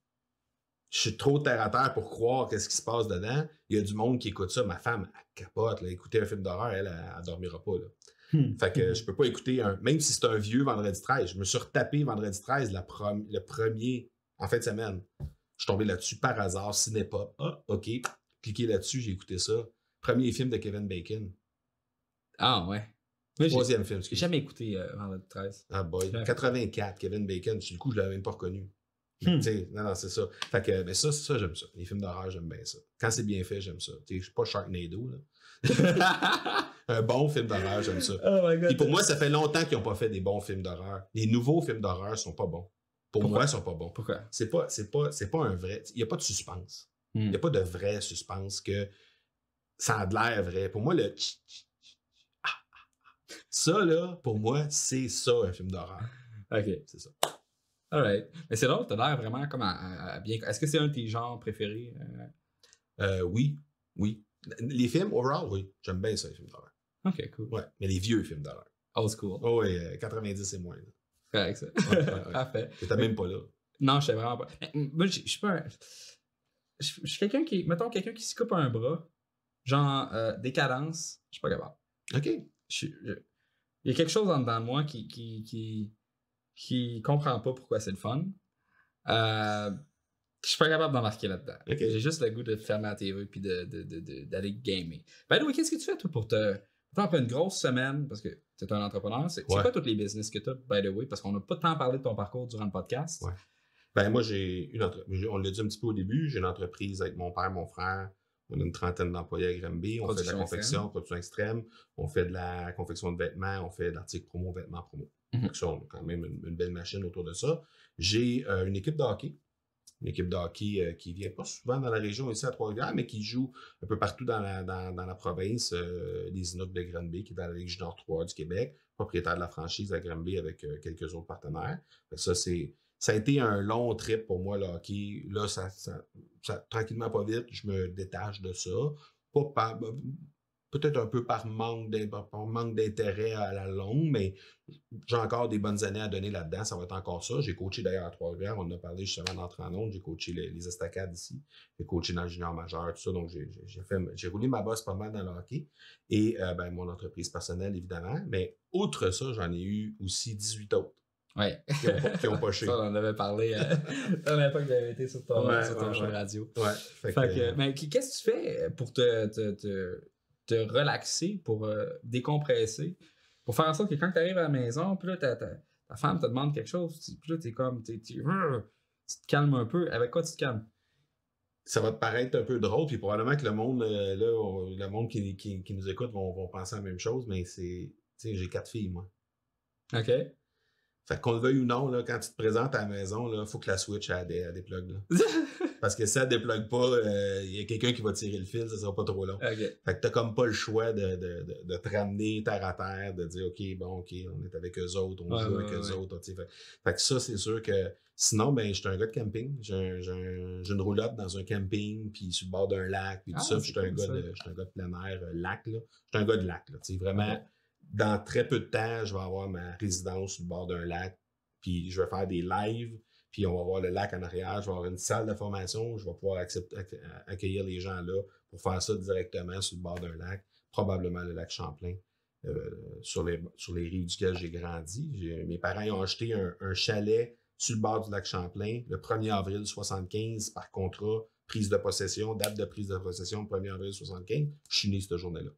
[SPEAKER 2] je suis trop terre à terre pour croire qu'est-ce qui se passe dedans. Il y a du monde qui écoute ça. Ma femme, elle capote. Là. Écouter un film d'horreur, elle, elle, dormira pas. Hmm. Fait que hmm. je peux pas écouter un. Même si c'est un vieux vendredi 13, je me suis retapé vendredi 13 le premier en fin de semaine. Je suis tombé là-dessus par hasard, ciné pas. Ah, OK cliqué là-dessus, j'ai écouté ça. Premier film de Kevin Bacon. Ah ouais. Troisième film. J'ai jamais écouté avant le 13. Ah boy. 84, Kevin Bacon. Du coup, je l'avais même pas reconnu. Hmm. Non, non, c'est ça. Fait que, ça, ça j'aime ça. Les films d'horreur, j'aime bien ça. Quand c'est bien fait, j'aime ça. Je suis pas Sharknado. Là. Un bon film d'horreur, j'aime ça. Oh Et pour moi, ça fait longtemps qu'ils n'ont pas fait des bons films d'horreur. Les nouveaux films d'horreur sont pas bons. Pour moi, ils sont pas bons. Pourquoi? C'est pas, pas, c'est pas un vrai. Il n'y a pas de suspense. Il n'y a hmm. pas de vrai suspense que ça a de l'air vrai. Pour moi, le ah, ah, ah. ça, là, pour moi, c'est ça un film d'horreur. OK. C'est ça.
[SPEAKER 1] Alright. Mais c'est drôle, t'as l'air vraiment
[SPEAKER 2] comme à, bien. Est-ce que c'est un de tes genres préférés? Euh? Euh, oui. Oui. Les films, overall, oui. J'aime bien ça, les films d'horreur. OK, cool. Ouais, mais les vieux films d'horreur. Old school. Oh, oui, 90 euh, et moins. C'est correct, ça. Parfait. même pas là. Non, je sais vraiment pas.
[SPEAKER 1] Moi, je suis pas je, suis quelqu'un qui, mettons, quelqu'un qui se coupe un bras, genre euh, des cadences, je suis pas capable. OK. il y a quelque chose en dedans de moi qui, qui, qui, comprend pas pourquoi c'est le fun. Euh, je suis pas capable d'en marquer là-dedans. J'ai juste le goût de fermer la TV puis d'aller de, de, de, gamer. Ben qu'est-ce que tu fais, toi, pour te. peu une grosse semaine, parce que tu es un entrepreneur, c'est ouais. quoi tous les business que tu as, by the way, parce qu'on n'a pas tant parlé de ton parcours durant le podcast. Ouais.
[SPEAKER 2] Ben, moi, j'ai une entreprise. On l'a dit un petit peu au début, j'ai une entreprise avec mon père, mon frère. On a une trentaine d'employés à Granby, On fait de la confection, production extrême. On fait de la confection de vêtements. On fait d'articles promo, vêtements promo. Mhm. Donc, ça, on a quand même une, belle machine autour de ça. J'ai euh, une équipe de hockey. Une équipe de hockey euh, qui vient pas souvent dans la région ici à Trois-Rivières, mais qui joue un peu partout dans la, province. Euh, les Inuits de Granby, qui est dans la Ligue Nord 3 du Québec, propriétaire de la franchise à Granby avec quelques autres partenaires. ça, c'est ça a été un long trip pour moi, le hockey. Là, ça, tranquillement, pas vite, je me détache de ça. Ben, peut-être un peu par manque, d'intérêt à la longue, mais j'ai encore des bonnes années à donner là-dedans. Ça va être encore ça. J'ai coaché d'ailleurs à Trois-Rivières. On a parlé justement d'entrée en onde. J'ai coaché les, les, estacades ici. J'ai coaché dans junior majeur, tout ça. Donc, j'ai, j'ai roulé ma base pas mal dans le hockey et euh, ben, mon entreprise personnelle, évidemment. Mais outre ça, j'en ai eu aussi 18 autres. Oui. Qui ont, on en avait parlé euh,
[SPEAKER 1] à l'époque que j'avais été sur ton, sur radio. Ouais. mais qu'est-ce que tu fais euh, pour te, te, relaxer, pour euh, décompresser, pour faire en sorte que quand tu arrives à la maison, puis ta, femme te demande quelque chose, puis là, comme, tu te calmes
[SPEAKER 2] un peu. Avec quoi tu te calmes? ça va te paraître un peu drôle, puis probablement que le monde, là, le monde qui, nous écoute vont, vont, penser la même chose, mais c'est. Tu sais, j'ai quatre filles, moi. OK. Fait qu'on le veuille ou non, là, quand tu te présentes à la maison, il faut que la Switch elle des, plugs. Parce que si elle ne déplugue pas, il euh, y a quelqu'un qui va tirer le fil, ça sera pas trop long. Fait que t'as comme pas le choix de, de, de, te ramener terre à terre, de dire OK, bon, OK, on est avec eux autres, on joue avec eux autres. Fait, fait, que ça, c'est sûr que. Sinon, ben, suis un gars de camping. J'ai une roulotte dans un camping, puis sur le bord d'un lac, puis tout ah, ça. ça. je un, un, gars de plein air, euh, lac, là. suis un gars de lac, là. sais, vraiment dans très peu de temps, je vais avoir ma résidence sur le bord d'un lac, puis je vais faire des lives, puis on va voir le lac en arrière, je vais avoir une salle de formation, je vais pouvoir euh, accueillir les gens là pour faire ça directement sur le bord d'un lac, probablement le lac Champlain, euh, sur, les, rives duquel j'ai grandi. Mes parents ont acheté un, chalet sur le bord du lac Champlain le 1er avril 75 par contrat, prise de possession, date de prise de possession 1er avril 75. Je suis né cette journée-là.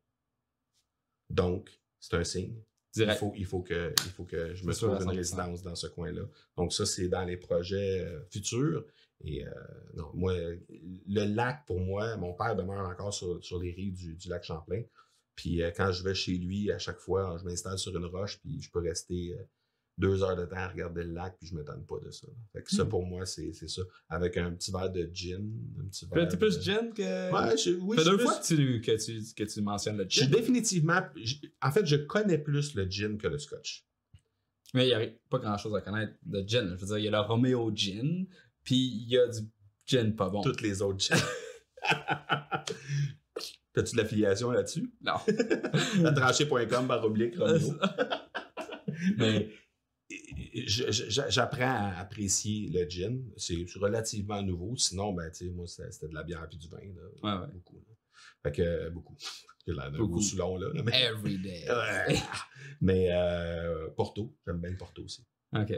[SPEAKER 2] Donc, c'est un signe. Il faut, il, faut que, il faut que je me trouve une résidence dans ce coin-là. Donc, ça, c'est dans les projets euh, futurs. Et euh, non, moi, le lac, pour moi, mon père demeure encore sur, sur les rives du, lac Champlain. Puis euh, quand je vais chez lui, à chaque fois, je m'installe sur une roche, puis je peux rester deux heures de temps à regarder le lac, puis je ne m'étonne pas de ça. Fait ça, hmm. pour moi, c'est ça. Avec un petit verre de gin. Un petit verre. plus gin que. Ouais, je, oui, deux fois que tu, que, tu, que tu, mentionnes le gin. Je, définitivement. en fait, je connais plus le gin que le scotch.
[SPEAKER 1] Mais il n'y a pas grand chose à connaître de gin. Je veux dire, il y a le Romeo gin, puis il
[SPEAKER 2] y a du gin pas bon. Toutes les autres gins. T'as-tu de l'affiliation là-dessus? Non. Latranché.com, oblique, Romeo. Mais j'apprends à apprécier le gin. C'est relativement nouveau. Sinon, ben, tu sais, moi, c'était de la bière et du vin. Là, Beaucoup. Fait que, beaucoup. beaucoup sous long, là. Mais... Euh, Porto, j'aime bien le Porto aussi. OK.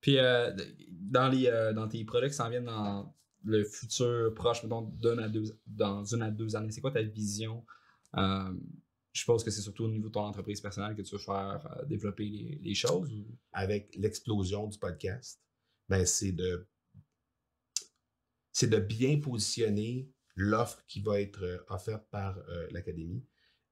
[SPEAKER 2] Puis, euh, dans, les, euh, dans tes projets
[SPEAKER 1] qui s'en viennent dans le futur proche, mettons, à deux, dans une à deux années, c'est quoi ta vision je pense que c'est surtout au niveau de ton entreprise personnelle que tu veux faire euh, développer
[SPEAKER 2] les, choses. Avec l'explosion du podcast, ben c'est de c'est de bien positionner l'offre qui va être euh, offerte par euh, l'académie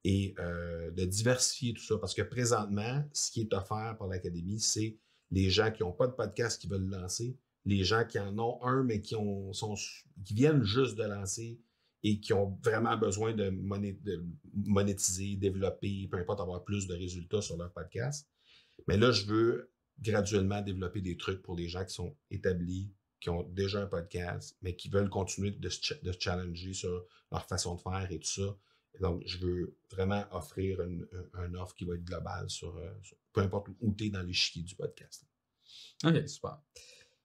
[SPEAKER 2] et de diversifier tout ça parce que présentement, ce qui est offert par l'académie, c'est les gens qui n'ont pas de podcast qui veulent le lancer, les gens qui en ont un mais qui ont qui viennent juste de lancer et qui ont vraiment besoin de, monétiser, développer, peu importe, avoir plus de résultats sur leur podcast. Mais là, je veux graduellement développer des trucs pour les gens qui sont établis, qui ont déjà un podcast, mais qui veulent continuer de challenger sur leur façon de faire et tout ça. donc, je veux vraiment offrir une, offre qui va être globale sur, euh, peu importe où tu es dans l'échiquier du podcast. OK, super.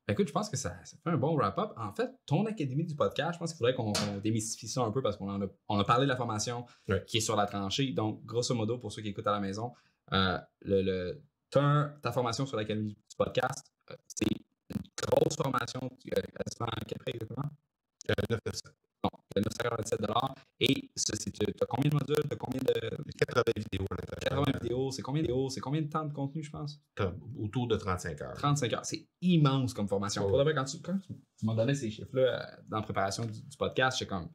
[SPEAKER 2] Ben, écoute, je pense que ça, fait un bon
[SPEAKER 1] wrap-up. En fait, ton académie du podcast, je pense qu'il faudrait qu'on démystifie ça un peu parce qu'on a, on a parlé de la formation qui est sur la tranchée. Donc, grosso modo, pour ceux qui écoutent à la maison, euh, le, ta, formation sur l'académie du podcast, euh, c'est une grosse formation, quasiment, prix exactement? 9 euh, personnes de 947 Et tu
[SPEAKER 2] as combien de modules? Tu as combien de. 80 vidéos à l'intérieur. 80
[SPEAKER 1] vidéos, c'est combien de vidéos? C'est combien de temps de contenu, je pense? Autour de 35 heures. 35 heures. C'est immense comme formation. Pour quand tu, m'as donné ces chiffres-là euh, dans la préparation du, podcast, j'étais comme.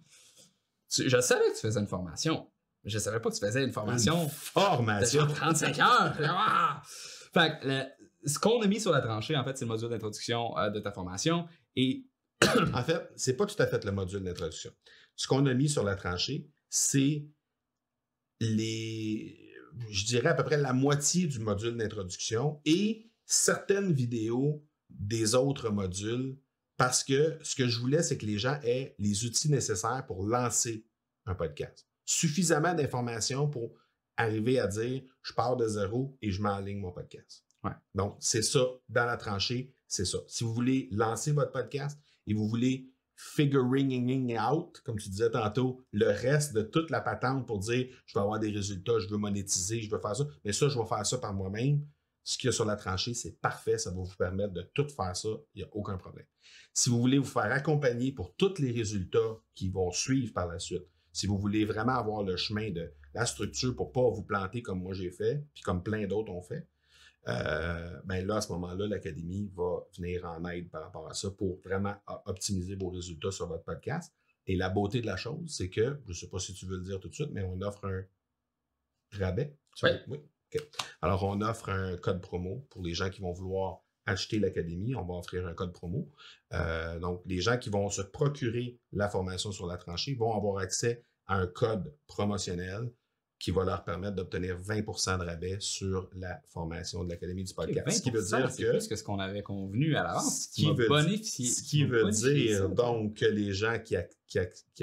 [SPEAKER 1] je savais que tu faisais une formation. Je je savais pas que tu faisais une formation. formation. 35 heures. Ah! fait que, ce qu'on a mis sur la tranchée, en fait, c'est le module d'introduction euh, de ta formation. Et
[SPEAKER 2] en fait, c'est pas tout à fait le module d'introduction. Ce qu'on a mis sur la tranchée, c'est les, je dirais à peu près la moitié du module d'introduction et certaines vidéos des autres modules parce que ce que je voulais, c'est que les gens aient les outils nécessaires pour lancer un podcast. Suffisamment d'informations pour arriver à dire je pars de zéro et je ligne mon podcast. Donc, c'est ça, dans la tranchée, c'est ça. Si vous voulez lancer votre podcast, et vous voulez figuring out, comme tu disais tantôt, le reste de toute la patente pour dire je vais avoir des résultats, je veux monétiser, je veux faire ça, mais ça, je vais faire ça par moi-même. Ce qu'il y a sur la tranchée, c'est parfait, ça va vous permettre de tout faire ça, il n'y a aucun problème. Si vous voulez vous faire accompagner pour tous les résultats qui vont suivre par la suite, si vous voulez vraiment avoir le chemin de la structure pour ne pas vous planter comme moi j'ai fait, puis comme plein d'autres ont fait, euh, ben là, à ce moment-là, l'Académie va venir en aide par rapport à ça pour vraiment optimiser vos résultats sur votre podcast. Et la beauté de la chose, c'est que, je ne sais pas si tu veux le dire tout de suite, mais on offre un rabais. Oui. Alors, on offre un code promo pour les gens qui vont vouloir acheter l'académie. On va offrir un code promo. Euh, donc, les gens qui vont se procurer la formation sur la tranchée vont avoir accès à un code promotionnel qui va leur permettre d'obtenir 20 de rabais sur la formation de l'Académie du podcast. ce qui veut dire que. plus ce qu'on avait convenu à l'avance. Ce qui veut, qui veut dire, donc, que les gens qui,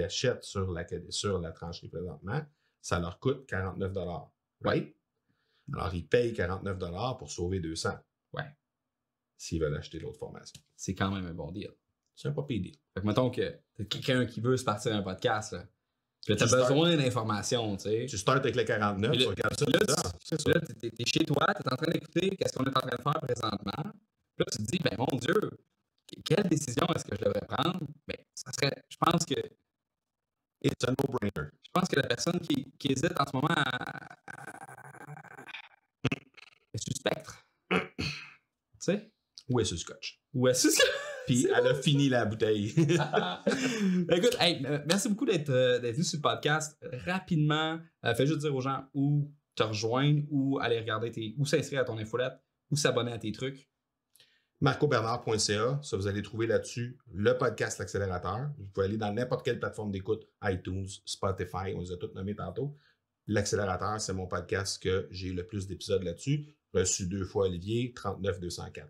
[SPEAKER 2] achètent sur la, sur la présentement, ça leur coûte 49 Right? Alors, ils payent 49 pour sauver 200. S'ils veulent acheter l'autre formation. C'est quand même un bon deal.
[SPEAKER 1] C'est un pas pire deal. Fait que mettons que quelqu'un qui veut se partir un podcast, là, tu as besoin d'informations, tu sais. Tu startes avec les 49, tu regardes ça, là, tu, es t'es, chez toi, t'es en train d'écouter qu'est-ce qu'on est en train de faire présentement. là, tu te dis, ben mon Dieu, quelle décision est-ce que je devrais prendre? Ben, ça serait, je pense que... It's a no-brainer. Je pense que la personne qui, hésite en ce moment à...
[SPEAKER 2] est-ce spectre? tu sais? où est-ce scotch? où est-ce scotch? Puis elle a fini la bouteille.
[SPEAKER 1] Écoute, merci beaucoup euh, d'être venu sur le podcast. Rapidement, euh, fais juste dire aux gens où te rejoindre, où aller regarder tes. où s'inscrire à ton infolette,
[SPEAKER 2] où s'abonner à tes trucs marcobernard.ca. Ça, vous allez trouver là-dessus le podcast L'Accélérateur. Vous pouvez aller dans n'importe quelle plateforme d'écoute, iTunes, Spotify, on les a toutes nommées tantôt. L'Accélérateur, c'est mon podcast que j'ai le plus d'épisodes là-dessus. Reçu deux fois Olivier, 39204.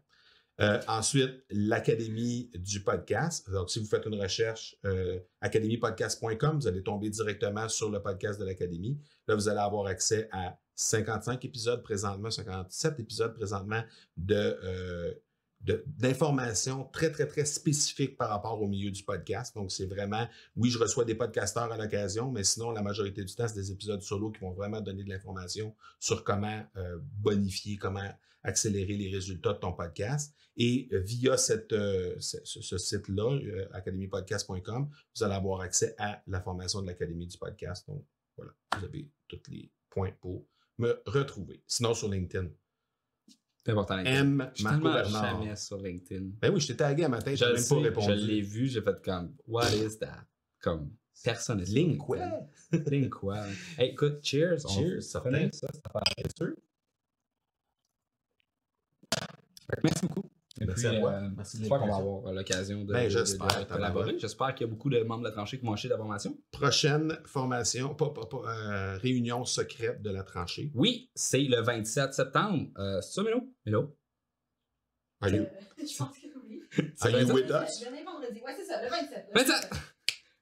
[SPEAKER 2] Euh, ensuite, l'Académie du podcast. Donc, si vous faites une recherche euh, académiepodcast.com, vous allez tomber directement sur le podcast de l'Académie. Là, vous allez avoir accès à 55 épisodes présentement, 57 épisodes présentement euh, de, d'informations très, très, très spécifiques par rapport au milieu du podcast. Donc, c'est vraiment, oui, je reçois des podcasteurs à l'occasion, mais sinon, la majorité du temps, c'est des épisodes solo qui vont vraiment donner de l'information sur comment bonifier, comment accélérer les résultats de ton podcast. Et euh, via cette, euh, ce, site-là, euh, vous allez avoir accès à la formation de l'Académie du podcast. Donc, voilà, vous avez tous les points pour me retrouver. Sinon, sur LinkedIn. C'est important. LinkedIn. M. Je Marco jamais
[SPEAKER 1] sur LinkedIn.
[SPEAKER 2] Ben oui, je t'ai tagué à matin, je n'ai même pas répondu. Je l'ai
[SPEAKER 1] vu, j'ai fait comme, what is that? Comme, personne. Link quoi? Link quoi? écoute, cheers. Cheers, certain. Ça, ça sûr.
[SPEAKER 2] Merci beaucoup. merci à toi. Euh, j'espère qu'on va avoir
[SPEAKER 1] l'occasion de, ben, collaborer. J'espère qu'il y a beaucoup de membres de la tranchée qui vont acheter la formation.
[SPEAKER 2] Prochaine formation, pas, euh, réunion secrète de la tranchée. Oui, c'est le 27 septembre. Euh, c'est ça,
[SPEAKER 1] Milo? Milo? Are you? Je pense que oui. Are you with us? Le vendredi. Oui, c'est ça, le 27. Le 27!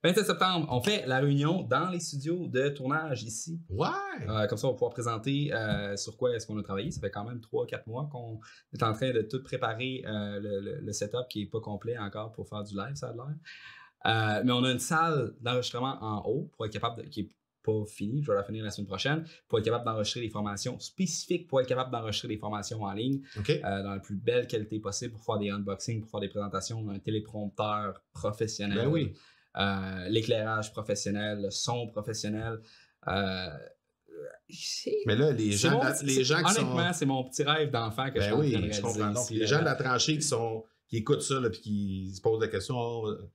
[SPEAKER 1] 27 septembre, on fait la réunion dans les studios de tournage ici. Ouais! Euh, comme ça, on va pouvoir présenter euh, sur quoi est-ce qu'on a travaillé. Ça fait quand même 3-4 mois qu'on est en train de tout préparer euh, le, setup qui n'est pas complet encore pour faire du live, ça a l'air. mais on a une salle d'enregistrement en haut pour être capable qui est pas finie, je vais la finir la semaine prochaine, pour être capable d'enregistrer des formations spécifiques, pour être capable d'enregistrer des formations en ligne dans la plus belle qualité possible pour faire des unboxings, pour faire des présentations, un téléprompteur professionnel. Ben oui euh, l'éclairage professionnel, le son professionnel.
[SPEAKER 2] Euh, mais là, les gens, les Honnêtement, c'est
[SPEAKER 1] mon petit rêve d'enfant que ben je, oui, je comprends. les gens de la
[SPEAKER 2] tranchée qui, sont, qui écoutent ça et qui se posent la question oh, euh,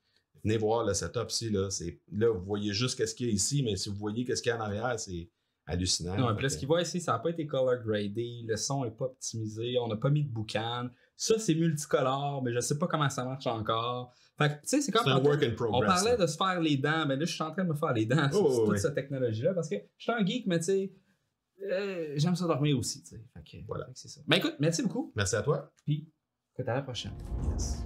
[SPEAKER 2] venez voir le setup ici. Là, là, vous voyez juste qu'est-ce qu'il y a ici, mais si vous voyez qu'est-ce qu'il y a en arrière, c'est hallucinant. Non, là, ce qu'ils voient ici, ça n'a pas été color gradé, le son n'est pas optimisé,
[SPEAKER 1] on n'a pas mis de boucan. Ça, c'est multicolore, mais je ne sais pas comment ça marche encore c'est un work in progress. On parlait de se faire les dents, mais ben là, je suis en train de me faire les dents avec oh, toute cette technologie-là parce que je suis un geek, mais tu sais, euh, j'aime ça dormir aussi, voilà. ça. Ben, écoute, merci beaucoup. Merci à toi. Puis, à la prochaine. Yes.